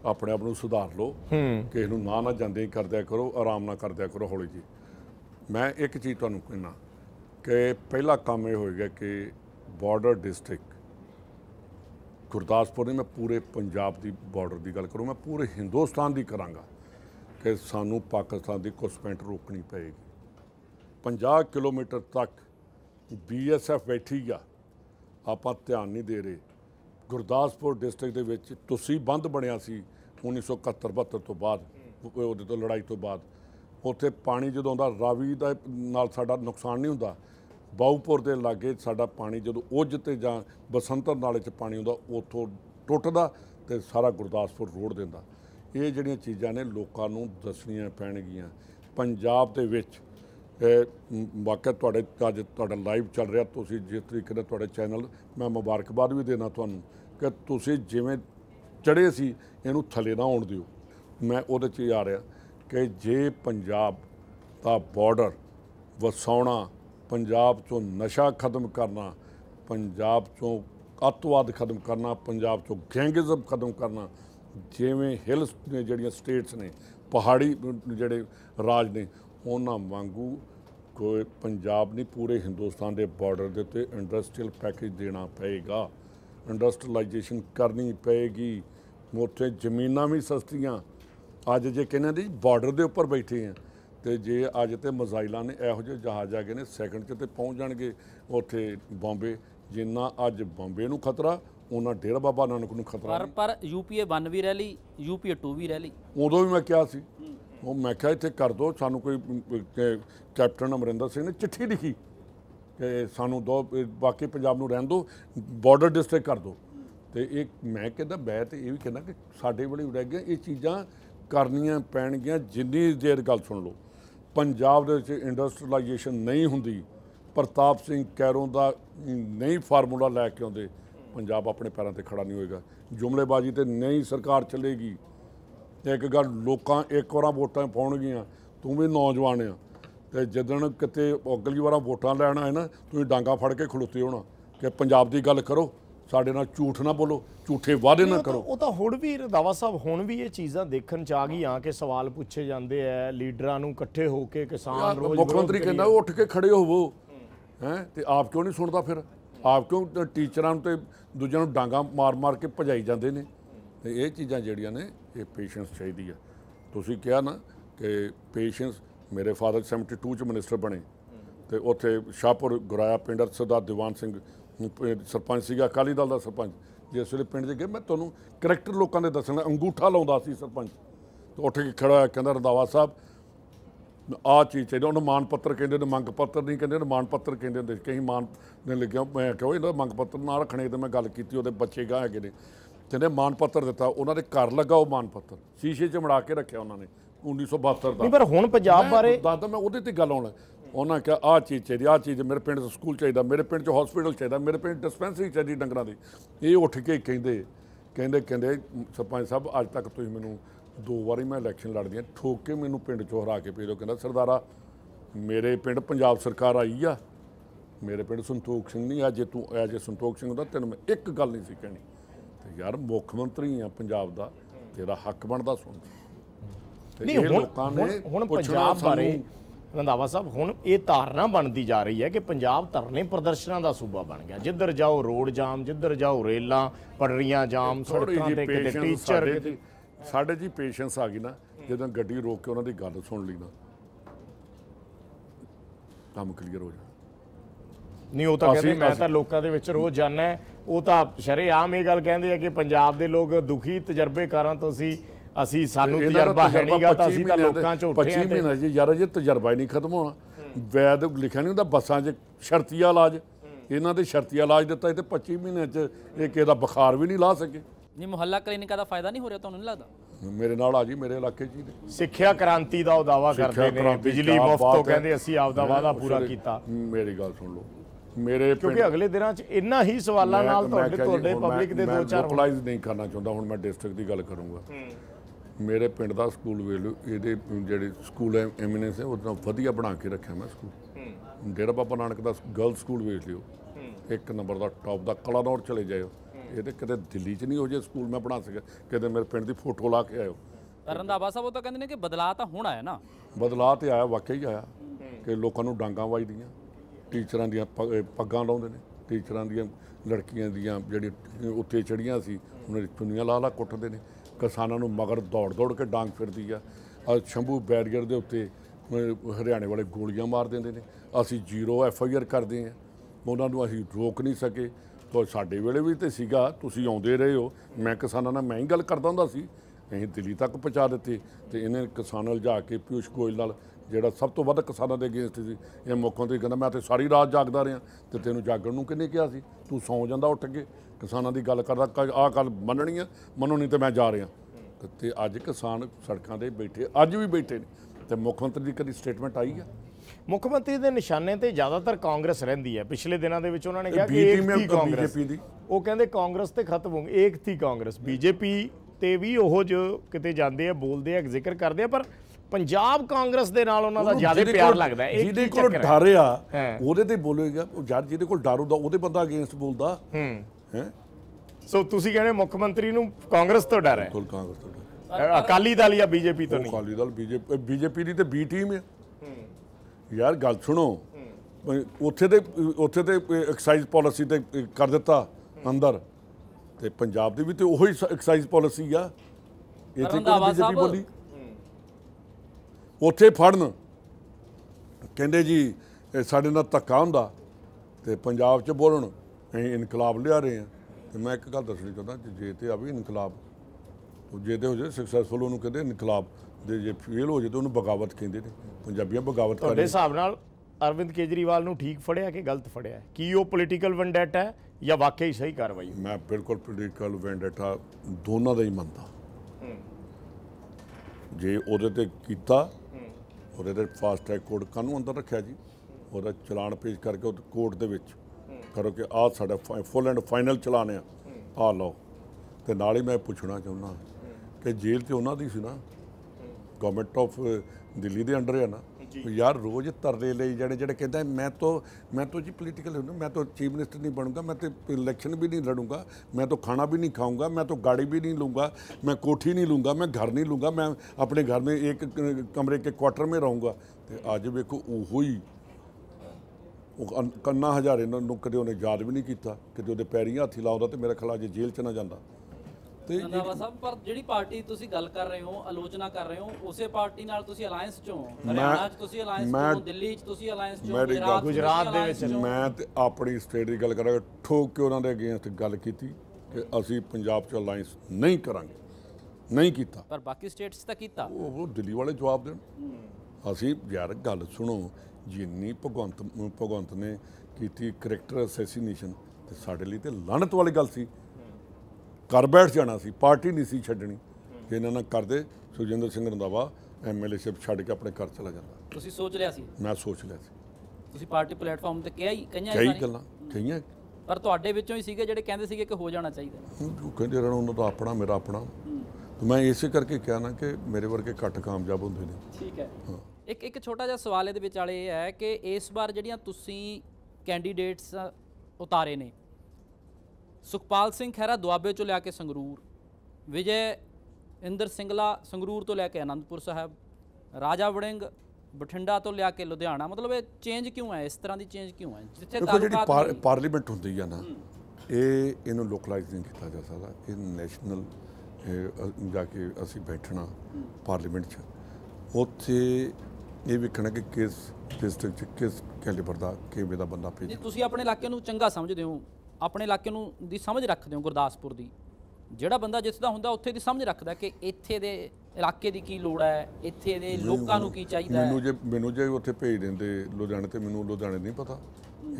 ਆਪਣੇ ਆਪ ਨੂੰ ਸੁਧਾਰ ਲਓ ਕਿਸੇ ਨੂੰ ਨਾ ਨਾ ਜਾਂਦੇ ਕਰਦਿਆ ਕਰੋ ਆਰਾਮ ਨਾਲ ਕਰਦਿਆ ਕਰੋ ਹੌਲੀ ਜੀ ਮੈਂ ਇੱਕ ਚੀਜ਼ ਤੁਹਾਨੂੰ ਕਹਿਣਾ ਕਿ ਪਹਿਲਾ ਕੰਮ ਇਹ ਹੋਏਗਾ ਕਿ ਬਾਰਡਰ ਡਿਸਟ੍ਰਿਕਟ ਗੁਰਦਾਸਪੁਰ ਨਹੀਂ ਮੈਂ ਪੂਰੇ ਪੰਜਾਬ ਦੀ ਬਾਰਡਰ ਦੀ ਗੱਲ ਕਰੂੰ ਮੈਂ ਪੂਰੇ ਹਿੰਦੁਸਤਾਨ ਦੀ ਕਰਾਂਗਾ ਕਿ ਸਾਨੂੰ ਪਾਕਿਸਤਾਨ ਦੀ ਕੁਸਪੈਂਟ ਰੋਕਣੀ ਪਏਗੀ 50 ਕਿਲੋਮੀਟਰ ਤੱਕ ਬੀਐਸਐਫ ਬੈਠੀ ਆ ਆਪਾਂ ਧਿਆਨ ਨਹੀਂ ਦੇ ਰਹੇ ਗੁਰਦਾਸਪੁਰ ਡਿਸਟ੍ਰਿਕਟ ਦੇ ਵਿੱਚ ਤੁਸੀਂ ਬੰਦ ਬਣਿਆ ਸੀ 1971 72 ਤੋਂ ਬਾਅਦ ਉਹਦੇ ਤੋਂ ਲੜਾਈ ਤੋਂ ਬਾਅਦ ਉੱਥੇ ਪਾਣੀ ਜਦੋਂ ਆਉਂਦਾ ਰਾਵੀ ਦਾ ਨਾਲ ਸਾਡਾ ਨੁਕਸਾਨ ਨਹੀਂ ਹੁੰਦਾ ਬਾਉਪੁਰ ਦੇ ਲਾਗੇ ਸਾਡਾ ਪਾਣੀ ਜਦੋਂ ਉਜ ਤੇ ਜਾਂ ਬਸੰਤਰ ਨਾਲੇ 'ਚ ਪਾਣੀ ਆਉਂਦਾ ਉੱਥੋਂ ਟੁੱਟਦਾ ਤੇ ਸਾਰਾ ਗੁਰਦਾਸਪੁਰ ਰੋੜ ਦਿੰਦਾ ਇਹ ਜਿਹੜੀਆਂ ਚੀਜ਼ਾਂ ਨੇ ਲੋਕਾਂ ਨੂੰ ਦੱਸਣੀਆਂ ਪੈਣਗੀਆਂ ਪੰਜਾਬ ਦੇ ਵਿੱਚ ਵਾਕਿਆ ਤੁਹਾਡੇ ਅੱਜ ਤੁਹਾਡਾ ਲਾਈਵ ਚੱਲ ਰਿਹਾ ਤੁਸੀਂ ਜਿਸ ਤਰੀਕੇ ਨਾਲ ਤੁਹਾਡੇ ਚੈਨਲ ਮੈਂ ਮੁਬਾਰਕਬਾਦ ਵੀ ਦੇਣਾ ਤੁਹਾਨੂੰ ਕਿ ਤੁਸੀਂ ਜਿਵੇਂ ਚੜੇ ਸੀ ਇਹਨੂੰ ਥੱਲੇ ਨਾ ਆਉਣ ਦਿਓ ਮੈਂ ਉਹਦੇ 'ਚ ਆ ਰਿਹਾ ਕਿ ਜੇ ਪੰਜਾਬ ਦਾ ਬਾਰਡਰ ਵਸਾਉਣਾ ਪੰਜਾਬ ਚੋਂ ਨਸ਼ਾ ਖਤਮ ਕਰਨਾ ਪੰਜਾਬ ਚੋਂ ਅਤਵਾਦ ਖਤਮ ਕਰਨਾ ਪੰਜਾਬ ਚੋਂ ਗੈਂਗਿਜ਼ਮ ਖਤਮ ਕਰਨਾ ਜਿਵੇਂ ਹਿਲਸ ਨੇ ਜਿਹੜੀਆਂ ਸਟੇਟਸ ਨੇ ਪਹਾੜੀ ਜਿਹੜੇ ਰਾਜ ਨੇ ਉਹਨਾਂ ਵਾਂਗੂ ਕੋਈ ਪੰਜਾਬ ਨਹੀਂ ਪੂਰੇ ਹਿੰਦੁਸਤਾਨ ਦੇ ਬਾਰਡਰ ਦੇ ਉੱਤੇ ਇੰਡਸਟਰੀਅਲ ਪੈਕੇਜ ਦੇਣਾ ਪਏਗਾ ਇੰਡਸਟਰੀਅਲਾਈਜੇਸ਼ਨ ਕਰਨੀ ਪਏਗੀ ਉੱਥੇ ਜ਼ਮੀਨਾਂ ਵੀ ਸਸਤੀਆਂ ਅੱਜ ਜੇ ਕਿਹਨਾਂ ਦੀ ਬਾਰਡਰ ਦੇ ਉੱਪਰ ਬੈਠੇ ਆ ਤੇ ਜੇ ਅੱਜ ਤੇ ਮਜ਼ਾਈਲਾਂ ਨੇ ਇਹੋ ਜਿਹੇ ਜਹਾਜ਼ ਆ ਗਏ ਨੇ ਸੈਕਿੰਡ 'ਚ ਤੇ ਪਹੁੰਚ ਜਾਣਗੇ ਉੱਥੇ ਬੰਬੇ ਜਿੰਨਾ ਅੱਜ ਬੰਬੇ ਨੂੰ ਖਤਰਾ ਉਹਨਾਂ ਡੇਰਾ ਬਾਬਾ ਨਾਨਕ ਨੂੰ ਖਤਰਾ ਪਰ ਪਰ ਯੂਪੀਏ 1 ਵੀ ਰਹਿ ਲਈ ਯੂਪੀਏ 2 ਵੀ ਰਹਿ ਲਈ ਉਦੋਂ ਵੀ ਮੈਂ ਕਿਹਾ ਸੀ ਉਹ ਮੈਂ ਕਿਹਾ ਇੱਥੇ ਕਰ ਦੋ ਸਾਨੂੰ ਕੋਈ ਕੈਪਟਨ ਅਮਰਿੰਦਰ ਸਿੰਘ ਨੇ ਚਿੱਠੀ ਲਿਖੀ ਕਿ ਸਾਨੂੰ ਦੋ ਬਾਕੀ ਪੰਜਾਬ ਨੂੰ ਰਹਿਣ ਦਿਓ ਬਾਰਡਰ ਡਿਸਟ੍ਰਿਕਟ ਕਰ ਦਿਓ ਤੇ ਇਹ ਮੈਂ ਕਹਿੰਦਾ ਬੈਤ ਇਹ ਵੀ ਕਹਿੰਦਾ ਕਿ ਸਾਡੇ ਉੜ ਗਏ ਇਹ ਚੀਜ਼ਾਂ ਕਰਨੀਆਂ ਪੈਣਗੀਆਂ ਜਿੰਨੀ ਦੇਰ ਗੱਲ ਸੁਣ ਲਓ ਪੰਜਾਬ ਦੇ ਵਿੱਚ ਇੰਡਸਟਰੀਲਾਈਜੇਸ਼ਨ ਨਹੀਂ ਹੁੰਦੀ ਪ੍ਰਤਾਪ ਸਿੰਘ ਕੈਰੋਂ ਦਾ ਨਹੀਂ ਫਾਰਮੂਲਾ ਲੈ ਕੇ ਆਉਂਦੇ ਪੰਜਾਬ ਆਪਣੇ ਪੈਰਾਂ ਤੇ ਖੜਾ ਨਹੀਂ ਹੋਏਗਾ ਜੁਮਲੇਬਾਜ਼ੀ ਤੇ ਨਹੀਂ ਸਰਕਾਰ ਚੱਲੇਗੀ ਇੱਕ ਗੱਲ ਲੋਕਾਂ ਇੱਕ ਵਾਰਾਂ ਵੋਟਾਂ ਪਾਉਣਗੀਆਂ ਤੂੰ ਵੀ ਨੌਜਵਾਨ ਆ ਤੇ ਜਦੋਂ ਕਿਤੇ ਅਗਲੀ ਵਾਰਾਂ ਵੋਟਾਂ ਲੈਣਾ ਹੈ ਨਾ ਤੁਸੀਂ ਡਾਂਗਾ ਫੜ ਕੇ ਖਲੋਤੇ ਹੋਣਾ ਕਿ ਪੰਜਾਬ ਦੀ ਗੱਲ ਕਰੋ ਸਾਡੇ ਨਾਲ ਝੂਠ ਨਾ ਬੋਲੋ ਝੂਠੇ ਵਾਅਦੇ ਨਾ ਕਰੋ ਉਹ ਤਾਂ ਹੁਣ ਵੀ ਰਦਾਵਾ ਸਾਹਿਬ ਹੁਣ ਵੀ ਇਹ ਚੀਜ਼ਾਂ ਦੇਖਣ ਚ ਆ ਗਈਆਂ ਕਿ ਸਵਾਲ ਪੁੱਛੇ ਜਾਂਦੇ ਆ ਲੀਡਰਾਂ ਨੂੰ ਇਕੱਠੇ ਹੋ ਕੇ ਕਿਸਾਨ ਰੋਜ਼ ਮੁੱਖ ਮੰਤਰੀ ਕਹਿੰਦਾ ਉਹ ਉੱਠ ਕੇ ਖੜੇ ਹੋਵੋ ਹੈ ਤੇ ਆਪ ਕਿਉਂ ਨਹੀਂ ਸੁਣਦਾ ਫਿਰ ਆਪ ਕਿਉਂ ਟੀਚਰਾਂ ਨੂੰ ਤੇ ਦੂਜਿਆਂ ਨੂੰ ਡਾਂਗਾ ਮਾਰ-ਮਾਰ ਕੇ ਭਜਾਈ ਜਾਂਦੇ ਨੇ ਤੇ ਇਹ ਚੀਜ਼ਾਂ ਜਿਹੜੀਆਂ ਨੇ ਇਹ ਪੇਸ਼ੈਂਸ ਚਾਹੀਦੀ ਆ ਤੁਸੀਂ ਕਿਹਾ ਨਾ ਕਿ ਪੇਸ਼ੈਂਸ ਮੇਰੇ ਫਾਦਰ 72 ਚ ਮਿਨਿਸਟਰ ਬਣੇ ਤੇ ਉੱਥੇ ਸ਼ਾਹਪੁਰ ਗੁਰਾਇਆ ਪਿੰਡ ਸਦਾ ਦੀਵਾਨ ਸਿੰਘ ਸਰਪੰਚ ਸੀਗਾ ਅਕਾਲੀ ਦਲ ਦਾ ਸਰਪੰਚ ਜਿਸ ਵੇਲੇ ਪਿੰਡ ਦੇ ਗਏ ਮੈਂ ਤੁਹਾਨੂੰ ਕਰੈਕਟਰ ਲੋਕਾਂ ਦੇ ਦੱਸਣਾ ਅੰਗੂਠਾ ਲਾਉਂਦਾ ਸੀ ਸਰਪੰਚ ਉੱਠ ਕੇ ਖੜਾ ਹੋਇਆ ਕਹਿੰਦਾ ਰੰਦਾਵਾ ਸਾਹਿਬ ਆ ਚੀਜ਼ ਚਾਹੀਦਾ ਉਹਨੂੰ ਮਾਨ ਪੱਤਰ ਕਹਿੰਦੇ ਨੇ ਮੰਗ ਪੱਤਰ ਨਹੀਂ ਕਹਿੰਦੇ ਨੇ ਮਾਨ ਪੱਤਰ ਕਹਿੰਦੇ ਨੇ ਕਹੀਂ ਮਾਨ ਨੇ ਲਿਖਿਆ ਮੈਂ ਕਿਹਾ ਇਹਦਾ ਮੰਗ ਪੱਤਰ ਨਾ ਰੱਖਣੇ ਤੇ ਮੈਂ ਗੱਲ ਕੀਤੀ ਉਹਦੇ ਬੱਚੇ ਗਾਂ ਹੈਗੇ ਨੇ ਕਹਿੰਦੇ ਮਾਨ ਪੱਤਰ ਦਿੱਤਾ ਉਹਨਾਂ ਦੇ ਘਰ ਲੱਗਾ ਉਹ ਮਾਨ ਪੱਤਰ ਸ਼ੀਸ਼ੇ 'ਚ ਮੜਾ ਕੇ ਰੱਖਿਆ ਉਹਨਾਂ ਨੇ 1972 ਦਾ ਨਹੀਂ ਪਰ ਹੁਣ ਪੰਜਾਬ ਬਾਰੇ ਦੱਸਦਾ ਮੈਂ ਉਹਦੇ ਤੇ ਗੱਲ ਆਉਣਾ ਉਹਨਾਂ ਕਿ ਆ ਚੀਜ਼ ਚਾਹੀਦੀ ਆ ਚੀਜ਼ ਮੇਰੇ ਪਿੰਡ ਦਾ ਸਕੂਲ ਚਾਹੀਦਾ ਮੇਰੇ ਪਿੰਡ 'ਚ ਹਸਪੀਟਲ ਚਾਹੀਦਾ ਮੇਰੇ ਪਿੰਡ ਡਿਸਪੈਂਸਰੀ ਚਾਹੀਦੀ ਡੰਗਰਾਂ ਦੀ ਇਹ ਉੱਠ ਕੇ ਕਹਿੰਦੇ ਕਹਿੰਦੇ ਕਹਿੰਦੇ ਸਰਪੰਚ ਸਾਹਿਬ ਅੱਜ ਤੱਕ ਤੁਸੀਂ ਮੈਨੂੰ ਦੋ ਵਾਰੀ ਮੈਂ ਇਲੈਕਸ਼ਨ ਲੜਦੀ ਆ ਠੋਕ ਕੇ ਮੈਨੂੰ ਪਿੰਡ 'ਚੋਂ ਹਰਾ ਕੇ ਭੇਜੋ ਕਹਿੰਦਾ ਸਰਦਾਰਾ ਮੇਰੇ ਪਿੰਡ ਪੰਜਾਬ ਸਰਕਾਰ ਆਈ ਆ ਮੇਰੇ ਪਿੰਡ ਸੰਤੋਖ ਸਿੰਘ ਨਹੀਂ ਅੱਜ ਤੂੰ ਐਜ ਸੰਤੋਖ ਸਿੰਘ ਦਾ ਤੈਨੂੰ ਮੈਂ ਇੱਕ ਗੱਲ ਨਹੀਂ ਸੀ ਕਹਿਣੀ ਤੇ ਯਾਰ ਮੁੱਖ ਮੰਤਰੀ ਆ ਪੰਜਾਬ ਦਾ ਤੇਰਾ ਹੱਕ ਬਣਦਾ ਸੁਣ ਨਹੀਂ ਹੁਣ ਲੋਕਾਂ ਨੇ ਹੁਣ ਪੰਜਾਬ ਬਾਰੇ ਰੰਦਾਵਾ ਸਾਹਿਬ ਹੁਣ ਇਹ ਧਾਰਨਾ ਬਣਦੀ ਜਾ ਰਹੀ ਹੈ ਕਿ ਪੰਜਾਬ ਧਰਨੇ ਪ੍ਰਦਰਸ਼ਨਾਂ ਦਾ ਸੂਬਾ ਬਣ ਗਿਆ ਜਿੱਧਰ ਜਾਓ ਰੋਡ ਜਾਮ ਜਿੱਧਰ ਜਾਓ ਰੇਲਾਂ ਪਟੜੀਆਂ ਜਾਮ ਸੜਕਾਂ ਤੇ ਕਿਤੇ ਟੀਚਰ ਸਾਡੇ ਜੀ ਪੇਸ਼ੈਂਸ ਆ ਗਈ ਨਾ ਜਦੋਂ ਗੱਡੀ ਰੋਕ ਕੇ ਉਹਨਾਂ ਦੀ ਗੱਲ ਸੁਣ ਲਈ ਨਾ ਕੰਮ ਕਲੀਅਰ ਹੋ ਜਾ ਨਹੀਂ ਉਹ ਤਾਂ ਕਹਿੰਦੇ ਮੈਂ ਤਾਂ ਲੋਕਾਂ ਦੇ ਵਿੱਚ ਰੋਜ਼ ਜਾਣਾ ਉਹ ਤਾਂ ਸ਼ਰੇ ਆਮ ਇਹ ਗੱਲ ਕਹਿੰਦੇ ਆ ਕਿ ਪੰਜਾਬ ਦੇ ਲੋਕ ਦੁਖੀ ਤਜਰਬੇਕਾਰਾਂ ਤੋਂ ਸੀ ਅਸੀਂ ਸਾਨੂੰ ਤਜਰਬਾ ਹੈ ਨਹੀਂਗਾ ਤਾਂ ਅਸੀਂ ਤਾਂ ਲੋਕਾਂ ਚ ਉੱਠੇ ਆ 25 ਮਹੀਨਾ ਜੀ ਯਾਰ ਜੇ ਤਜਰਬਾ ਹੀ ਨਹੀਂ ਖਤਮ ਹੋਣਾ ਵੈਦ ਲਿਖਿਆ ਨਹੀਂ ਹੁੰਦਾ ਬੱਸਾਂ 'ਚ ਸ਼ਰਤੀਆ ਇਲਾਜ ਇਹਨਾਂ ਦੇ ਸ਼ਰਤੀਆ ਇਲਾਜ ਦਿੱਤਾ ਤੇ 25 ਮਹੀਨੇ 'ਚ ਇਹ ਕਿਸੇ ਦਾ ਬੁਖਾਰ ਵੀ ਨਹੀਂ ਲਾ ਸਕੇ ਨਹੀਂ ਮੁਹੱਲਾ ਕਲੀਨਿਕ ਦਾ ਫਾਇਦਾ ਨਹੀਂ ਹੋ ਰਿਹਾ ਤੁਹਾਨੂੰ ਨਹੀਂ ਲੱਗਦਾ ਮੇਰੇ ਨਾਲ ਆ ਜੀ ਮੇਰੇ ਇਲਾਕੇ 'ਚ ਹੀ ਸਿੱਖਿਆ ਕ੍ਰਾਂਤੀ ਦਾ ਉਹ ਦਾਵਾ ਕਰਦੇ ਨੇ ਬਿਜਲੀ ਮੁਫਤ ਤੋਂ ਕਹਿੰਦੇ ਅਸੀਂ ਆਪ ਦਾ ਵਾਅਦਾ ਪੂਰਾ ਕੀਤਾ ਮੇਰੀ ਗੱਲ ਸੁਣ ਲਓ ਮੇਰੇ ਕਿਉਂਕਿ ਅਗਲੇ ਦਿਨਾਂ 'ਚ ਇੰਨਾ ਹੀ ਸਵਾਲਾਂ ਨਾਲ ਤੁਹਾਡੇ ਤੁਹਾਡੇ ਪਬਲਿਕ ਦੇ ਦੋ ਚਾਰ ਨਹੀਂ ਕਰਨਾ ਚਾਹੁੰਦਾ ਹੁਣ ਮੈਂ ਡਿਸਟ੍ਰਿਕਟ ਦੀ ਗੱਲ ਕਰੂੰਗਾ ਮੇਰੇ ਪਿੰਡ ਦਾ ਸਕੂਲ ਵੇਲੂ ਇਹਦੇ ਜਿਹੜੇ ਸਕੂਲ ਐਮਿਨੈਂਸ ਹੈ ਉਹ ਤਾਂ ਵਧੀਆ ਬਣਾ ਕੇ ਰੱਖਿਆ ਮੈਂ ਸਕੂਲ ਡੇਰਾ ਬਾਬਾ ਨਾਨਕ ਦਾ ਗਰਲ ਸਕੂਲ ਵੇਖ ਲਿਓ ਹੂੰ ਇੱਕ ਨੰਬਰ ਦਾ ਟੌਪ ਦਾ ਕਲਾ ਨੌਰ ਚਲੇ ਜਾਇਓ ਇਹ ਤੇ ਕਦੇ ਦਿੱਲੀ 'ਚ ਨਹੀਂ ਹੋ ਜੇ ਸਕੂਲ ਮੈਂ ਬਣਾ ਸਕਿਆ ਕਦੇ ਮੇਰੇ ਪਿੰਡ ਦੀ ਫੋਟੋ ਲਾ ਕੇ ਆਇਓ ਰੰਦਾਵਾ ਸਾਹਿਬ ਉਹ ਤਾਂ ਕਹਿੰਦੇ ਨੇ ਕਿ ਬਦਲਾਅ ਤਾਂ ਹੁਣ ਆਇਆ ਨਾ ਬਦਲਾਅ ਤੇ ਆਇਆ ਵਾਕਈ ਆਇਆ ਕਿ ਲੋਕਾਂ ਨੂੰ ਡਾਂਗਾ ਵੱਜਦੀਆਂ ਟੀਚਰਾਂ ਦੀਆਂ ਪੱਗਾਂ ਲਾਉਂਦੇ ਨੇ ਟੀਚਰਾਂ ਦੀਆਂ ਲੜਕੀਆਂ ਦੀਆਂ ਜਿਹੜੀ ਉੱਥੇ ਚੜੀਆਂ ਸੀ ਉਹਨਾਂ ਦੀ ਚੁੰਨੀਆਂ ਲਾ ਲਾ ਕੁੱਟਦੇ ਨੇ ਕਿਸਾਨਾਂ ਨੂੰ ਮਗਰ ਦੌੜ ਦੌੜ ਕੇ ਡਾਂਗ ਫਿਰਦੀ ਆ ਸ਼ੰਭੂ ਬੈਰੀਅਰ ਦੇ ਉੱਤੇ ਹਰਿਆਣੇ ਵਾਲੇ ਗੋਲੀਆਂ ਮਾਰ ਦਿੰਦੇ ਨੇ ਅਸੀਂ ਜ਼ੀਰੋ ਐਫ ਆਈ ਆਰ ਕਰਦੇ ਆ ਉਹਨਾਂ ਨੂੰ ਅਸੀਂ ਰੋਕ ਨਹੀਂ ਸਕੇ ਤੋ ਸਾਡੇ ਵੇਲੇ ਵੀ ਤੇ ਸੀਗਾ ਤੁਸੀਂ ਆਉਂਦੇ ਰਹੇ ਹੋ ਮੈਂ ਕਿਸਾਨਾਂ ਨਾਲ ਮੈਂ ਹੀ ਗੱਲ ਕਰਦਾ ਹੁੰਦਾ ਸੀ ਅਸੀਂ ਦਿੱਲੀ ਤੱਕ ਪਹੁੰਚਾ ਦਿੱਤੇ ਤੇ ਇਹਨੇ ਕਿਸਾਨਾਂ ਨਾਲ ਜਾ ਕੇ ਪਿਊਸ਼ ਗੋਇਲ ਨਾਲ ਜਿਹੜਾ ਸਭ ਤੋਂ ਵੱਧ ਕਿਸਾਨਾਂ ਦੇ ਅਗੇਂਸਟ ਸੀ ਇਹ ਮੁੱਖ ਮੰਤਰੀ ਕਹਿੰਦਾ ਮੈਂ ਤੇ ਸਾਰੀ ਰਾਤ ਜਾਗਦਾ ਰਿਹਾ ਤੇ ਤੈਨੂੰ ਜਾਗਣ ਨੂੰ ਕਿੰਨੇ ਕਿਹਾ ਸੀ ਤੂੰ ਸੌਂ ਜਾਂਦਾ ਉੱਠ ਕੇ ਕਿਸਾਨਾਂ ਦੀ ਗੱਲ ਕਰਦਾ ਆਹ ਗੱਲ ਮੰਨਣੀ ਆ ਮੰਨੋ ਨਹੀਂ ਤੇ ਮੈਂ ਜਾ ਰਿਹਾ ਤੇ ਅੱਜ ਕਿਸਾਨ ਸੜਕਾਂ ਦੇ ਬੈਠੇ ਅੱਜ ਵੀ ਬੈਠੇ ਨੇ ਤੇ ਮੁੱਖ ਮੰਤਰੀ ਦੀ ਕਦੀ ਸਟੇਟਮੈਂਟ ਆਈ ਹੈ ਮੁੱਖ ਮੰਤਰੀ ਦੇ ਨਿਸ਼ਾਨੇ ਤੇ ਜ਼ਿਆਦਾਤਰ ਕਾਂਗਰਸ ਰਹਿੰਦੀ ਹੈ ਪਿਛਲੇ ਦਿਨਾਂ ਦੇ ਵਿੱਚ ਉਹਨਾਂ ਨੇ ਕਿਹਾ ਕਿ ਇੱਕ ਹੀ ਕਾਂਗਰਸ ਉਹ ਕਹਿੰਦੇ ਕਾਂਗਰਸ ਤੇ ਖਤਮ ਹੋ ਗਈ ਇੱਕ ਹੀ ਕਾਂਗਰਸ ਬੀਜੇਪੀ ਤੇ ਵੀ ਉਹ ਜੋ ਕਿਤੇ ਜਾਂਦੇ ਆ ਬੋਲਦੇ ਆ ਜ਼ਿਕਰ ਕਰਦੇ ਆ ਪਰ ਪੰਜਾਬ ਕਾਂਗਰਸ ਦੇ ਨਾਲ ਉਹਨਾਂ ਦਾ ਜ਼ਿਆਦਾ ਪਿਆਰ ਲੱਗਦਾ ਹੈ ਜਿਹਦੇ ਕੋਲ ਡਰ ਆ ਉਹਦੇ ਤੇ ਬੋਲੇਗਾ ਉਹ ਜੱਜ ਜਿਹਦੇ ਕੋਲ ਡਰ ਹੁੰਦਾ ਉਹਦੇ ਬੰਦਾ ਅਗੇਂਸਟ ਬੋਲਦਾ ਹੂੰ ਹੈ ਸੋ ਤੁਸੀਂ ਕਹਿੰਦੇ ਮੁੱਖ ਮੰਤਰੀ ਨੂੰ ਕਾਂਗਰਸ ਤੋਂ ਡਰ ਹੈ ਬਿਲਕੁਲ ਕਾਂਗਰਸ ਤੋਂ ਡਰ ਅਕਾਲੀ ਦਲ ਜਾਂ ਬੀਜੇਪੀ ਤੋਂ ਨਹੀਂ ਅਕਾਲੀ ਦਲ ਬੀਜੇਪੀ ਬੀਜੇਪੀ ਦੀ ਤੇ ਬੀ ਟੀਮ ਹੈ ਹੂੰ ਯਾਰ ਗੱਲ ਸੁਣੋ ਉੱਥੇ ਤੇ ਉੱਥੇ ਤੇ ਐਕਸਾਈਜ਼ ਪਾਲਿਸੀ ਤੇ ਕਰ ਦਿੱਤਾ ਅੰਦਰ ਤੇ ਪੰਜਾਬ ਦੀ ਵੀ ਤੇ ਉਹੀ ਐਕਸਾਈਜ਼ ਪਾਲਿਸੀ ਆ ਇੱਥੇ ਕੋਈ ਬੀਜੇਪੀ ਬੋਲੀ ਉੱਥੇ ਫੜਨ ਕਹਿੰਦੇ ਜੀ ਸਾਡੇ ਨਾਲ ਧੱਕਾ ਹੁੰਦਾ ਤੇ ਪੰਜਾਬ 'ਚ ਬੋਲਣ ਅਸੀਂ ਇਨਕਲਾਬ ਲਿਆ ਰਹੇ ਆ ਤੇ ਮੈਂ ਇੱਕ ਗੱਲ ਦੱਸਣੀ ਚਾਹੁੰਦਾ ਕਿ ਜੇ ਤੇ ਆ ਵੀ ਇਨਕਲਾਬ ਜੇ ਤੇ ਹੋ ਜੇ ਸਕਸੈਸਫੁਲ ਉਹਨੂੰ ਕਹਿੰਦੇ ਇਨਕਲਾਬ ਜੇ ਜੇ ਫੇਲ ਹੋ ਜੇ ਤੇ ਉਹਨੂੰ ਬਗਾਵਤ ਕਹਿੰਦੇ ਨੇ ਪੰਜਾਬੀਆਂ ਬਗਾਵਤ ਕਰਦੇ ਤੁਹਾਡੇ ਹਿਸਾਬ ਨਾਲ ਅਰਵਿੰਦ ਕੇਜਰੀਵਾਲ ਨੂੰ ਠੀਕ ਫੜਿਆ ਕਿ ਗਲਤ ਫੜਿਆ ਕੀ ਉਹ ਪੋਲੀਟੀਕਲ ਵੈਂਡੇਟਾ ਹੈ ਜਾਂ ਵਾਕਈ ਸਹੀ ਕਾਰਵਾਈ ਮੈਂ ਬਿਲਕੁਲ ਪੋਲੀਟੀਕਲ ਵੈਂਡੇਟਾ ਦੋਨਾਂ ਦਾ ਹੀ ਮੰਨਦਾ ਜੇ ਉਹਦੇ ਤੇ ਕੀਤਾ ਔਰ ਇਹਦੇ ਫਾਸਟ ਟ੍ਰੈਕ ਕੋਡ ਕਾਨੂੰ ਅੰਦਰ ਰੱਖਿਆ ਜੀ ਉਹਦਾ ਚਲਾਨ ਪੇਸ਼ ਕਰਕੇ ਉਹ ਕੋਰਟ ਦੇ ਵਿੱਚ ਕਰੋ ਕਿ ਆਹ ਸਾਡਾ ਫੁੱਲ ਐਂਡ ਫਾਈਨਲ ਚਲਾਨ ਆ ਆ ਲਓ ਤੇ ਨਾਲ ਹੀ ਮੈਂ ਪੁੱਛਣਾ ਚਾਹੁੰਦਾ ਕਿ ਜੇਲ੍ਹ ਤੇ ਉਹਨਾਂ ਦੀ ਸੀ ਨਾ ਗਵਰਨਮੈਂਟ ਆਫ ਦਿੱਲੀ ਦੇ ਅੰਡਰ ਆ ਨਾ ਯਾਰ ਰੋਜ਼ ਤਰਲੇ ਲਈ ਜਿਹੜੇ ਜਿਹੜੇ ਕਹਿੰਦਾ ਮੈਂ ਤੋਂ ਮੈਂ ਤੋਂ ਜੀ ਪੋਲੀਟੀਕਲ ਹੁੰਦਾ ਮੈਂ ਤੋਂ ਚੀਫ ਮਿਨਿਸਟਰ ਨਹੀਂ ਬਣੂਗਾ ਮੈਂ ਤੇ ਇਲੈਕਸ਼ਨ ਵੀ ਨਹੀਂ ਲੜੂੰਗਾ ਮੈਂ ਤੋਂ ਖਾਣਾ ਵੀ ਨਹੀਂ ਖਾਊਂਗਾ ਮੈਂ ਤੋਂ ਗਾੜੀ ਵੀ ਨਹੀਂ ਲੂੰਗਾ ਮੈਂ ਕੋਠੀ ਨਹੀਂ ਲੂੰਗਾ ਮੈਂ ਘਰ ਨਹੀਂ ਲੂੰਗਾ ਮੈਂ ਆਪਣੇ ਘਰ ਮੇ ਇੱਕ ਕਮਰੇ ਕੇ ਕੁਆਟਰ ਮੇ ਰਹੂੰਗਾ ਤੇ ਅੱਜ ਵੇਖੋ ਉਹੋ ਹੀ ਉਹ ਕੰਨਾ ਹਜ਼ਾਰੇ ਨੂੰ ਕਦੇ ਉਹਨੇ ਯਾਦ ਵੀ ਨਹੀਂ ਕੀਤਾ ਕਿ ਜੇ ਉਹਦੇ ਪੈਰੀਆਂ ਹੱਥੀ ਲਾਉਂਦਾ ਤੇ ਮੇਰਾ ਖਲਾਜ ਜੇਲ੍ਹ ਚ ਨਾ ਜਾਂਦਾ ਤੇ ਰੰਧਾਵਾ ਸਾਹਿਬ ਪਰ ਜਿਹੜੀ ਪਾਰਟੀ ਤੁਸੀਂ ਗੱਲ ਕਰ ਰਹੇ ਹੋ ਆਲੋਚਨਾ ਕਰ ਰਹੇ ਹੋ ਉਸੇ ਪਾਰਟੀ ਨਾਲ ਤੁਸੀਂ ਅਲਾਈਅੰਸ ਚ ਹੋ ਹਰਿਆਣਾ ਚ ਤੁਸੀਂ ਅਲਾਈਅੰਸ ਚ ਹੋ ਦਿੱਲੀ ਚ ਤੁਸੀਂ ਅਲਾਈਅੰਸ ਚ ਹੋ ਗੁਜਰਾਤ ਦੇ ਵਿੱਚ ਮੈਂ ਤੇ ਆਪਣੀ ਸਟੇਟ ਦੀ ਗੱਲ ਕਰਾਂਗਾ ਠੋਕ ਕੇ ਉਹਨਾਂ ਦੇ ਅਗੇਂਸਟ ਗੱਲ ਕੀਤੀ ਕਿ ਅਸੀਂ ਪੰਜਾਬ ਚ ਅਲਾਈਅੰਸ ਨਹੀਂ ਕਰਾਂਗੇ ਨਹੀਂ ਕੀਤਾ ਪਰ ਬਾਕੀ ਸਟੇਟਸ ਤਾਂ ਕੀਤਾ ਉਹ ਦਿੱਲੀ ਵਾਲੇ ਜਵਾਬ ਦੇਣ ਅਸੀਂ ਯਾਰ ਗੱਲ ਸੁਣੋ ਜਿੰਨੀ ਭਗਵੰਤ ਭਗਵੰਤ ਨੇ ਕੀਤੀ ਕਰੈਕਟਰ ਅਸੈਸੀਨੇਸ਼ਨ ਤੇ ਸਾਡੇ ਲਈ ਤੇ ਲਾਹਨਤ ਵਾਲੀ ਗੱਲ ਸੀ ਘਰ ਬੈਠ ਜਾਣਾ ਸੀ ਪਾਰਟੀ ਨਹੀਂ ਸੀ ਛੱਡਣੀ ਕਿ ਇਹਨਾਂ ਨਾਲ ਕਰਦੇ ਸੁਜਿੰਦਰ ਸਿੰਘ ਰੰਦਾਵਾ ਐਮਐਲਏ ਸ਼ਿਪ ਛੱਡ ਕੇ ਆਪਣੇ ਘਰ ਚਲਾ ਜਾਂਦਾ ਤੁਸੀਂ ਸੋਚ ਲਿਆ ਸੀ ਮੈਂ ਸੋਚ ਲਿਆ ਸੀ ਤੁਸੀਂ ਪਾਰਟੀ ਪਲੇਟਫਾਰਮ ਤੇ ਕਿਹਾ ਹੀ ਕਈਆਂ ਕਈ ਗੱਲਾਂ ਕਈਆਂ ਪਰ ਤੁਹਾਡੇ ਵਿੱਚੋਂ ਹੀ ਸੀਗੇ ਜਿਹੜੇ ਕਹਿੰਦੇ ਸੀਗੇ ਕਿ ਹੋ ਜਾਣਾ ਚਾਹੀਦਾ ਉਹ ਕਹਿੰਦੇ ਰਹਿਣਾ ਉਹਨਾਂ ਦਾ ਆਪਣਾ ਮੇਰਾ ਆਪਣਾ ਤੇ ਮੈਂ ਇਸੇ ਕਰਕੇ ਕਿਹਾ ਨਾ ਕਿ ਮੇਰੇ ਵਰਗੇ ਘੱਟ ਕਾਮਯਾਬ ਹੁੰਦੇ ਨੇ ਠੀਕ ਹੈ ਇੱਕ ਇੱਕ ਛੋਟਾ ਜਿਹਾ ਸਵਾਲ ਇਹਦੇ ਵਿਚਾਲੇ ਇਹ ਹੈ ਕਿ ਇਸ ਵਾਰ ਜਿਹੜੀਆਂ ਤੁਸੀਂ ਕੈਂਡੀਡੇਟਸ ਉਤਾਰੇ ਨੇ ਸੁਖਪਾਲ ਸਿੰਘ ਖਹਿਰਾ ਦੁਆਬੇ ਚੋਂ ਲਿਆ ਕੇ ਸੰਗਰੂਰ ਵਿਜੇ ਇੰਦਰ ਸਿੰਘਲਾ ਸੰਗਰੂਰ ਤੋਂ ਲੈ ਕੇ ਆਨੰਦਪੁਰ ਸਾਹਿਬ ਰਾਜਾ ਵੜਿੰਗ ਬਠਿੰਡਾ ਤੋਂ ਲਿਆ ਕੇ ਲੁਧਿਆਣਾ ਮਤਲਬ ਇਹ ਚੇਂਜ ਕਿਉਂ ਹੈ ਇਸ ਤਰ੍ਹਾਂ ਦੀ ਚੇਂਜ ਕਿਉਂ ਹੈ ਜਿੱਥੇ ਜਿਹੜੀ ਪਾਰਲੀਮੈਂਟ ਹੁੰਦੀ ਆ ਨਾ ਇਹ ਇਹਨੂੰ ਲੋਕਲਾਈਜ਼ ਨਹੀਂ ਕੀਤਾ ਜਾ ਸਕਦਾ ਇਹ ਨੈਸ਼ਨਲ ਜਾ ਕੇ ਅਸੀਂ ਬੈਠਣਾ ਪਾਰਲੀਮੈਂਟ 'ਚ ਉੱਥੇ ਇਹ ਵੇਖਣਾ ਕਿ ਕਿਸ ਡਿਸਟ੍ਰਿਕਟ 'ਚ ਕਿਸ ਕੈਲੀਬਰ ਦਾ ਕਿਵੇਂ ਦਾ ਬੰਦਾ ਭੇਜ ਤੁਸੀਂ ਆਪਣੇ ਇਲਾਕੇ ਨੂੰ ਚੰਗਾ ਸਮਝਦੇ ਹੋ ਆਪਣੇ ਇਲਾਕੇ ਨੂੰ ਦੀ ਸਮਝ ਰੱਖਦੇ ਹੋ ਗੁਰਦਾਸਪੁਰ ਦੀ ਜਿਹੜਾ ਬੰਦਾ ਜਿੱਥੇ ਦਾ ਹੁੰਦਾ ਉੱਥੇ ਦੀ ਸਮਝ ਰੱਖਦਾ ਕਿ ਇੱਥੇ ਦੇ ਇਲਾਕੇ ਦੀ ਕੀ ਲੋੜ ਹੈ ਇੱਥੇ ਦੇ ਲੋਕਾਂ ਨੂੰ ਕੀ ਚਾਹੀਦਾ ਹੈ ਮੈਨੂੰ ਜੇ ਮੈਨੂੰ ਜੇ ਉੱਥੇ ਭੇਜ ਦਿੰਦੇ ਲੁਧਿਆਣੇ ਤੇ ਮੈਨੂੰ ਲੁਧਿਆਣੇ ਨਹੀਂ ਪਤਾ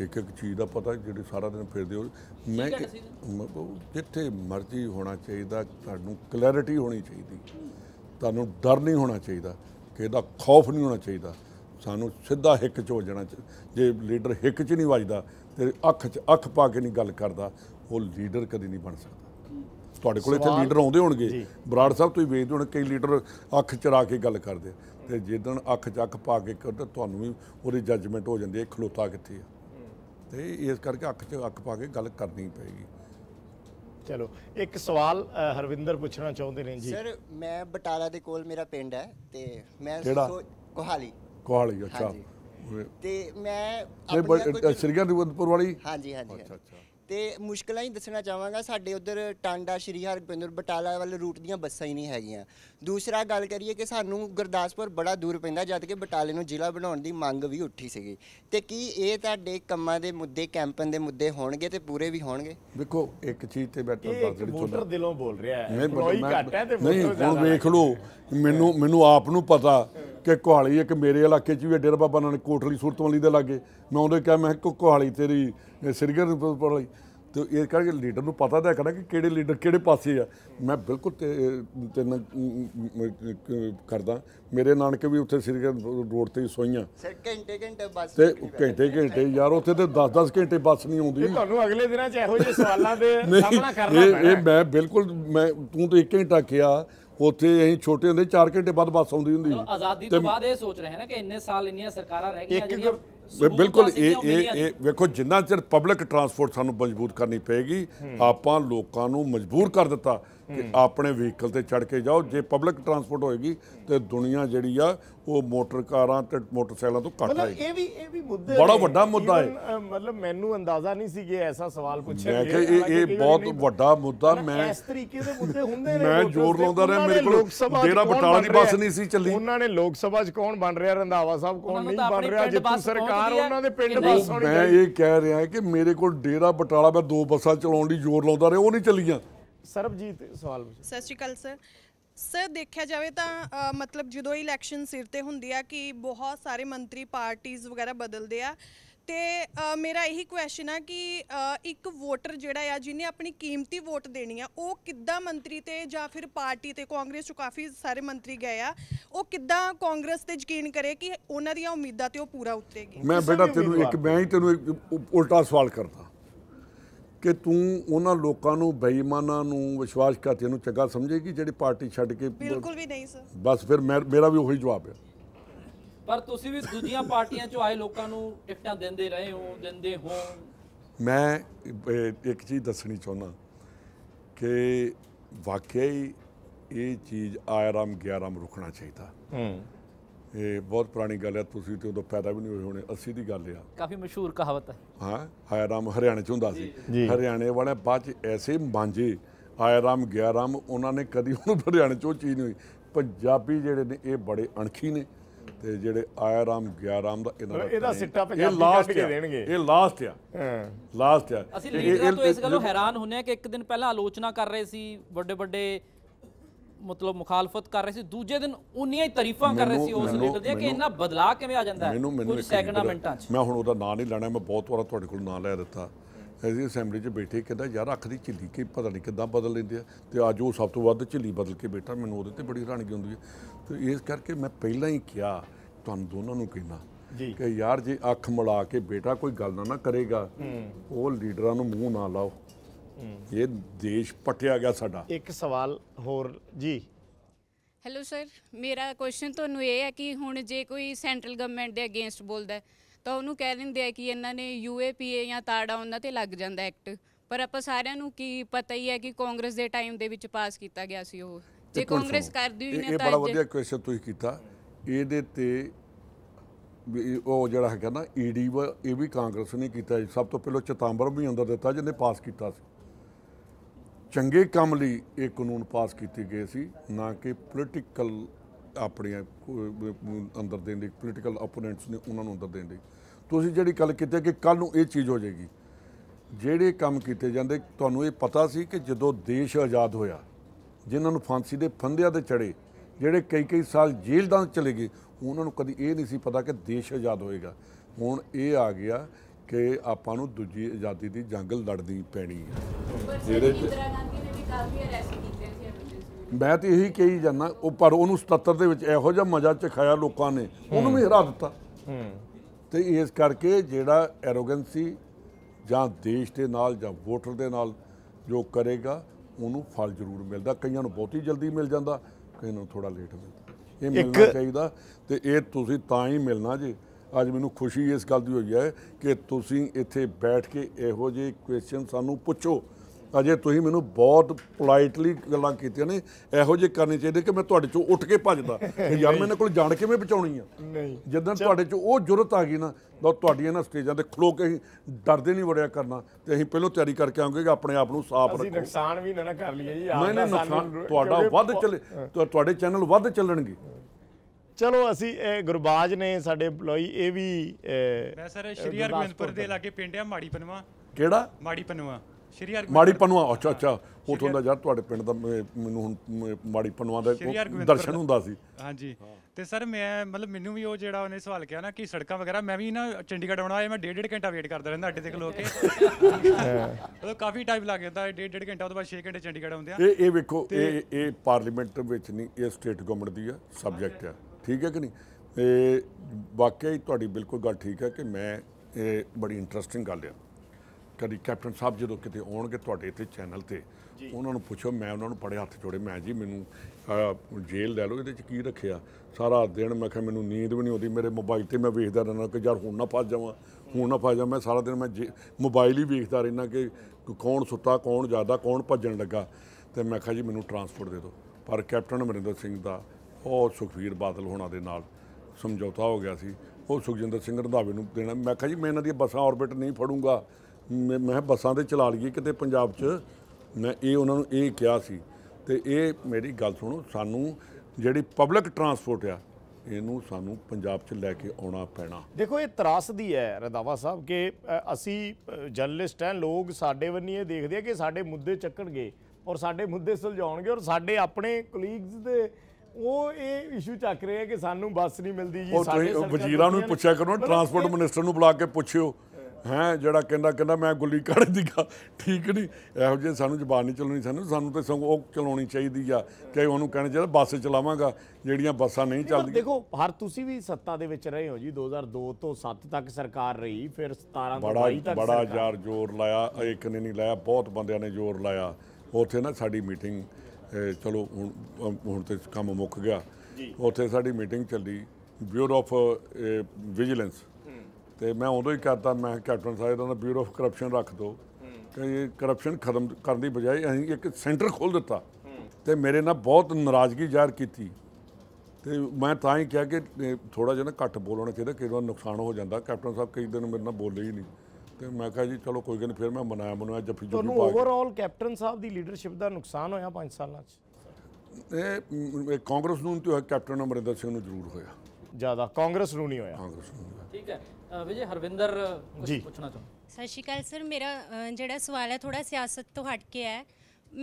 ਇੱਕ ਇੱਕ ਚੀਜ਼ ਦਾ ਪਤਾ ਜਿਹੜੇ ਸਾਰਾ ਦਿਨ ਫਿਰਦੇ ਹੋ ਮੈਂ ਜਿੱਥੇ ਮਰਜ਼ੀ ਹੋਣਾ ਚਾਹੀਦਾ ਤੁਹਾਨੂੰ ਕਲੈਰਿਟੀ ਹੋਣੀ ਚਾਹੀਦੀ ਤੁਹਾਨੂੰ ਡਰ ਨਹੀਂ ਹੋਣਾ ਚਾਹੀਦਾ ਕਿ ਇਹਦਾ ਖੌਫ ਨਹੀਂ ਹੋਣਾ ਚਾਹੀਦਾ ਸਾਨੂੰ ਸਿੱਧਾ ਹਿੱਕ 'ਚ ਹੋ ਜਾਣਾ ਜੇ ਲੀਡਰ ਹਿੱਕ 'ਚ ਨਹੀਂ ਵੱਜਦਾ ਤੇ ਅੱਖ 'ਚ ਅੱਖ ਪਾ ਕੇ ਨਹੀਂ ਗੱਲ ਕਰਦਾ ਉਹ ਲੀਡਰ ਕਦੀ ਨਹੀਂ ਬਣ ਸਕਦਾ ਤੁਹਾਡੇ ਕੋਲ ਇੱਥੇ ਲੀਡਰ ਆਉਂਦੇ ਹੋਣਗੇ ਬਰਾੜ ਸਾਹਿਬ ਤੁਸੀਂ ਵੇਖਦੇ ਹੋਣ ਕਈ ਲੀਡਰ ਅੱਖ ਚਰਾ ਕੇ ਗੱਲ ਕਰਦੇ ਤੇ ਜਿੱਦਣ ਅੱਖ ਚੱਕ ਪਾ ਕੇ ਕਰਦੇ ਤੁਹਾਨੂੰ ਵੀ ਉਹਦੀ ਜੱਜਮੈਂਟ ਹੋ ਜਾਂਦੀ ਹੈ ਖਲੋਤਾ ਕਿੱਥੇ ਆ ਤੇ ਇਸ ਕਰਕੇ ਅੱਖ 'ਚ ਅੱਖ ਪਾ ਕੇ ਗੱਲ ਕਰਨੀ ਪਏਗੀ ਚਲੋ ਇੱਕ ਸਵਾਲ ਹਰਵਿੰਦਰ ਪੁੱਛਣਾ ਚਾਹੁੰਦੇ ਨੇ ਜੀ ਸਰ ਮੈਂ ਬਟਾਲਾ ਦੇ ਕੋਲ ਮੇਰਾ ਪਿੰਡ ਹੈ ਤੇ ਮੈਂ ਕੋਹਾਲੀ ਕੋਹਾਲੀ ਅੱਛਾ ਤੇ ਮੈਂ ਆਪਣੀ ਕੁਝ ਸ਼੍ਰੀ ਗੁਰਪੁਰ ਵਾਲੀ ਹਾਂਜੀ ਹਾਂਜੀ ਅੱਛਾ ਅੱਛਾ ਤੇ ਮੁਸ਼ਕਲਾਂ ਹੀ ਦੱਸਣਾ ਚਾਹਾਂਗਾ ਸਾਡੇ ਉਧਰ ਟਾਂਡਾ ਸ਼੍ਰੀ ਹਰਗੋਬਿੰਦਰ ਬਟਾਲਾ ਵਾਲੇ ਰੂਟ ਦੀਆਂ ਬੱਸਾਂ ਹੀ ਨਹੀਂ ਹੈਗੀਆਂ ਦੂਸਰਾ ਗੱਲ ਕਰੀਏ ਕਿ ਸਾਨੂੰ ਗੁਰਦਾਸਪੁਰ ਬੜਾ ਦੂਰ ਪੈਂਦਾ ਜਦ ਕਿ ਬਟਾਲੇ ਨੂੰ ਜ਼ਿਲ੍ਹਾ ਬਣਾਉਣ ਦੀ ਮੰਗ ਵੀ ਉੱਠੀ ਸੀਗੀ ਤੇ ਕੀ ਇਹ ਤੁਹਾਡੇ ਕੰਮਾਂ ਦੇ ਮੁੱਦੇ ਕੈਂਪਨ ਦੇ ਮੁੱਦੇ ਹੋਣਗੇ ਤੇ ਪੂਰੇ ਵੀ ਹੋਣਗੇ ਵੇਖੋ ਇੱਕ ਚੀਜ਼ ਤੇ ਬੈਠੋ ਚੋਂ ਇਹ ਮੋਟਰ ਦਿਲੋਂ ਬੋਲ ਰਿਹਾ ਹੈ ਕੋਈ ਘਟ ਹੈ ਤੇ ਵੋਟਰ ਨਹੀਂ ਹੁਣ ਵੇਖ ਲਓ ਮੈਨੂੰ ਮੈਨੂੰ ਆਪ ਨੂੰ ਪਤਾ ਕਿ ਕੁਹਾਲੀ ਇੱਕ ਮੇਰੇ ਇਲਾਕੇ 'ਚ ਵੀ ਡੇਰਾ ਬਾਬਾ ਨਾਨਕ ਕੋਟਲੀ ਸੁਰਤਵਾਲੀ ਦੇ ਲਾਗੇ ਮੈਂ ਉਹਦੇ ਕਹਾਂ ਮੈਂ ਕੋਹਾਲੀ ਤੇਰੀ ਸਿਰਗਰ ਨੂੰ ਪੜ ਲਈ ਤੇ ਇਹ ਕਰਕੇ ਲੀਡਰ ਨੂੰ ਪਤਾ ਤਾਂ ਹੈ ਕਿ ਕਿਹੜੇ ਲੀਡਰ ਕਿਹੜੇ ਪਾਸੇ ਆ ਮੈਂ ਬਿਲਕੁਲ ਤਿੰਨ ਕਰਦਾ ਮੇਰੇ ਨਾਨਕੇ ਵੀ ਉੱਥੇ ਸਿਰਗਰ ਰੋਡ ਤੇ ਹੀ ਸੋਈਆਂ ਸਰ ਘੰਟੇ ਘੰਟੇ ਬੱਸ ਤੇ ਘੰਟੇ ਘੰਟੇ ਯਾਰ ਉੱਥੇ ਤੇ 10-10 ਘੰਟੇ ਬੱਸ ਨਹੀਂ ਆਉਂਦੀ ਤੁਹਾਨੂੰ ਅਗਲੇ ਦਿਨਾਂ 'ਚ ਇਹੋ ਜਿਹੇ ਸਵਾਲਾਂ ਦੇ ਸਾਹਮਣਾ ਕਰਨਾ ਪੈਣਾ ਇਹ ਮੈਂ ਬਿਲਕੁਲ ਮੈਂ ਤੂੰ ਤਾਂ 1 ਘੰਟਾ ਕਿਹਾ ਉੱਥੇ ਅਸੀਂ ਛੋਟੇ ਹੁੰਦੇ 4 ਘੰਟੇ ਬਾਅਦ ਬੱਸ ਆਉਂਦੀ ਹੁੰਦੀ ਆਜ਼ਾਦੀ ਤੋਂ ਬਾਅਦ ਇਹ ਸੋਚ ਰਹੇ ਹਨ ਕਿ ਇੰਨੇ ਸਾਲ ਇੰਨੀਆਂ ਸਰਕਾਰਾਂ ਰਹਿ ਗਈਆਂ ਜਿਹੜੀਆਂ ਬਿਲਕੁਲ ਇਹ ਇਹ ਇਹ ਵੇਖੋ ਜਿੰਨਾ ਚਿਰ ਪਬਲਿਕ ਟਰਾਂਸਪੋਰਟ ਸਾਨੂੰ ਮਜ਼ਬੂਤ ਕਰਨੀ ਪਏਗੀ ਆਪਾਂ ਲੋਕਾਂ ਨੂੰ ਮਜਬੂਰ ਕਰ ਦਿੱਤਾ ਕਿ ਆਪਣੇ ਵਹੀਕਲ ਤੇ ਚੜ ਕੇ ਜਾਓ ਜੇ ਪਬਲਿਕ ਟਰਾਂਸਪੋਰਟ ਹੋਏਗੀ ਤੇ ਦੁਨੀਆ ਜਿਹੜੀ ਆ ਉਹ ਮੋਟਰ ਕਾਰਾਂ ਤੇ ਮੋਟਰਸਾਈਕਲਾਂ ਤੋਂ ਘੱਟ ਹੈ ਇਹ ਵੀ ਇਹ ਵੀ ਮੁੱਦੇ ਬੜਾ ਵੱਡਾ ਮੁੱਦਾ ਹੈ ਮਤਲਬ ਮੈਨੂੰ ਅੰਦਾਜ਼ਾ ਨਹੀਂ ਸੀ ਕਿ ਐਸਾ ਸਵਾਲ ਪੁੱਛਿਆ ਗਿਆ ਇਹ ਇਹ ਬਹੁਤ ਵੱਡਾ ਮੁੱਦਾ ਮੈਂ ਇਸ ਤਰੀਕੇ ਦੇ ਮੁੱਦੇ ਹੁੰਦੇ ਨੇ ਮੈਂ ਜ਼ੋਰ ਲਾਉਂਦਾ ਰਿਹਾ ਮੇਰੇ ਕੋਲ ਡੇਰਾ ਬਟਾਲਾ ਦੀ ਬੱਸ ਨਹੀਂ ਸੀ ਚੱਲੀ ਉਹਨਾਂ ਨੇ ਲੋਕ ਸਭਾ 'ਚ ਕੌਣ ਬਣ ਰਿਹਾ ਰੰਧਾਵਾ ਸਾਹਿਬ ਕੌਣ ਨਹੀਂ ਬਣ ਰਿਹਾ ਜਿੱਥੇ ਸਰਕਾਰ ਉਹਨਾਂ ਦੇ ਪਿੰਡ ਬੱਸ ਹੋਣੀ ਮੈਂ ਇਹ ਕਹਿ ਰਿਹਾ ਕਿ ਮੇਰੇ ਕੋਲ ਡੇਰਾ ਬਟਾਲਾ ਮੈਂ ਦੋ ਬੱਸਾਂ ਚਲਾਉਣ ਦੀ ਜ਼ੋਰ ਲਾਉਂਦਾ ਰਿਹਾ ਉਹ ਨਹੀਂ ਚੱਲੀਆਂ ਸਰਬਜੀਤ ਸਵਾਲ ਪੁੱਛੋ ਸਤਿ ਸ਼੍ਰੀ ਅਕਾਲ ਸਰ ਸਰ ਦੇਖਿਆ ਜਾਵੇ ਤਾਂ ਮਤਲਬ ਜਦੋਂ ਇਲੈਕਸ਼ਨ ਸਿਰ ਤੇ ਹੁੰਦੀ ਆ ਕਿ ਬਹੁਤ ਸਾਰੇ ਮੰਤਰੀ ਪਾਰਟੀਆਂ ਵਗੈਰਾ ਬਦਲਦੇ ਆ ਤੇ ਮੇਰਾ ਇਹੀ ਕੁਐਸਚਨ ਆ ਕਿ ਇੱਕ ਵੋਟਰ ਜਿਹੜਾ ਆ ਜਿਹਨੇ ਆਪਣੀ ਕੀਮਤੀ ਵੋਟ ਦੇਣੀ ਆ ਉਹ ਕਿੱਦਾਂ ਮੰਤਰੀ ਤੇ ਜਾਂ ਫਿਰ ਪਾਰਟੀ ਤੇ ਕਾਂਗਰਸ ਚ ਕਾਫੀ ਸਾਰੇ ਮੰਤਰੀ ਗਏ ਆ ਉਹ ਕਿੱਦਾਂ ਕਾਂਗਰਸ ਤੇ ਯਕੀਨ ਕਰੇ ਕਿ ਉਹਨਾਂ ਦੀਆਂ ਉਮੀਦਾਂ ਤੇ ਉਹ ਪੂਰਾ ਉਤਰੇਗੀ ਮੈਂ ਬੇਟਾ ਤੈਨੂੰ ਇੱਕ ਮੈਂ ਹੀ ਤੈਨੂੰ ਉਲਟਾ ਸਵਾਲ ਕਰਦਾ ਕਿ ਤੂੰ ਉਹਨਾਂ ਲੋਕਾਂ ਨੂੰ ਬੇਈਮਾਨਾਂ ਨੂੰ ਵਿਸ਼ਵਾਸ ਵਿਸ਼ਵਾਸਘਾਤੀਆਂ ਨੂੰ ਚੰਗਾ ਸਮਝੇਗੀ ਜਿਹੜੇ ਪਾਰਟੀ ਛੱਡ ਕੇ ਬਿਲਕੁਲ ਵੀ ਨਹੀਂ ਸਰ ਬਸ ਫਿਰ ਮੇਰਾ ਵੀ ਉਹੀ ਜਵਾਬ ਹੈ ਪਰ ਤੁਸੀਂ ਵੀ ਦੂਜੀਆਂ ਪਾਰਟੀਆਂ ਚੋਂ ਆਏ ਲੋਕਾਂ ਨੂੰ ਟਿਕਟਾਂ ਦਿੰਦੇ ਰਹੇ ਹੋ ਦਿੰਦੇ ਹੋ ਮੈਂ ਇੱਕ ਚੀਜ਼ ਦੱਸਣੀ ਚਾਹੁੰਦਾ ਕਿ ਵਾਕਈ ਇਹ ਚੀਜ਼ ਆਇਰਾਮ ਗਿਆਰਾਮ ਰੁਕਣਾ ਚਾਹੀਦਾ ਹੂੰ ਇਹ ਬਹੁਤ ਪੁਰਾਣੀ ਗੱਲ ਹੈ ਤੁਸੀਂ ਤੇ ਉਦੋਂ ਪੈਦਾ ਵੀ ਨਹੀਂ ਹੋਏ ਹੋਣੇ 80 ਦੀ ਗੱਲ ਆ ਕਾਫੀ ਮਸ਼ਹੂਰ ਕਹਾਵਤ ਹੈ ਹਾਂ ਰਾਮ ਹਰਿਆਣੇ ਚ ਹੁੰਦਾ ਸੀ ਹਰਿਆਣੇ ਵਾਲੇ ਬਾਅਦ ਚ ਐਸੇ ਮਾਂਜੇ ਗਿਆ ਗਿਆਰਾਮ ਉਹਨਾਂ ਨੇ ਕਦੀ ਉਹਨੂੰ ਹਰਿਆਣੇ ਚੋਂ ਚੀਜ਼ ਨਹੀਂ ਹੋਈ ਪੰਜਾਬੀ ਜਿਹੜੇ ਨੇ ਇਹ ਬੜੇ ਅਣਖੀ ਨੇ ਤੇ ਜਿਹੜੇ ਆਇਆ ਗਿਆਰਾਮ ਦਾ ਰਾਮ ਦਾ ਇਹਦਾ ਸਿੱਟਾ ਪੰਜਾਬੀ ਕੱਢ ਕੇ ਦੇਣਗੇ ਇਹ ਲਾਸਟ ਆ ਲਾਸਟ ਆ ਅਸੀਂ ਲੀਡਰਾਂ ਤੋਂ ਇਸ ਗੱਲੋਂ ਹੈਰਾਨ ਹੁੰਨੇ ਆ ਕਿ ਇੱਕ ਦਿਨ ਪਹਿਲਾਂ ਆਲੋਚਨਾ ਕਰ ਰਹੇ ਸੀ ਵੱਡੇ ਵੱਡੇ ਮਤਲਬ ਮੁਖਾਲਫਤ ਕਰ ਰਹੇ ਸੀ ਦੂਜੇ ਦਿਨ ਉਨੀਆਂ ਹੀ ਤਾਰੀਫਾਂ ਕਰ ਰਹੇ ਸੀ ਉਸ ਲੀਡਰ ਦੀਆਂ ਕਿ ਇੰਨਾ ਬਦਲਾਅ ਕਿਵੇਂ ਆ ਜਾਂਦਾ ਹੈ ਕੁਝ ਸੈਕਿੰਡਾਂ ਮਿੰਟਾਂ 'ਚ ਮੈਂ ਹੁਣ ਉਹਦਾ ਨਾਂ ਨਹੀਂ ਲੈਣਾ ਮੈਂ ਬਹੁਤ ਵਾਰ ਤੁਹਾਡੇ ਕੋਲ ਨਾਂ ਲੈ ਦਿੱਤਾ ਅਸੀਂ ਅਸੈਂਬਲੀ 'ਚ ਬੈਠੇ ਕਹਿੰਦਾ ਯਾਰ ਅੱਖ ਦੀ ਝਿੱਲੀ ਕਿ ਪਤਾ ਨਹੀਂ ਕਿੱਦਾਂ ਬਦਲ ਲੈਂਦੇ ਆ ਤੇ ਅੱਜ ਉਹ ਸਭ ਤੋਂ ਵੱਧ ਝਿੱਲੀ ਬਦਲ ਕੇ ਬੈਠਾ ਮੈਨੂੰ ਉਹਦੇ ਤੇ ਬੜੀ ਹੈਰਾਨਗੀ ਹੁੰਦੀ ਹੈ ਤੇ ਇਸ ਕਰਕੇ ਮੈਂ ਪਹਿਲਾਂ ਹੀ ਕਿਹਾ ਤੁਹਾਨੂੰ ਦੋਨਾਂ ਨੂੰ ਕਹਿਣਾ ਕਿ ਯਾਰ ਜੇ ਅੱਖ ਮਿਲਾ ਕੇ ਬੇਟਾ ਕੋਈ ਗੱਲ ਨਾ ਨਾ ਕਰੇਗਾ ਉਹ ਲੀਡਰਾਂ ਨੂੰ ਮੂੰਹ ਨਾ ਲਾਓ ਇਹ ਦੇਸ਼ ਪਟਿਆ ਗਿਆ ਸਾਡਾ ਇੱਕ ਸਵਾਲ ਹੋਰ ਜੀ ਹੈਲੋ ਸਰ ਮੇਰਾ ਕੁਐਸਚਨ ਤੁਹਾਨੂੰ ਇਹ ਹੈ ਕਿ ਹੁਣ ਜੇ ਕੋਈ ਸੈਂਟਰਲ ਗਵਰਨਮੈਂਟ ਦੇ ਅਗੇਂਸਟ ਬੋਲਦਾ ਤਾਂ ਉਹਨੂੰ ਕਹਿ ਦਿੰਦੇ ਆ ਕਿ ਇਹਨਾਂ ਨੇ ਯੂਏਪੀਏ ਜਾਂ ਤਾੜਾ ਉਹਨਾਂ ਤੇ ਲੱਗ ਜਾਂਦਾ ਐਕਟ ਪਰ ਆਪਾਂ ਸਾਰਿਆਂ ਨੂੰ ਕੀ ਪਤਾ ਹੀ ਹੈ ਕਿ ਕਾਂਗਰਸ ਦੇ ਟਾਈਮ ਦੇ ਵਿੱਚ ਪਾਸ ਕੀਤਾ ਗਿਆ ਸੀ ਉਹ ਜੇ ਕਾਂਗਰਸ ਕਰਦੀ ਹੋਈ ਨੇ ਤਾਂ ਇਹ ਬੜਾ ਵਧੀਆ ਕੁਐਸਚਨ ਤੁਸੀਂ ਕੀਤਾ ਇਹਦੇ ਤੇ ਉਹ ਜਿਹੜਾ ਹੈਗਾ ਨਾ ਈਡੀ e ਇਹ ਵੀ ਕਾਂਗਰਸ ਨੇ ਕੀਤਾ ਸਭ ਤੋਂ ਪਹਿਲਾਂ ਚਤਾਂਬਰ ਵੀ ਅੰਦਰ ਦਿੱਤਾ ਜਿਹਨੇ ਪਾਸ ਕੀਤਾ ਸੀ ਚੰਗੇ ਕੰਮ ਲਈ ਇਹ ਕਾਨੂੰਨ ਪਾਸ ਕੀਤੇ ਗਏ ਸੀ ਨਾ ਕਿ ਪੋਲੀਟੀਕਲ ਆਪਣੇ ਅੰਦਰ ਦੇਣ ਲਈ ਪੋਲੀਟੀਕਲ ਆਪੋਨੈਂਟਸ ਨੇ ਉਹਨਾਂ ਨੂੰ ਅੰਦਰ ਦੇਣ ਲਈ ਤੁਸੀਂ ਜਿਹੜੀ ਗੱਲ ਕੀਤੀ ਕਿ ਕੱਲ ਨੂੰ ਇਹ ਚੀਜ਼ ਹੋ ਜਾਏਗੀ ਜਿਹੜੇ ਕੰਮ ਕੀਤੇ ਜਾਂਦੇ ਤੁਹਾਨੂੰ ਇਹ ਪਤਾ ਸੀ ਕਿ ਜਦੋਂ ਦੇਸ਼ ਆਜ਼ਾਦ ਹੋਇਆ ਜਿਨ੍ਹਾਂ ਨੂੰ ਫਾਂਸੀ ਦੇ ਫੰਦਿਆਂ ਤੇ ਚੜੇ ਜਿਹੜੇ ਕਈ ਕਈ ਸਾਲ ਜੇਲ੍ਹ ਦਾ ਚਲੇ ਗਏ ਉਹਨਾਂ ਨੂੰ ਕਦੀ ਇਹ ਨਹੀਂ ਸੀ ਪਤਾ ਕਿ ਦੇਸ਼ ਆਜ਼ਾਦ ਹੋਏਗਾ ਹੁਣ ਇਹ ਆ ਗਿਆ ਕਿ ਆਪਾਂ ਨੂੰ ਦੂਜੀ ਆਜ਼ਾਦੀ ਦੀ ਜੰਗ ਲੜਨੀ ਪੈਣੀ ਹੈ ਜਿਹੜੇ ਮੈਂ ਤੇ ਇਹੀ ਕਹੀ ਜਾਂਦਾ ਉਹ ਪਰ ਉਹਨੂੰ 77 ਦੇ ਵਿੱਚ ਇਹੋ ਜਿਹਾ ਮਜ਼ਾ ਚਖਾਇਆ ਲੋਕਾਂ ਨੇ ਉਹਨੂੰ ਵੀ ਹਰਾ ਦਿੱਤਾ ਤੇ ਇਸ ਕਰਕੇ ਜਿਹੜਾ ਐਰੋਗੈਂਸੀ ਜਾਂ ਦੇਸ਼ ਦੇ ਨਾਲ ਜਾਂ ਵੋਟਰ ਦੇ ਨਾਲ ਜੋ ਕਰੇਗਾ ਉਹਨੂੰ ਫਲ ਜ਼ਰੂਰ ਮਿਲਦਾ ਕਈਆਂ ਨੂੰ ਬਹੁਤੀ ਜਲਦੀ ਮਿਲ ਜਾਂਦਾ ਕਈਆਂ ਨੂੰ ਥੋੜਾ ਲੇਟ ਮਿਲਦਾ ਇਹ ਮਿਲਣਾ ਚਾਹੀਦਾ ਤੇ ਇਹ ਤੁਸੀਂ ਤਾਂ ਹੀ ਮਿਲਣਾ ਜੇ ਅੱਜ ਮੈਨੂੰ ਖੁਸ਼ੀ ਇਸ ਗੱਲ ਦੀ ਹੋਈ ਹੈ ਕਿ ਤੁਸੀਂ ਇੱਥੇ ਬੈਠ ਕੇ ਇਹੋ ਜਿਹੇ ਕੁਐਸਚਨ ਸਾਨੂੰ ਪੁੱਛੋ ਅਜੇ ਤੁਸੀਂ ਮੈਨੂੰ ਬਹੁਤ ਪੋਲਾਈਟਲੀ ਗੱਲਾਂ ਕੀਤੀਆਂ ਨੇ ਇਹੋ ਜੇ ਕਰਨੀ ਚਾਹੀਦੀ ਕਿ ਮੈਂ ਤੁਹਾਡੇ ਚੋਂ ਉੱਠ ਕੇ ਭੱਜਦਾ ਯਾਰ ਮੈਨੇ ਕੋਲ ਜਾਣ ਕੇ ਮੈਂ ਬਚਾਉਣੀ ਆ ਨਹੀਂ ਜਦੋਂ ਤੁਹਾਡੇ ਚੋਂ ਉਹ ਜੁਰਤ ਆ ਗਈ ਨਾ ਤਾਂ ਤੁਹਾਡੀਆਂ ਨਾ ਸਟੇਜਾਂ ਤੇ ਖਲੋ ਕੇ ਡਰਦੇ ਨਹੀਂ ਵੜਿਆ ਕਰਨਾ ਤੇ ਅਸੀਂ ਪਹਿਲਾਂ ਤਿਆਰੀ ਕਰਕੇ ਆਉਂਗੇ ਕਿ ਆਪਣੇ ਆਪ ਨੂੰ ਸਾਫ਼ ਰੱਖੋ ਅਸੀਂ ਨੁਕਸਾਨ ਵੀ ਨਾ ਕਰ ਲਈਏ ਜੀ ਨਹੀਂ ਤੁਹਾਡਾ ਵੱਧ ਚੱਲੇ ਤੁਹਾਡੇ ਚੈਨਲ ਵੱਧ ਚੱਲਣਗੇ ਚਲੋ ਅਸੀਂ ਇਹ ਗੁਰਬਾਜ ਨੇ ਸਾਡੇ EMPLOYE ਇਹ ਵੀ ਮੈਂ ਸਰ ਸ਼੍ਰੀ ਹਰਗੋਬਿੰਦਪੁਰ ਦੇ ਲਾਗੇ ਪਿੰਡ ਆ ਮਾੜੀ ਪਨਵਾ ਕਿਹੜਾ ਮਾੜੀ ਪਨਵਾ ਸ਼੍ਰੀ ਹਰਗੋਬਿੰਦ ਮਾੜੀ ਪਨਵਾ ਅੱਛਾ ਅੱਛਾ ਉਥੋਂ ਦਾ ਯਾਰ ਤੁਹਾਡੇ ਪਿੰਡ ਦਾ ਮੈਨੂੰ ਹੁਣ ਮਾੜੀ ਪਨਵਾ ਦਾ ਦਰਸ਼ਨ ਹੁੰਦਾ ਸੀ ਹਾਂਜੀ ਤੇ ਸਰ ਮੈਂ ਮਤਲਬ ਮੈਨੂੰ ਵੀ ਉਹ ਜਿਹੜਾ ਉਹਨੇ ਸਵਾਲ ਕਿਹਾ ਨਾ ਕਿ ਸੜਕਾਂ ਵਗੈਰਾ ਮੈਂ ਵੀ ਨਾ ਚੰਡੀਗੜ੍ਹ ਆਉਣਾ ਆਇਆ ਮੈਂ ਡੇਢ ਡੇਢ ਘੰਟਾ ਵੇਟ ਕਰਦਾ ਰਹਿੰਦਾ ਅੱਡੇ ਤੇ ਖਲੋ ਕੇ ਉਹ ਕਾਫੀ ਟਾਈਮ ਲੱਗ ਜਾਂਦਾ ਡੇਢ ਡੇਢ ਘੰਟਾ ਉਹਦੇ ਬਾਅਦ 6 ਘੰਟੇ ਚੰਡੀਗੜ੍ਹ ਆਉਂਦੇ ਆ ਇਹ ਇਹ ਵੇਖੋ ਇਹ ਇਹ ਪਾਰਲੀਮੈਂਟ ਵਿੱਚ ਨਹੀਂ ਇਹ ਸਟੇਟ ਗਵਰਨਮੈਂਟ ਦੀ ਆ ਸਬਜੈਕਟ ਆ ਠੀਕ ਹੈ ਕਿ ਨਹੀਂ ਇਹ ਵਾਕਈ ਤੁਹਾਡੀ ਬਿਲਕੁਲ ਗੱਲ ਠੀਕ ਹੈ ਕਿ ਮੈਂ ਇਹ ਬੜੀ ਇੰਟਰਸਟਿੰਗ ਗੱਲ ਹੈ ਕਦੀ ਕੈਪਟਨ ਸਾਹਿਬ ਜਦੋਂ ਕਿਤੇ ਆਉਣਗੇ ਤੁਹਾਡੇ ਇੱਥੇ ਚੈਨਲ ਤੇ ਉਹਨਾਂ ਨੂੰ ਪੁੱਛੋ ਮੈਂ ਉਹਨਾਂ ਨੂੰ ਪੜੇ ਹੱਥ ਜੋੜੇ ਮੈਂ ਜੀ ਮੈਨੂੰ ਜੇਲ੍ਹ ਲੈ ਲਓ ਇਹਦੇ ਚ ਕੀ ਰੱਖਿਆ ਸਾਰਾ ਦਿਨ ਮੈਂ ਕਿਹਾ ਮੈਨੂੰ ਨੀਂਦ ਵੀ ਨਹੀਂ ਆਉਂਦੀ ਮੇਰੇ ਮੋਬਾਈਲ ਤੇ ਮੈਂ ਵੇਖਦਾ ਰਹਿਣਾ ਕਿ ਯਾਰ ਹੁਣ ਨਾ ਫਸ ਜਾਵਾਂ ਹੁਣ ਨਾ ਫਸ ਜਾਵਾਂ ਮੈਂ ਸਾਰਾ ਦਿਨ ਮੈਂ ਮੋਬਾਈਲ ਹੀ ਵੇਖਦਾ ਰਹਿਣਾ ਕਿ ਕੌਣ ਸੁੱਤਾ ਕੌਣ ਜਾਦਾ ਕੌਣ ਭੱਜਣ ਲੱਗਾ ਤੇ ਮੈਂ ਕਿਹਾ ਜੀ ਮੈਨੂੰ ਟਰਾਂਸਪੋਰਟ ਦੇ ਦਿਓ ਪਰ ਕੈਪਟਨ ਅਮਰਿੰਦਰ ਸਿੰਘ ਦਾ ਉਹ ਸੁਖਵੀਰ ਬਾਦਲ ਹੋਣਾ ਦੇ ਨਾਲ ਸਮਝੌਤਾ ਹੋ ਗਿਆ ਸੀ ਉਹ ਸੁਖਜਿੰਦਰ ਸਿੰਘ ਰੰਧਾਵੇ ਨੂੰ ਦੇਣਾ ਮੈਂ ਕਿਹਾ ਜੀ ਮੈਂ ਇਹਨਾਂ ਦੀਆਂ ਬੱਸਾਂ ਆਰਬਿਟ ਨਹੀਂ ਫੜੂੰਗਾ ਮੈਂ ਮੈਂ ਬੱਸਾਂ ਤੇ ਚਲਾ ਲਈਏ ਕਿਤੇ ਪੰਜਾਬ 'ਚ ਮੈਂ ਇਹ ਉਹਨਾਂ ਨੂੰ ਇਹ ਕਿਹਾ ਸੀ ਤੇ ਇਹ ਮੇਰੀ ਗੱਲ ਸੁਣੋ ਸਾਨੂੰ ਜਿਹੜੀ ਪਬਲਿਕ ਟਰਾਂਸਪੋਰਟ ਆ ਇਹਨੂੰ ਸਾਨੂੰ ਪੰਜਾਬ 'ਚ ਲੈ ਕੇ ਆਉਣਾ ਪੈਣਾ ਦੇਖੋ ਇਹ ਤਰਾਸਦੀ ਹੈ ਰਦਾਵਾ ਸਾਹਿਬ ਕਿ ਅਸੀਂ ਜਰਨਲਿਸਟ ਹਾਂ ਲੋਕ ਸਾਡੇ ਬੰਨੀ ਇਹ ਦੇਖਦੇ ਆ ਕਿ ਸਾਡੇ ਮੁੱਦੇ ਚੱਕਣਗੇ ਔਰ ਸਾਡੇ ਮੁੱਦੇ ਸੁਲਝਾਉਣਗੇ ਔਰ ਸਾਡੇ ਆਪਣੇ ਕਲੀਗਸ ਦੇ ਉਹ ਇਹ ਇਸ਼ੂ ਚੱਕ ਰਹੇ ਆ ਕਿ ਸਾਨੂੰ ਬੱਸ ਨਹੀਂ ਮਿਲਦੀ ਜੀ ਸਾਡੇ ਵਜ਼ੀਰਾਂ ਨੂੰ ਪੁੱਛਿਆ ਕਰੋ ਟਰਾਂਸਪੋਰਟ ਮਿਨਿਸਟਰ ਨੂੰ ਬੁਲਾ ਕੇ ਪੁੱਛਿਓ ਹੈ ਜਿਹੜਾ ਕਹਿੰਦਾ ਕਹਿੰਦਾ ਮੈਂ ਗੁੱਲੀ ਕਾੜ ਦੀਗਾ ਠੀਕ ਨਹੀਂ ਇਹੋ ਜੇ ਸਾਨੂੰ ਜ਼ਬਾਨ ਨਹੀਂ ਚਲਣੀ ਸਾਨੂੰ ਸਾਨੂੰ ਤੇ ਸੰਗ ਉਹ ਚਲਾਉਣੀ ਚਾਹੀਦੀ ਆ ਕਿ ਉਹਨੂੰ ਕਹਿਣਾ ਚਾਹੀਦਾ ਬੱਸ ਚਲਾਵਾਂਗਾ ਜਿਹੜੀਆਂ ਬੱਸਾਂ ਨਹੀਂ ਚੱਲਦੀਆਂ ਦੇਖੋ ਹਰ ਤੁਸੀਂ ਵੀ ਸੱਤਾ ਦੇ ਵਿੱਚ ਰਹੇ ਹੋ ਜੀ 2002 ਤੋਂ 7 ਤੱਕ ਸਰਕਾਰ ਰਹੀ ਫਿਰ 17 ਤੋਂ 22 ਤੱਕ ਬੜਾ ਯਾਰ ਜ਼ੋਰ ਲਾਇਆ ਇੱਕ ਨੇ ਨਹੀਂ ਲਾਇਆ ਬਹੁਤ ਬੰਦਿਆਂ ਨੇ ਜ਼ੋਰ ਲਾਇਆ ਉੱਥੇ ਨਾ ਸਾਡੀ ਮੀਟਿੰਗ ਚਲੋ ਹੁਣ ਹੁਣ ਤੇ ਕੰਮ ਮੁੱਕ ਗਿਆ ਉੱਥੇ ਸਾਡੀ ਮੀਟਿੰਗ ਚੱਲੀ ਬਿਊਰੋ ਆਫ ਵਿਜੀਲੈਂਸ ਤੇ ਮੈਂ ਉਦੋਂ ਹੀ ਕਹਤਾ ਮੈਂ ਕੈਪਟਨ ਸਾਹਿਬ ਦਾ ਬਿਊਰੋ ਆਫ ਕਰਪਸ਼ਨ ਰੱਖ ਦੋ ਕਿ ਕਰਪਸ਼ਨ ਖਤਮ ਕਰਨ ਦੀ ਬਜਾਏ ਅਸੀਂ ਇੱਕ ਸੈਂਟਰ ਖੋਲ ਦਿੱਤਾ ਤੇ ਮੇਰੇ ਨਾਲ ਬਹੁਤ ਨਾਰਾਜ਼ਗੀ ਜ਼ਾਹਰ ਕੀਤੀ ਤੇ ਮੈਂ ਤਾਂ ਹੀ ਕਿਹਾ ਕਿ ਥੋੜਾ ਜਿਹਾ ਨਾ ਘੱਟ ਬੋਲਣਾ ਚਾਹੀਦਾ ਕਿ ਨੁਕਸਾਨ ਹੋ ਜਾਂਦਾ ਕੈਪਟਨ ਸਾਹਿਬ ਕਈ ਦਿਨ ਮੇਰੇ ਨਾਲ ਬੋਲੇ ਹੀ ਨਹੀਂ ਤੇ ਮੈਂ ਕਿਹਾ ਜੀ ਚਲੋ ਕੋਈ ਗੱਲ ਨਹੀਂ ਫਿਰ ਮੈਂ ਮਨਾਇਆ ਮਨਾਇਆ ਜੱਫੀ ਜੁੱਤੀ ਤੁਹਾਨੂੰ ਪਾ ਕੇ ਓਵਰਆਲ ਕੈਪਟਨ ਸਾਹਿਬ ਦੀ ਲੀਡਰਸ਼ਿਪ ਦਾ ਨੁਕਸਾਨ ਹੋਇਆ 5 ਸਾਲਾਂ 'ਚ ਇਹ ਇਹ ਕਾਂਗਰਸ ਨੂੰ ਤੇ ਕੈਪਟਨ ਅਮਰਿੰਦਰ ਸਿੰਘ ਨੂੰ ਜ਼ਰੂਰ ਹੋਇਆ ਜ਼ਿਆਦਾ ਕਾਂਗਰਸ ਨੂੰ ਨਹੀਂ ਹੋਇਆ ਕਾਂਗਰਸ ਨੂੰ ਠੀਕ ਹੈ ਵਿਜੇ ਹਰਵਿੰਦਰ ਕੁਝ ਪੁੱਛਣਾ ਚਾਹੁੰਦਾ ਸਤਿ ਸ਼੍ਰੀ ਅਕਾਲ ਸਰ ਮੇਰਾ ਜਿਹੜਾ ਸਵਾਲ ਹੈ ਥੋੜਾ ਸਿਆਸਤ ਤੋਂ ਹਟ ਕੇ ਹੈ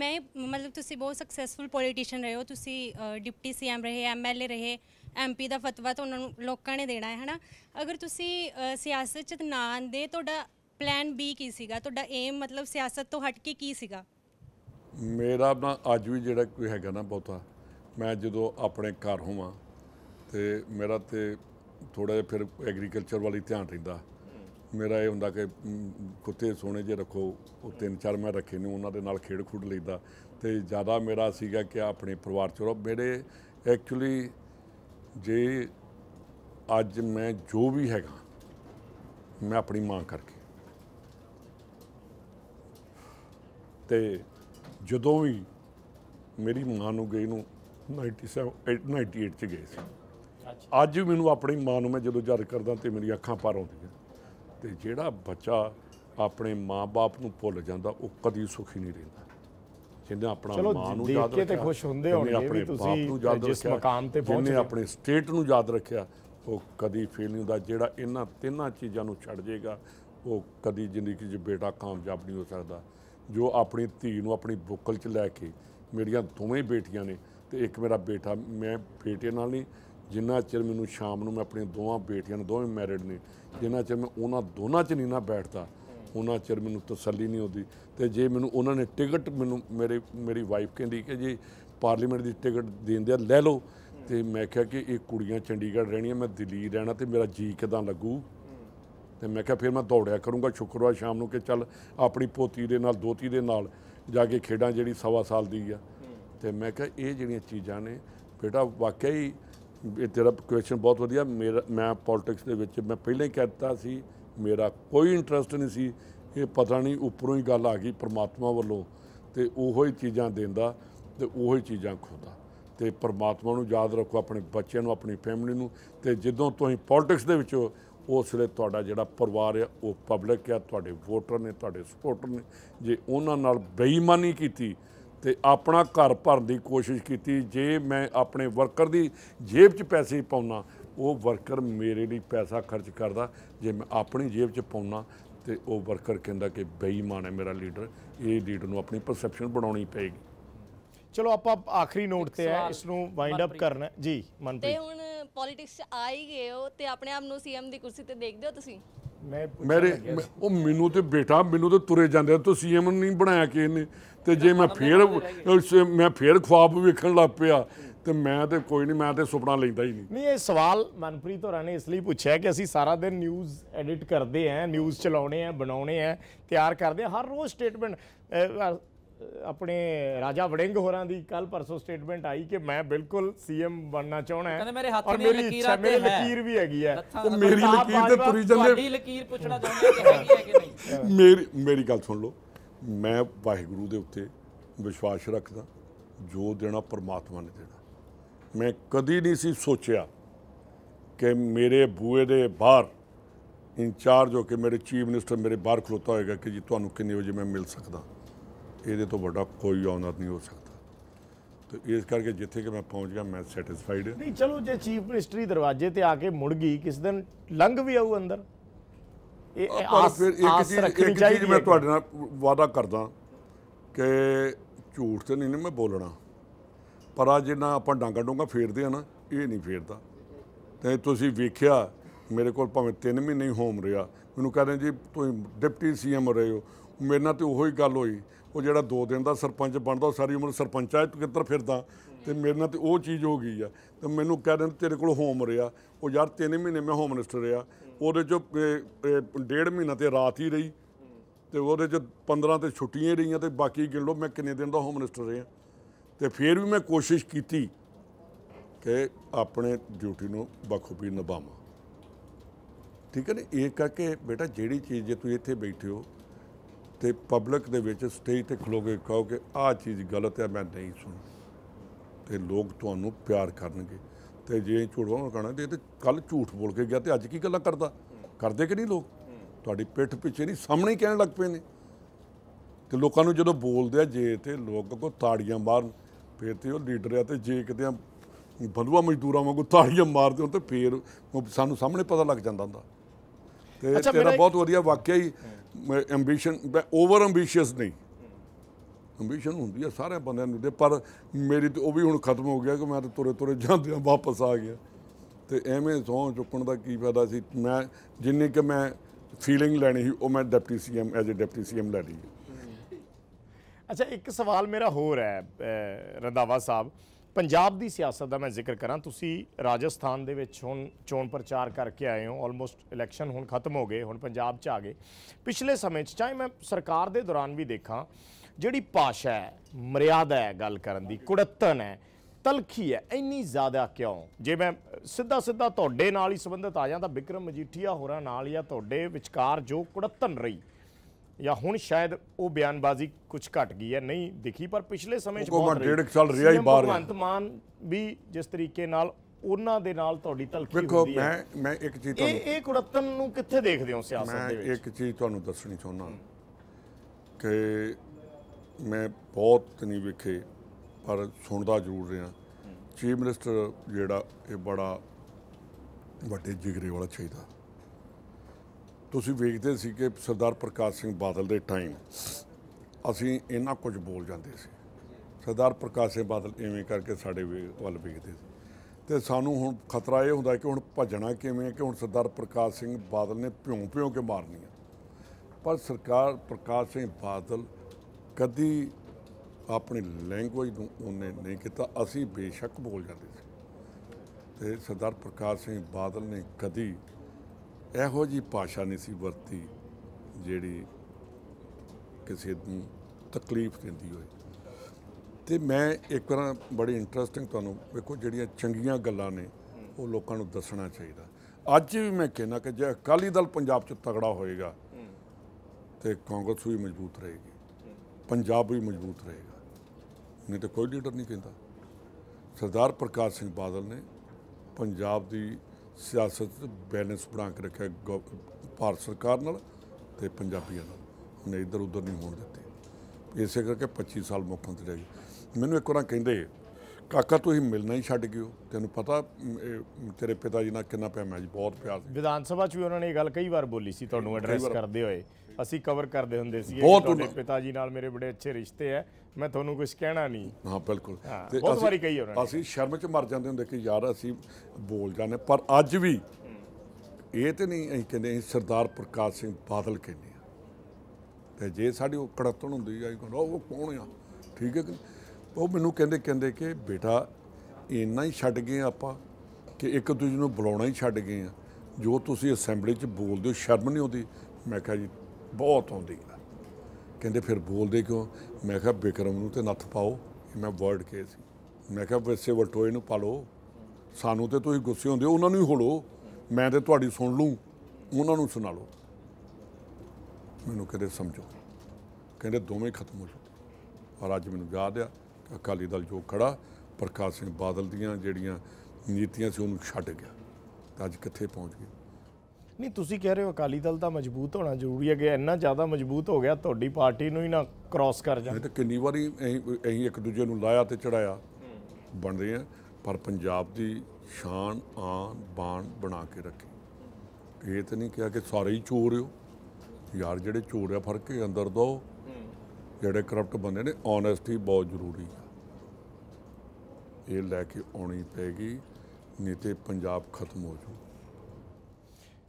ਮੈਂ ਮਤਲਬ ਤੁਸੀਂ ਬਹੁਤ ਸਕਸੈਸਫੁਲ ਪੋਲੀਟੀਸ਼ੀਅਨ ਰਹੇ ਹੋ ਤੁਸੀਂ ਡਿਪਟੀ ਸੀਐਮ ਰਹੇ ਐਮਐਲਏ ਰਹੇ ਐਮਪੀ ਦਾ ਫਤਵਾ ਤਾਂ ਉਹਨਾਂ ਨੂੰ ਲੋਕਾਂ ਨੇ ਦੇਣਾ ਹੈ ਹਨਾ ਅਗਰ ਤੁਸੀਂ ਸਿਆਸਤ ਚ ਨਾ ਆਂਦੇ ਤੁਹਾਡਾ ਪਲਾਨ ਬੀ ਕੀ ਸੀਗਾ ਤੁਹਾਡਾ ਏਮ ਮਤਲਬ ਸਿਆਸਤ ਤੋਂ ਹਟ ਕੇ ਕੀ ਸੀਗਾ ਮੇਰਾ ਨਾ ਅੱਜ ਵੀ ਜਿਹੜਾ ਕੋਈ ਹੈਗਾ ਨਾ ਬਹੁਤਾ ਮੈਂ ਜਦੋਂ ਆਪਣੇ ਘਰ ਹੋਵਾਂ ਤੇ ਮੇਰਾ ਤੇ ਥੋੜਾ ਜਿਹਾ ਫਿਰ ਐਗਰੀਕਲਚਰ ਵਾਲੀ ਧਿਆਨ ਰਹਿੰਦਾ ਮੇਰਾ ਇਹ ਹੁੰਦਾ ਕਿ ਕੁੱਤੇ ਸੋਨੇ ਜੇ ਰੱਖੋ ਉਹ ਤਿੰਨ ਚਾਰ ਮੈਂ ਰੱਖੇ ਨੇ ਉਹਨਾਂ ਦੇ ਨਾਲ ਖੇਡ ਖੁੱਡ ਲਈਦਾ ਤੇ ਜ਼ਿਆਦਾ ਮੇਰਾ ਸੀਗਾ ਕਿ ਆਪਣੇ ਪਰਿਵਾਰ ਚ ਰੋ ਮੇਰੇ ਐਕਚੁਅਲੀ ਜੇ ਅੱਜ ਮੈਂ ਜੋ ਵੀ ਹੈਗਾ ਮੈਂ ਆਪਣੀ ਮਾਂ ਕਰਕੇ ਤੇ ਜਦੋਂ ਵੀ ਮੇਰੀ ਮਾਂ ਨੂੰ ਗਈ ਨੂੰ 97 98 ਚ ਗਏ ਸੀ ਅੱਜ ਵੀ ਮੈਨੂੰ ਆਪਣੀ ਮਾਂ ਨੂੰ ਮੈਂ ਜਦੋਂ ਯਾਦ ਕਰਦਾ ਤੇ ਮੇਰੀਆਂ ਅੱਖਾਂ ਪਰ ਆਉਂਦੀਆਂ ਤੇ ਜਿਹੜਾ ਬੱਚਾ ਆਪਣੇ ਮਾਪੇ ਨੂੰ ਭੁੱਲ ਜਾਂਦਾ ਉਹ ਕਦੀ ਸੁਖੀ ਨਹੀਂ ਰਹਿੰਦਾ ਜਿੰਨੇ ਆਪਣਾ ਮਾਂ ਨੂੰ ਯਾਦ ਰੱਖਿਆ ਤੇ ਖੁਸ਼ ਹੁੰਦੇ ਹੋਣਗੇ ਵੀ ਤੁਸੀਂ ਜਿਸ ਮਕਾਮ ਤੇ ਪਹੁੰਚੇ ਜਿੰਨੇ ਆਪਣੇ ਸਟੇਟ ਨੂੰ ਯਾਦ ਰੱਖਿਆ ਉਹ ਕਦੀ ਫੇਲ ਨਹੀਂ ਹੁੰਦਾ ਜਿਹੜਾ ਇਹਨਾਂ ਤਿੰਨਾਂ ਚੀਜ਼ਾਂ ਨੂੰ ਛੱਡ ਜੇਗਾ ਉਹ ਕਦੀ ਜ਼ਿੰਦਗੀ 'ਚ ਬੇਟਾ ਕਾਮਯਾਬ ਨਹੀਂ ਹੋ ਸਕਦਾ ਜੋ ਆਪਣੀ ਧੀ ਨੂੰ ਆਪਣੀ ਬੁੱਕਲ 'ਚ ਲੈ ਕੇ ਮੇਰੀਆਂ ਦੋਵੇਂ ਬੇਟੀਆਂ ਨੇ ਤੇ ਇੱਕ ਮੇਰਾ ਬੇਟਾ ਮੈਂ ਬੇਟੇ ਨਾਲ ਨਹੀਂ ਜਿੰਨਾ ਚਿਰ ਮੈਨੂੰ ਸ਼ਾਮ ਨੂੰ ਮੈਂ ਆਪਣੀਆਂ ਦੋਵਾਂ ਬੇਟੀਆਂ ਨੂੰ ਦੋਵੇਂ ਮੈਰਿਡ ਨੇ ਜਿੰਨਾ ਚਿਰ ਮੈਂ ਉਹਨਾਂ ਦੋਨਾਂ 'ਚ ਨਹੀਂ ਨਾ ਬੈਠਦਾ ਉਹਨਾਂ ਚਿਰ ਮੈਨੂੰ ਤਸੱਲੀ ਨਹੀਂ ਹੁੰਦੀ ਤੇ ਜੇ ਮੈਨੂੰ ਉਹਨਾਂ ਨੇ ਟਿਕਟ ਮੈਨੂੰ ਮੇਰੇ ਮੇਰੀ ਵਾਈਫ ਕਹਿੰਦੀ ਕਿ ਜੀ ਪਾਰਲੀਮੈਂਟ ਦੀ ਟਿਕਟ ਦੇਂਦੇ ਆ ਲੈ ਲਓ ਤੇ ਮੈਂ ਕਿਹਾ ਕਿ ਇਹ ਕੁੜੀਆਂ ਚੰਡੀਗੜ੍ਹ ਰਹਿਣੀਆਂ ਮੈਂ ਦਿੱਲੀ ਰਹਿਣਾ ਤੇ ਮੇਰਾ ਜੀ ਕਿਦਾਂ ਲੱਗੂ ਤੇ ਮੈਂ ਕਿਹਾ ਫਿਰ ਮੈਂ ਦੌੜਿਆ ਕਰੂੰਗਾ ਸ਼ੁੱਕਰਵਾਰ ਸ਼ਾਮ ਨੂੰ ਕਿ ਚੱਲ ਆਪਣੀ ਪੋਤੀ ਦੇ ਨਾਲ ਦੋਤੀ ਦੇ ਨਾਲ ਜਾ ਕੇ ਖੇਡਾਂ ਜਿਹੜੀ ਸਵਾ ਸਾਲ ਦੀ ਆ ਤੇ ਮੈਂ ਕਿਹਾ ਇਹ ਜਿਹੜੀਆਂ ਚੀਜ਼ਾਂ ਨੇ ਬੇਟਾ ਵਾਕਿਆ ਹੀ ਇਹ ਤੇਰਾ ਕੁਐਸਚਨ ਬਹੁਤ ਵਧੀਆ ਮੇਰਾ ਮੈਂ ਪੋਲਿਟਿਕਸ ਦੇ ਵਿੱਚ ਮੈਂ ਪਹਿਲਾਂ ਹੀ ਕਹਿਤਾ ਸੀ ਮੇਰਾ ਕੋਈ ਇੰਟਰਸਟ ਨਹੀਂ ਸੀ ਇਹ ਪਤਾ ਨਹੀਂ ਉੱਪਰੋਂ ਹੀ ਗੱਲ ਆ ਗਈ ਪ੍ਰਮਾਤਮਾ ਵੱਲੋਂ ਤੇ ਉਹੋ ਹੀ ਚੀਜ਼ਾਂ ਦਿੰਦਾ ਤੇ ਉਹੋ ਹੀ ਚੀਜ਼ਾਂ ਖੋਦਾ ਤੇ ਪ੍ਰਮਾਤਮਾ ਨੂੰ ਯਾਦ ਰੱਖੋ ਆਪਣੇ ਬੱਚਿਆਂ ਨੂੰ ਆਪਣੀ ਫੈਮਿਲੀ ਨੂੰ ਤੇ ਜਦੋਂ ਤੁਸੀਂ ਪੋਲਿਟਿਕਸ ਦੇ ਵਿੱਚੋਂ ਉਸ ਵੇਲੇ ਤੁਹਾਡਾ ਜਿਹੜਾ ਪਰਿਵਾਰ ਆ ਉਹ ਪਬਲਿਕ ਆ ਤੁਹਾਡੇ ਵੋਟਰ ਨੇ ਤੁਹਾਡੇ ਸਪੋਰਟਰ ਨੇ ਜੇ ਉਹਨਾਂ ਨਾਲ ਬੇਈਮਾਨੀ ਕੀਤੀ ਤੇ ਆਪਣਾ ਘਰ ਭਰਨ ਦੀ ਕੋਸ਼ਿਸ਼ ਕੀਤੀ ਜੇ ਮੈਂ ਆਪਣੇ ਵਰਕਰ ਦੀ ਜੇਬ 'ਚ ਪੈਸੇ ਪਾਉਣਾ ਉਹ ਵਰਕਰ ਮੇਰੇ ਲਈ ਪੈਸਾ ਖਰਚ ਕਰਦਾ ਜੇ ਮੈਂ ਆਪਣੀ ਜੇਬ 'ਚ ਪਾਉਣਾ ਤੇ ਉਹ ਵਰਕਰ ਕਹਿੰਦਾ ਕਿ ਬੇਈਮਾਨ ਹੈ ਮੇਰਾ ਲੀਡਰ ਇਹ ਲੀਡਰ ਨੂੰ ਆਪਣੀ ਪਰਸੈਪਸ਼ਨ ਬਣਾਉਣੀ ਪਏਗੀ ਚਲੋ ਆਪਾਂ ਆਖਰੀ ਨੋਟ ਤੇ ਆ ਇਸ ਨੂੰ ਵਾਈਂਡ ਅਪ ਕਰਨਾ ਜੀ ਮਨਪ੍ਰੀਤ ਤੇ ਹੁਣ ਪੋਲਿਟਿਕਸ 'ਚ ਆ ਹੀ ਗਏ ਹੋ ਤੇ ਆਪਣੇ ਆਪ ਨੂੰ ਸੀਐਮ ਦੀ ਕੁਰਸੀ ਤੇ ਦੇਖਦੇ ਹੋ ਤੁਸੀਂ ਮੈਂ ਉਹ ਮੈਨੂੰ ਤੇ ਬੇਟਾ ਮੈਨੂੰ ਤੇ ਤੁਰੇ ਜਾਂਦੇ ਤੂੰ ਸੀਐਮ ਨਹੀਂ ਬਣਾਇਆ ਕਿ ਇਹਨੇ ਤੇ ਜੇ ਮੈਂ ਫੇਰ ਮੈਂ ਫੇਰ ਖੁਆਬ ਵੇਖਣ ਲੱਗ ਪਿਆ ਤੇ ਮੈਂ ਤੇ ਕੋਈ ਨਹੀਂ ਮੈਂ ਤੇ ਸੁਪਨਾ ਲੈਂਦਾ ਹੀ ਨਹੀਂ ਨਹੀਂ ਇਹ ਸਵਾਲ ਮਨਪ੍ਰੀਤ ਹੋਰਾਂ ਨੇ ਇਸ ਲਈ ਪੁੱਛਿਆ ਕਿ ਅਸੀਂ ਸਾਰਾ ਦਿਨ ਨਿਊਜ਼ ਐਡਿਟ ਕਰਦੇ ਆਂ ਨਿਊਜ਼ ਚਲਾਉਣੇ ਆਂ ਬਣਾਉਣੇ ਆਂ ਤਿਆਰ ਕਰਦੇ ਆਂ ਹਰ ਰੋਜ਼ ਸਟੇਟਮੈਂਟ ਆਪਣੇ ਰਾਜਾ ਵੜਿੰਗ ਹੋਰਾਂ ਦੀ ਕੱਲ ਪਰਸੋਂ ਸਟੇਟਮੈਂਟ ਆਈ ਕਿ ਮੈਂ ਬਿਲਕੁਲ ਸੀਐਮ ਬਣਨਾ ਚਾਹਣਾ ਹੈ ਕਹਿੰਦੇ ਮੇਰੇ ਹੱਥ ਨੇ ਲਕੀਰ ਤੇ ਲਕੀਰ ਵੀ ਹੈਗੀ ਹੈ ਉਹ ਮੇਰੀ ਲਕੀਰ ਤੇ ਪੂਰੀ ਜੰਦੇ ਤੁਹਾਡੀ ਲਕੀਰ ਪੁੱਛਣਾ ਚਾਹੁੰਦੇ ਕਿ ਹੈਗੀ ਹੈ ਕਿ ਨਹੀਂ ਮੇਰੀ ਮੇਰੀ ਗੱਲ ਸੁਣ ਲਓ ਮੈਂ ਵਾਹਿਗੁਰੂ ਦੇ ਉੱਤੇ ਵਿਸ਼ਵਾਸ ਰੱਖਦਾ ਜੋ ਦੇਣਾ ਪਰਮਾਤਮਾ ਨੇ ਦੇਣਾ ਮੈਂ ਕਦੀ ਨਹੀਂ ਸੀ ਸੋਚਿਆ ਕਿ ਮੇਰੇ ਬੂਏ ਦੇ ਬਾਹਰ ਇਨਚਾਰਜ ਹੋ ਕੇ ਮੇਰੇ ਚੀਫ ਮਿਨਿਸਟਰ ਮੇਰੇ ਬਾਹਰ ਖਲੋਤਾ ਹੋਏਗਾ ਕਿ ਜੀ ਤੁਹਾਨੂੰ ਕਿੰਨੇ ਵਜੇ ਮੈਂ ਮਿਲ ਸਕਦਾ ਇਹਦੇ ਤੋਂ ਵੱਡਾ ਕੋਈ ਆਨਰ ਨਹੀਂ ਹੋ ਸਕਦਾ ਤੇ ਇਸ ਕਰਕੇ ਜਿੱਥੇ ਕਿ ਮੈਂ ਪਹੁੰਚ ਗਿਆ ਮੈਂ ਸੈਟੀਸਫਾਈਡ ਹਾਂ ਨਹੀਂ ਚਲੋ ਜੇ ਚੀਫ ਮਿਨਿਸਟਰੀ ਦਰਵਾਜ਼ੇ ਤੇ ਆ ਕੇ ਮੁੜ ਗਈ ਕਿਸ ਦਿਨ ਲੰਘ ਵੀ ਆਊ ਅੰਦਰ ਇਹ ਆਸ ਫਿਰ ਇੱਕ ਚੀਜ਼ ਚੀਜ਼ ਮੈਂ ਤੁਹਾਡੇ ਨਾਲ ਵਾਅਦਾ ਕਰਦਾ ਕਿ ਝੂਠ ਤੇ ਨਹੀਂ ਮੈਂ ਬੋਲਣਾ ਪਰ ਆ ਜਿੰਨਾ ਆਪਾਂ ਡਾਂਗਾ ਡੋਂਗਾ ਫੇਰਦੇ ਆ ਨਾ ਇਹ ਨਹੀਂ ਫੇਰਦਾ ਤੇ ਤੁਸੀਂ ਵੇਖਿਆ ਮੇਰੇ ਕੋਲ ਭਾਵੇਂ 3 ਮਹੀਨੇ ਹੀ ਹੋਮ ਰਿਹਾ ਮੈਨੂੰ ਕਹਿੰਦੇ ਜੀ ਤੁਸੀਂ ਡਿਪਟੀ ਸੀਐਮ ਰਹੇ ਹੋ ਮੇਰੇ ਨਾਲ ਤੇ ਉਹੀ ਗੱਲ ਹੋਈ ਉਹ ਜਿਹੜਾ 2 ਦਿਨ ਦਾ ਸਰਪੰਚ ਬਣਦਾ ਉਹ ਸਾਰੀ ਉਮਰ ਸਰਪੰਚਾਇਤ ਕਿੱਧਰ ਫਿਰਦਾ ਤੇ ਮੇਰੇ ਨਾਲ ਤੇ ਉਹ ਚੀਜ਼ ਹੋ ਗਈ ਆ ਤੇ ਮੈਨੂੰ ਕਹਿ ਦਿੰਦੇ ਤੇਰੇ ਕੋਲ ਹੋਮ ਰਿਆ ਉਹ ਯਾਰ 3 ਮਹੀਨੇ ਮੈਂ ਹੋਮ ਮਿਨਿਸਟਰ ਰਿਆ ਉਹਦੇ ਚੋਂ ਡੇਢ ਮਹੀਨਾ ਤੇ ਰਾਤ ਹੀ ਰਹੀ ਤੇ ਉਹਦੇ ਚੋਂ 15 ਤੇ ਛੁੱਟੀਆਂ ਰਹੀਆਂ ਤੇ ਬਾਕੀ ਗਿਣ ਲਓ ਮੈਂ ਕਿੰਨੇ ਦਿਨ ਦਾ ਹੋਮ ਮਿਨਿਸਟਰ ਰਿਆ ਤੇ ਫਿਰ ਵੀ ਮੈਂ ਕੋਸ਼ਿਸ਼ ਕੀਤੀ ਕਿ ਆਪਣੇ ਡਿਊਟੀ ਨੂੰ ਬਖੂਬੀ ਨਿਭਾਵਾਂ ਠੀਕ ਹੈ ਨਾ ਇਹ ਕਰਕੇ ਬੇਟਾ ਜਿਹੜੀ ਚੀਜ਼ ਜੇ ਤੂੰ ਇੱਥੇ ਬੈਠੇ ਹੋ ਤੇ ਪਬਲਿਕ ਦੇ ਵਿੱਚ ਸਟੇਜ ਤੇ ਖਲੋ ਕੇ ਕਹੋ ਕਿ ਆਹ ਚੀਜ਼ ਗਲਤ ਹੈ ਮੈਂ ਨਹੀਂ ਸੁਣੀ ਤੇ ਲੋਕ ਤੁਹਾਨੂੰ ਪਿਆਰ ਕਰਨਗੇ ਤੇ ਜੇ ਝੂਠ ਉਹਨਾਂ ਕਹਣਾ ਤੇ ਕੱਲ ਝੂਠ ਬੋਲ ਕੇ ਗਿਆ ਤੇ ਅੱਜ ਕੀ ਗੱਲਾਂ ਕਰਦਾ ਕਰਦੇ ਕਿ ਨਹੀਂ ਲੋਕ ਤੁਹਾਡੀ ਪਿੱਠ ਪਿੱਛੇ ਨਹੀਂ ਸਾਹਮਣੇ ਕਹਿਣ ਲੱਗ ਪਏ ਨੇ ਤੇ ਲੋਕਾਂ ਨੂੰ ਜਦੋਂ ਬੋਲਦੇ ਆ ਜੇ ਤੇ ਲੋਕ ਕੋ ਤਾੜੀਆਂ ਮਾਰਨ ਫੇਰ ਤੇ ਉਹ ਲੀਡਰ ਆ ਤੇ ਜੇ ਕਿਤੇ ਬਲੂਆ ਮਜ਼ਦੂਰਾਂ ਵਾਂਗੂ ਤਾੜੀਆਂ ਮਾਰਦੇ ਹੋ ਤੇ ਫੇਰ ਸਾਨੂੰ ਸਾਹਮਣੇ ਪਤਾ ਲੱਗ ਜਾਂਦਾ ਹੁੰਦਾ ਤੇ ਤੇਰਾ ਬਹੁਤ ਵਧੀਆ ਵਾਕਿਆ ਹੀ ਐਂਬੀਸ਼ਨ ਓਵਰ ਐਂਬੀਸ਼ੀਅਸ ਨਹੀਂ ਐਂਬੀਸ਼ਨ ਹੁੰਦੀ ਆ ਸਾਰੇ ਬੰਦਿਆਂ ਨੂੰ ਤੇ ਪਰ ਮੇਰੀ ਤੇ ਉਹ ਵੀ ਹੁਣ ਖਤਮ ਹੋ ਗਿਆ ਕਿ ਮੈਂ ਤਾਂ ਤੁਰੇ ਤੁਰੇ ਜਾਂਦੇ ਆ ਵਾਪਸ ਆ ਗਿਆ ਤੇ ਐਵੇਂ ਸੌਂ ਚੁੱਕਣ ਦਾ ਕੀ ਫਾਇਦਾ ਸੀ ਮੈਂ ਜਿੰਨੇ ਕਿ ਮੈਂ ਫੀਲਿੰਗ ਲੈਣੀ ਸੀ ਉਹ ਮੈਂ deputy CM as a deputy CM ਲੈ ਲਈ ਅੱਛਾ ਇੱਕ ਸਵਾਲ ਮੇਰਾ ਹੋਰ ਹੈ ਰੰਦਾਵਾ ਸਾਹਿਬ ਪੰਜਾਬ ਦੀ ਸਿਆਸਤ ਦਾ ਮੈਂ ਜ਼ਿਕਰ ਕਰਾਂ ਤੁਸੀਂ ਰਾਜਸਥਾਨ ਦੇ ਵਿੱਚ ਹੁਣ ਚੋਣ ਪ੍ਰਚਾਰ ਕਰਕੇ ਆਏ ਹੋ ਆਲਮੋਸਟ ਇਲੈਕਸ਼ਨ ਹੁਣ ਖਤਮ ਹੋ ਗਏ ਹੁਣ ਪੰਜਾਬ 'ਚ ਆ ਗਏ ਪਿਛਲੇ ਸਮੇਂ 'ਚ ਚਾਹੇ ਮੈਂ ਸਰਕਾਰ ਦੇ ਦੌਰਾਨ ਵੀ ਦੇਖਾਂ ਜਿਹੜੀ ਪਾਸ਼ਾ ਹੈ ਮਰਿਆਦਾ ਹੈ ਗੱਲ ਕਰਨ ਦੀ ਕੁੜੱਤਨ ਹੈ ਤਲਖੀ ਹੈ ਇੰਨੀ ਜ਼ਿਆਦਾ ਕਿਉਂ ਜੇ ਮੈਂ ਸਿੱਧਾ ਸਿੱਧਾ ਤੁਹਾਡੇ ਨਾਲ ਹੀ ਸੰਬੰਧਿਤ ਆ ਜਾਂਦਾ ਵਿਕਰਮ ਮਜੀਠੀਆ ਹੋਰਾਂ ਨਾਲ ਜਾਂ ਤੁਹਾਡੇ ਵਿਚਕਾਰ ਜੋ ਕੁੜੱਤਨ ਰਹੀ ਜਾਂ ਹੁਣ ਸ਼ਾਇਦ ਉਹ ਬਿਆਨਬਾਜ਼ੀ ਕੁਝ ਘਟ ਗਈ ਹੈ ਨਹੀਂ ਦਿਖੀ ਪਰ ਪਿਛਲੇ ਸਮੇਂ 'ਚ ਬਹੁਤ ਰਹੀ ਡੇਢ ਸਾਲ ਰਿਹਾ ਹੀ ਬਾਹਰ ਭਗਵੰਤ ਮਾਨ ਵੀ ਜਿਸ ਤਰੀਕੇ ਨਾਲ ਉਹਨਾਂ ਦੇ ਨਾਲ ਤੁਹਾਡੀ ਤਲਕੀ ਹੁੰਦੀ ਹੈ ਦੇਖੋ ਮੈਂ ਮੈਂ ਇੱਕ ਚੀਜ਼ ਤੁਹਾਨੂੰ ਇਹ ਇਹ ਕੁੜੱਤਨ ਨੂੰ ਕਿੱਥੇ ਦੇਖਦੇ ਹੋ ਸਿਆਸਤ ਦੇ ਵਿੱਚ ਮੈਂ ਇੱਕ ਚੀਜ਼ ਤੁਹਾਨੂੰ ਦੱਸਣੀ ਚਾਹੁੰਦਾ ਕਿ ਮੈਂ ਬਹੁਤ ਨਹੀਂ ਵਿਖੇ ਪਰ ਸੁਣਦਾ ਜ਼ਰੂਰ ਰਿਹਾ ਚੀਫ ਮਿਨਿਸਟਰ ਜਿਹੜਾ ਇਹ ਬੜਾ ਵੱਡੇ ਜਿਗਰੇ ਵਾਲਾ ਚਾਹੀਦਾ ਤੁਸੀਂ ਵੇਖਦੇ ਸੀ ਕਿ ਸਰਦਾਰ ਪ੍ਰਕਾਸ਼ ਸਿੰਘ ਬਾਦਲ ਦੇ ਟਾਈਮ ਅਸੀਂ ਇੰਨਾ ਕੁਝ ਬੋਲ ਜਾਂਦੇ ਸੀ ਸਰਦਾਰ ਪ੍ਰਕਾਸ਼ ਸਿੰਘ ਬਾਦਲ ਐਵੇਂ ਕਰਕੇ ਸਾਡੇ ਵੱਲ ਵੇਖਦੇ ਸੀ ਤੇ ਸਾਨੂੰ ਹੁਣ ਖਤਰਾ ਇਹ ਹੁੰਦਾ ਕਿ ਹੁਣ ਭੱਜਣਾ ਕਿਵੇਂ ਕਿ ਹੁਣ ਸਰਦਾਰ ਪ੍ਰਕਾਸ਼ ਸਿੰਘ ਬਾਦਲ ਨੇ ਭਿਉਂ ਭਿਉਂ ਕੇ ਮਾਰਨੀ ਹੈ ਪਰ ਸਰਕਾਰ ਪ੍ਰਕਾਸ਼ ਸਿੰਘ ਬਾਦਲ ਕਦੀ ਆਪਣੀ ਲੈਂਗੁਏਜ ਨੂੰ ਉਹਨੇ ਨਹੀਂ ਕੀਤਾ ਅਸੀਂ ਬੇਸ਼ੱਕ ਬੋਲ ਜਾਂਦੇ ਸੀ ਤੇ ਸਰਦਾਰ ਪ੍ਰਕਾਸ਼ ਸਿੰਘ ਬਾਦਲ ਨੇ ਕਦੀ ਇਹੋ ਜੀ ਭਾਸ਼ਾ ਨਹੀਂ ਸੀ ਵਰਤੀ ਜਿਹੜੀ ਕਿਸੇ ਨੂੰ ਤਕਲੀਫ ਦਿੰਦੀ ਹੋਏ ਤੇ ਮੈਂ ਇੱਕ ਵਾਰ ਬੜੀ ਇੰਟਰਸਟਿੰਗ ਤੁਹਾਨੂੰ ਵੇਖੋ ਜਿਹੜੀਆਂ ਚੰਗੀਆਂ ਗੱਲਾਂ ਨੇ ਉਹ ਲੋਕਾਂ ਨੂੰ ਦੱਸਣਾ ਚਾਹੀਦਾ ਅੱਜ ਵੀ ਮੈਂ ਕਹਿੰਦਾ ਕਿ ਜੇ ਅਕਾਲੀ ਦਲ ਪੰਜਾਬ 'ਚ ਤਗੜਾ ਹੋਏਗਾ ਤੇ ਕਾਂਗਰਸ ਵੀ ਮਜ਼ਬੂਤ ਰਹੇਗੀ ਪੰਜਾਬ ਵੀ ਮਜ਼ਬੂਤ ਰਹੇਗਾ ਨਹੀਂ ਤਾਂ ਕੋਈ ਲੀਡਰ ਨਹੀਂ ਕਹਿੰਦਾ ਸਰਦਾਰ ਪ੍ਰਕਾਸ਼ ਸਿੰਘ ਬਾਦਲ ਨੇ ਪੰਜਾਬ ਦੀ ਸਿਆਸਤ ਬੈਲੈਂਸ ਬਣਾ ਕੇ ਰੱਖਿਆ ਭਾਰਤ ਸਰਕਾਰ ਨਾਲ ਤੇ ਪੰਜਾਬੀਆਂ ਨਾਲ ਉਹਨੇ ਇੱਧਰ ਉੱਧਰ ਨਹੀਂ ਹੋਣ ਦਿੱਤੇ ਇਸੇ ਕਰਕੇ 25 ਸਾਲ ਮੁੱਖ ਮੰਤਰੀ ਰਹੇ ਮੈਨੂੰ ਇੱਕ ਵਾਰ ਕਹਿੰਦੇ ਕਾਕਾ ਤੁਸੀਂ ਮਿਲਣਾ ਹੀ ਛੱਡ ਗਿਓ ਤੈਨੂੰ ਪਤਾ ਤੇਰੇ ਪਿਤਾ ਜੀ ਨਾਲ ਕਿੰਨਾ ਪਿਆਰ ਮੈਂ ਜੀ ਬਹੁਤ ਪਿਆਰ ਸੀ ਵਿਧਾਨ ਸਭਾ 'ਚ ਵੀ ਉਹਨਾਂ ਨੇ ਇਹ ਗੱਲ ਕਈ ਵਾਰ ਬੋਲੀ ਸੀ ਤੁਹਾਨੂੰ ਐਡਰੈਸ ਕਰਦੇ ਹੋਏ ਅਸੀਂ ਕਵਰ ਕਰਦੇ ਹੁੰਦੇ ਸੀ ਤੁਹਾਡੇ ਪਿਤਾ ਜੀ ਨਾਲ ਮੇਰੇ ਬੜੇ ਅੱਛੇ ਰਿਸ਼ਤੇ ਐ ਮੈਂ ਤੁਹਾਨੂੰ ਕੁਝ ਕਹਿਣਾ ਨਹੀਂ ਹਾਂ ਬਿਲਕੁਲ ਤੇ ਬਹੁਤ ਵਾਰੀ ਕਹੀ ਉਹਨਾਂ ਨੇ ਅਸੀਂ ਸ਼ਰਮ 'ਚ ਮਰ ਜਾਂਦੇ ਹੁੰਦੇ ਕਿ ਯਾਰ ਅਸੀਂ ਬੋਲ ਜਾਂਦੇ ਪਰ ਅੱਜ ਵੀ ਇਹ ਤੇ ਨਹੀਂ ਅਸੀਂ ਕਹਿੰਦੇ ਅਸੀਂ ਸਰਦਾਰ ਪ੍ਰਕਾਸ਼ ਸਿੰਘ ਬਾਦਲ ਕਹਿੰਦੇ ਆ ਤੇ ਜੇ ਸਾਡੀ ਉਹ ਕੜਤਣ ਹੁੰਦੀ ਆ ਉਹ ਕੌਣ ਆ ਠੀਕ ਹੈ ਕਿ ਉਹ ਮੈਨੂੰ ਕਹਿੰਦੇ ਕਹਿੰਦੇ ਕਿ ਬੇਟਾ ਇੰਨਾ ਹੀ ਛੱਡ ਗਏ ਆਪਾਂ ਕਿ ਇੱਕ ਦੂਜੇ ਨੂੰ ਬੁਲਾਉਣਾ ਹੀ ਛੱਡ ਗਏ ਆ ਜੋ ਤੁਸੀਂ ਅਸੈਂਬਲੀ 'ਚ ਬੋਲਦੇ ਹੋ ਸ਼ਰਮ ਨਹੀਂ ਆਉਂਦੀ ਮੈਂ ਕਿਹਾ ਜੀ ਬਹੁਤ ਆਉਂਦੀ ਕਹਿੰਦੇ ਫਿਰ ਬੋਲਦੇ ਕਿਉਂ ਮੈਂ ਕਿਹਾ ਬਿਕਰਮ ਨੂੰ ਤੇ ਨੱਥ ਪਾਓ ਇਹ ਮੈਂ ਵਰਡ ਕੇ ਸੀ ਮੈਂ ਕਿਹਾ ਵੈਸੇ ਵਟੋਏ ਨੂੰ ਪਾਲੋ ਸਾਨੂੰ ਤੇ ਤੁਸੀਂ ਗੁੱਸੇ ਹੁੰਦੇ ਹੋ ਉਹਨਾਂ ਨੂੰ ਹੀ ਹੋਲੋ ਮੈਂ ਤੇ ਤੁਹਾਡੀ ਸੁਣ ਲੂੰ ਉਹਨਾਂ ਨੂੰ ਸੁਣਾ ਲਓ ਮੈਨੂੰ ਕਦੇ ਸਮਝੋ ਕਹਿੰਦੇ ਦੋਵੇਂ ਖਤਮ ਹੋ ਜਾਓ ਔਰ ਅੱਜ ਮੈਨੂੰ ਯਾਦ ਆ ਅਕਾਲੀ ਦਲ ਜੋ ਖੜਾ ਪ੍ਰਕਾਸ਼ ਸਿੰਘ ਬਾਦਲ ਦੀਆਂ ਜਿਹੜੀਆਂ ਨੀਤੀਆਂ ਸੀ ਉਹਨੂੰ ਛੱਡ ਗਿਆ ਅੱਜ ਕਿੱਥੇ ਪਹੁੰਚ ਗਏ ਨਹੀਂ ਤੁਸੀਂ ਕਹਿ ਰਹੇ ਹੋ ਅਕਾਲੀ ਦਲ ਦਾ ਮਜ਼ਬੂਤ ਹੋਣਾ ਜ਼ਰੂਰੀ ਹੈ ਕਿ ਇੰਨਾ ਜ਼ਿਆਦਾ ਮਜ਼ਬੂਤ ਹੋ ਗਿਆ ਤੁਹਾਡੀ ਪਾਰਟੀ ਨੂੰ ਹੀ ਨਾ ਕ੍ਰਾਸ ਕਰ ਇਹ ਤਾਂ ਕਿੰਨੀ ਵਾਰੀ ਅਸੀਂ ਇੱਕ ਦੂਜੇ ਨੂੰ ਲਾਇਆ ਤੇ ਚੜਾਇਆ ਬਣ ਰਹੇ ਆ ਪਰ ਪੰਜਾਬ ਦੀ ਸ਼ਾਨ ਆਨ ਬਾਣ ਬਣਾ ਕੇ ਰੱਖੀ ਇਹ ਤਾਂ ਨਹੀਂ ਕਿਹਾ ਕਿ ਸਾਰੇ ਹੀ ਚੋਰ ਹੋ ਯਾਰ ਜਿਹੜੇ ਚੋਰ ਆ ਫਰਕ ਹੈ ਅੰਦਰ ਦੋ ਜਿਹੜੇ ਕਰਪਟ ਬੰਦੇ ਨੇ ਓਨੈਸਟੀ ਬਹੁਤ ਜ਼ਰੂਰੀ ਆ ਇਹ ਲੈ ਕੇ ਆਉਣੀ ਪੈਗੀ ਨਹੀਂ ਤੇ ਪੰਜਾਬ ਖਤਮ ਹੋ ਜਾਊ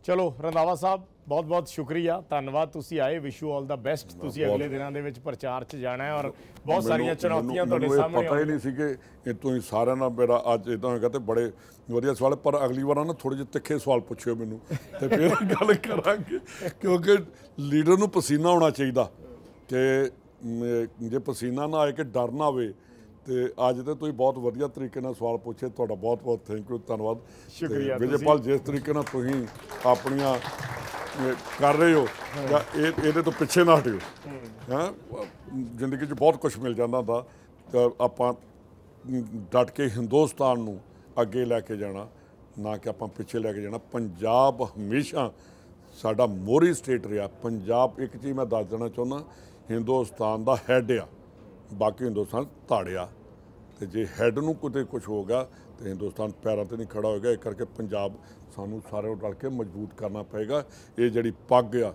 ਚਲੋ ਰੰਦਾਵਾ ਸਾਹਿਬ ਬਹੁਤ ਬਹੁਤ ਸ਼ੁਕਰੀਆ ਧੰਨਵਾਦ ਤੁਸੀਂ ਆਏ wish you all the best ਤੁਸੀਂ ਅਗਲੇ ਦਿਨਾਂ ਦੇ ਵਿੱਚ ਪ੍ਰਚਾਰ 'ਚ ਜਾਣਾ ਹੈ ਔਰ ਬਹੁਤ ਸਾਰੀਆਂ ਚੁਣੌਤੀਆਂ ਤੁਹਾਡੇ ਸਾਹਮਣੇ ਪਤਾ ਹੀ ਨਹੀਂ ਸੀ ਕਿ ਇਤੋਂ ਹੀ ਸਾਰਿਆਂ ਨਾਲ ਮੇਰਾ ਅੱਜ ਇਦਾਂ ਹੋਏਗਾ ਤੇ ਬੜੇ ਵਧੀਆ ਸਵਾਲ ਪਰ ਅਗਲੀ ਵਾਰ ਨਾ ਥੋੜੇ ਜਿਹੇ ਤਿੱਖੇ ਸਵਾਲ ਪੁੱਛਿਓ ਮੈਨੂੰ ਤੇ ਫਿਰ ਗੱਲ ਕਰਾਂਗੇ ਕਿਉਂਕਿ ਲੀਡਰ ਨੂੰ ਪਸੀਨਾ ਆਉਣਾ ਚਾਹੀਦਾ ਕਿ ਜੇ ਪਸੀਨਾ ਨਾ ਆਏ ਕਿ ਡਰ ਨਾ ਹੋਵੇ ਤੇ ਅੱਜ ਤੇ ਤੁਸੀਂ ਬਹੁਤ ਵਧੀਆ ਤਰੀਕੇ ਨਾਲ ਸਵਾਲ ਪੁੱਛੇ ਤੁਹਾਡਾ ਬਹੁਤ ਬਹੁਤ ਥੈਂਕ ਯੂ ਧੰਨਵਾਦ ਸ਼ੁਕਰੀਆ ਵਿਜੇਪਾਲ ਜਿਸ ਤਰੀਕੇ ਨਾਲ ਤੁਸੀਂ ਆਪਣੀਆਂ ਕਰ ਰਹੇ ਹੋ ਜਾਂ ਇਹਦੇ ਤੋਂ ਪਿੱਛੇ ਨਾ ਹਟਿਓ ਹਾਂ ਜ਼ਿੰਦਗੀ 'ਚ ਬਹੁਤ ਕੁਝ ਮਿਲ ਜਾਂਦਾ ਹੁੰਦਾ ਤਾਂ ਆਪਾਂ ਡਟ ਕੇ ਹਿੰਦੁਸਤਾਨ ਨੂੰ ਅੱਗੇ ਲੈ ਕੇ ਜਾਣਾ ਨਾ ਕਿ ਆਪਾਂ ਪਿੱਛੇ ਲੈ ਕੇ ਜਾਣਾ ਪੰਜਾਬ ਹਮੇਸ਼ਾ ਸਾਡਾ ਮੋਰੀ ਸਟੇਟ ਰਿਹਾ ਪੰਜਾਬ ਇੱਕ ਚੀਜ਼ ਮੈਂ ਦੱਸ ਦੇਣਾ ਚਾਹੁੰਦਾ ਹਿੰਦੁਸਤਾਨ ਦਾ ਹੈੱਡ ਆ ਬਾਕੀ ਹਿੰਦੁਸਤਾਨ ਧਾੜਿਆ ਤੇ ਜੇ ਹੈਡ ਨੂੰ ਕਿਤੇ ਕੁਝ ਹੋਗਾ ਤੇ ਹਿੰਦੁਸਤਾਨ ਪੈਰਾਂ ਤੇ ਨਹੀਂ ਖੜਾ ਹੋਏਗਾ ਇਹ ਕਰਕੇ ਪੰਜਾਬ ਸਾਨੂੰ ਸਾਰੇ ਰਲ ਕੇ ਮਜ਼ਬੂਤ ਕਰਨਾ ਪਏਗਾ ਇਹ ਜਿਹੜੀ ਪੱਗ ਆ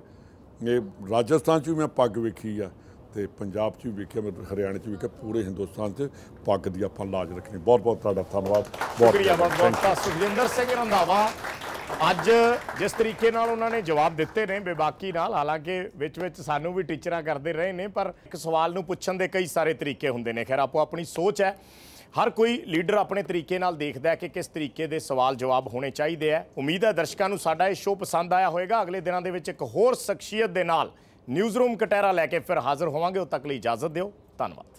ਇਹ ਰਾਜਸਥਾਨ 'ਚ ਵੀ ਮੈਂ ਪੱਗ ਵੇਖੀ ਆ ਤੇ ਪੰਜਾਬ 'ਚ ਵੀ ਵੇਖਿਆ ਮੈਂ ਹਰਿਆਣਾ 'ਚ ਵੀ ਵੇਖਿਆ ਪੂਰੇ ਹਿੰਦੁਸਤਾਨ 'ਚ ਪੱਗ ਦੀ ਆਪਾਂ ਲਾਜ ਰੱਖਣੀ ਬਹੁਤ ਬਹੁਤ ਤੁਹਾਡਾ ਧੰਨਵਾਦ ਬਹੁਤ ਬਹੁਤ ਬਹੁਤ ਸੁਖਜਿੰਦਰ ਸਿੰਘ ਰੰਧਾਵਾ ਅੱਜ ਜਿਸ ਤਰੀਕੇ ਨਾਲ ਉਹਨਾਂ ਨੇ ਜਵਾਬ ਦਿੱਤੇ ਨੇ ਬੇਬਾਕੀ ਨਾਲ ਹਾਲਾਂਕਿ ਵਿੱਚ ਵਿੱਚ ਸਾਨੂੰ ਵੀ ਟੀਚਰਾਂ ਕਰਦੇ ਰਹੇ ਨੇ ਪਰ ਇੱਕ ਸਵਾਲ ਨੂੰ ਪੁੱਛਣ ਦੇ ਕਈ ਸਾਰੇ ਤਰੀਕੇ ਹੁੰਦੇ ਨੇ ਖੈਰ ਆਪੋ ਆਪਣੀ ਸੋਚ ਹੈ ਹਰ ਕੋਈ ਲੀਡਰ ਆਪਣੇ ਤਰੀਕੇ ਨਾਲ ਦੇਖਦਾ ਹੈ ਕਿ ਕਿਸ ਤਰੀਕੇ ਦੇ ਸਵਾਲ ਜਵਾਬ ਹੋਣੇ ਚਾਹੀਦੇ ਆ ਉਮੀਦ ਹੈ ਦਰਸ਼ਕਾਂ ਨੂੰ ਸਾਡਾ ਇਹ ਸ਼ੋਅ ਪਸੰਦ ਆਇਆ ਹੋਵੇਗਾ ਅਗਲੇ ਦਿਨਾਂ ਦੇ ਵਿੱਚ ਇੱਕ ਹੋਰ ਸ਼ਖਸੀਅਤ ਦੇ ਨਾਲ ਨਿਊਜ਼ ਰੂਮ ਕਟਹਿਰਾ ਲੈ ਕੇ ਫਿਰ ਹਾਜ਼ਰ ਹੋਵਾਂਗੇ ਉਦ ਤੱਕ ਲਈ ਇਜਾਜ਼ਤ ਦਿਓ ਧੰਨਵਾਦ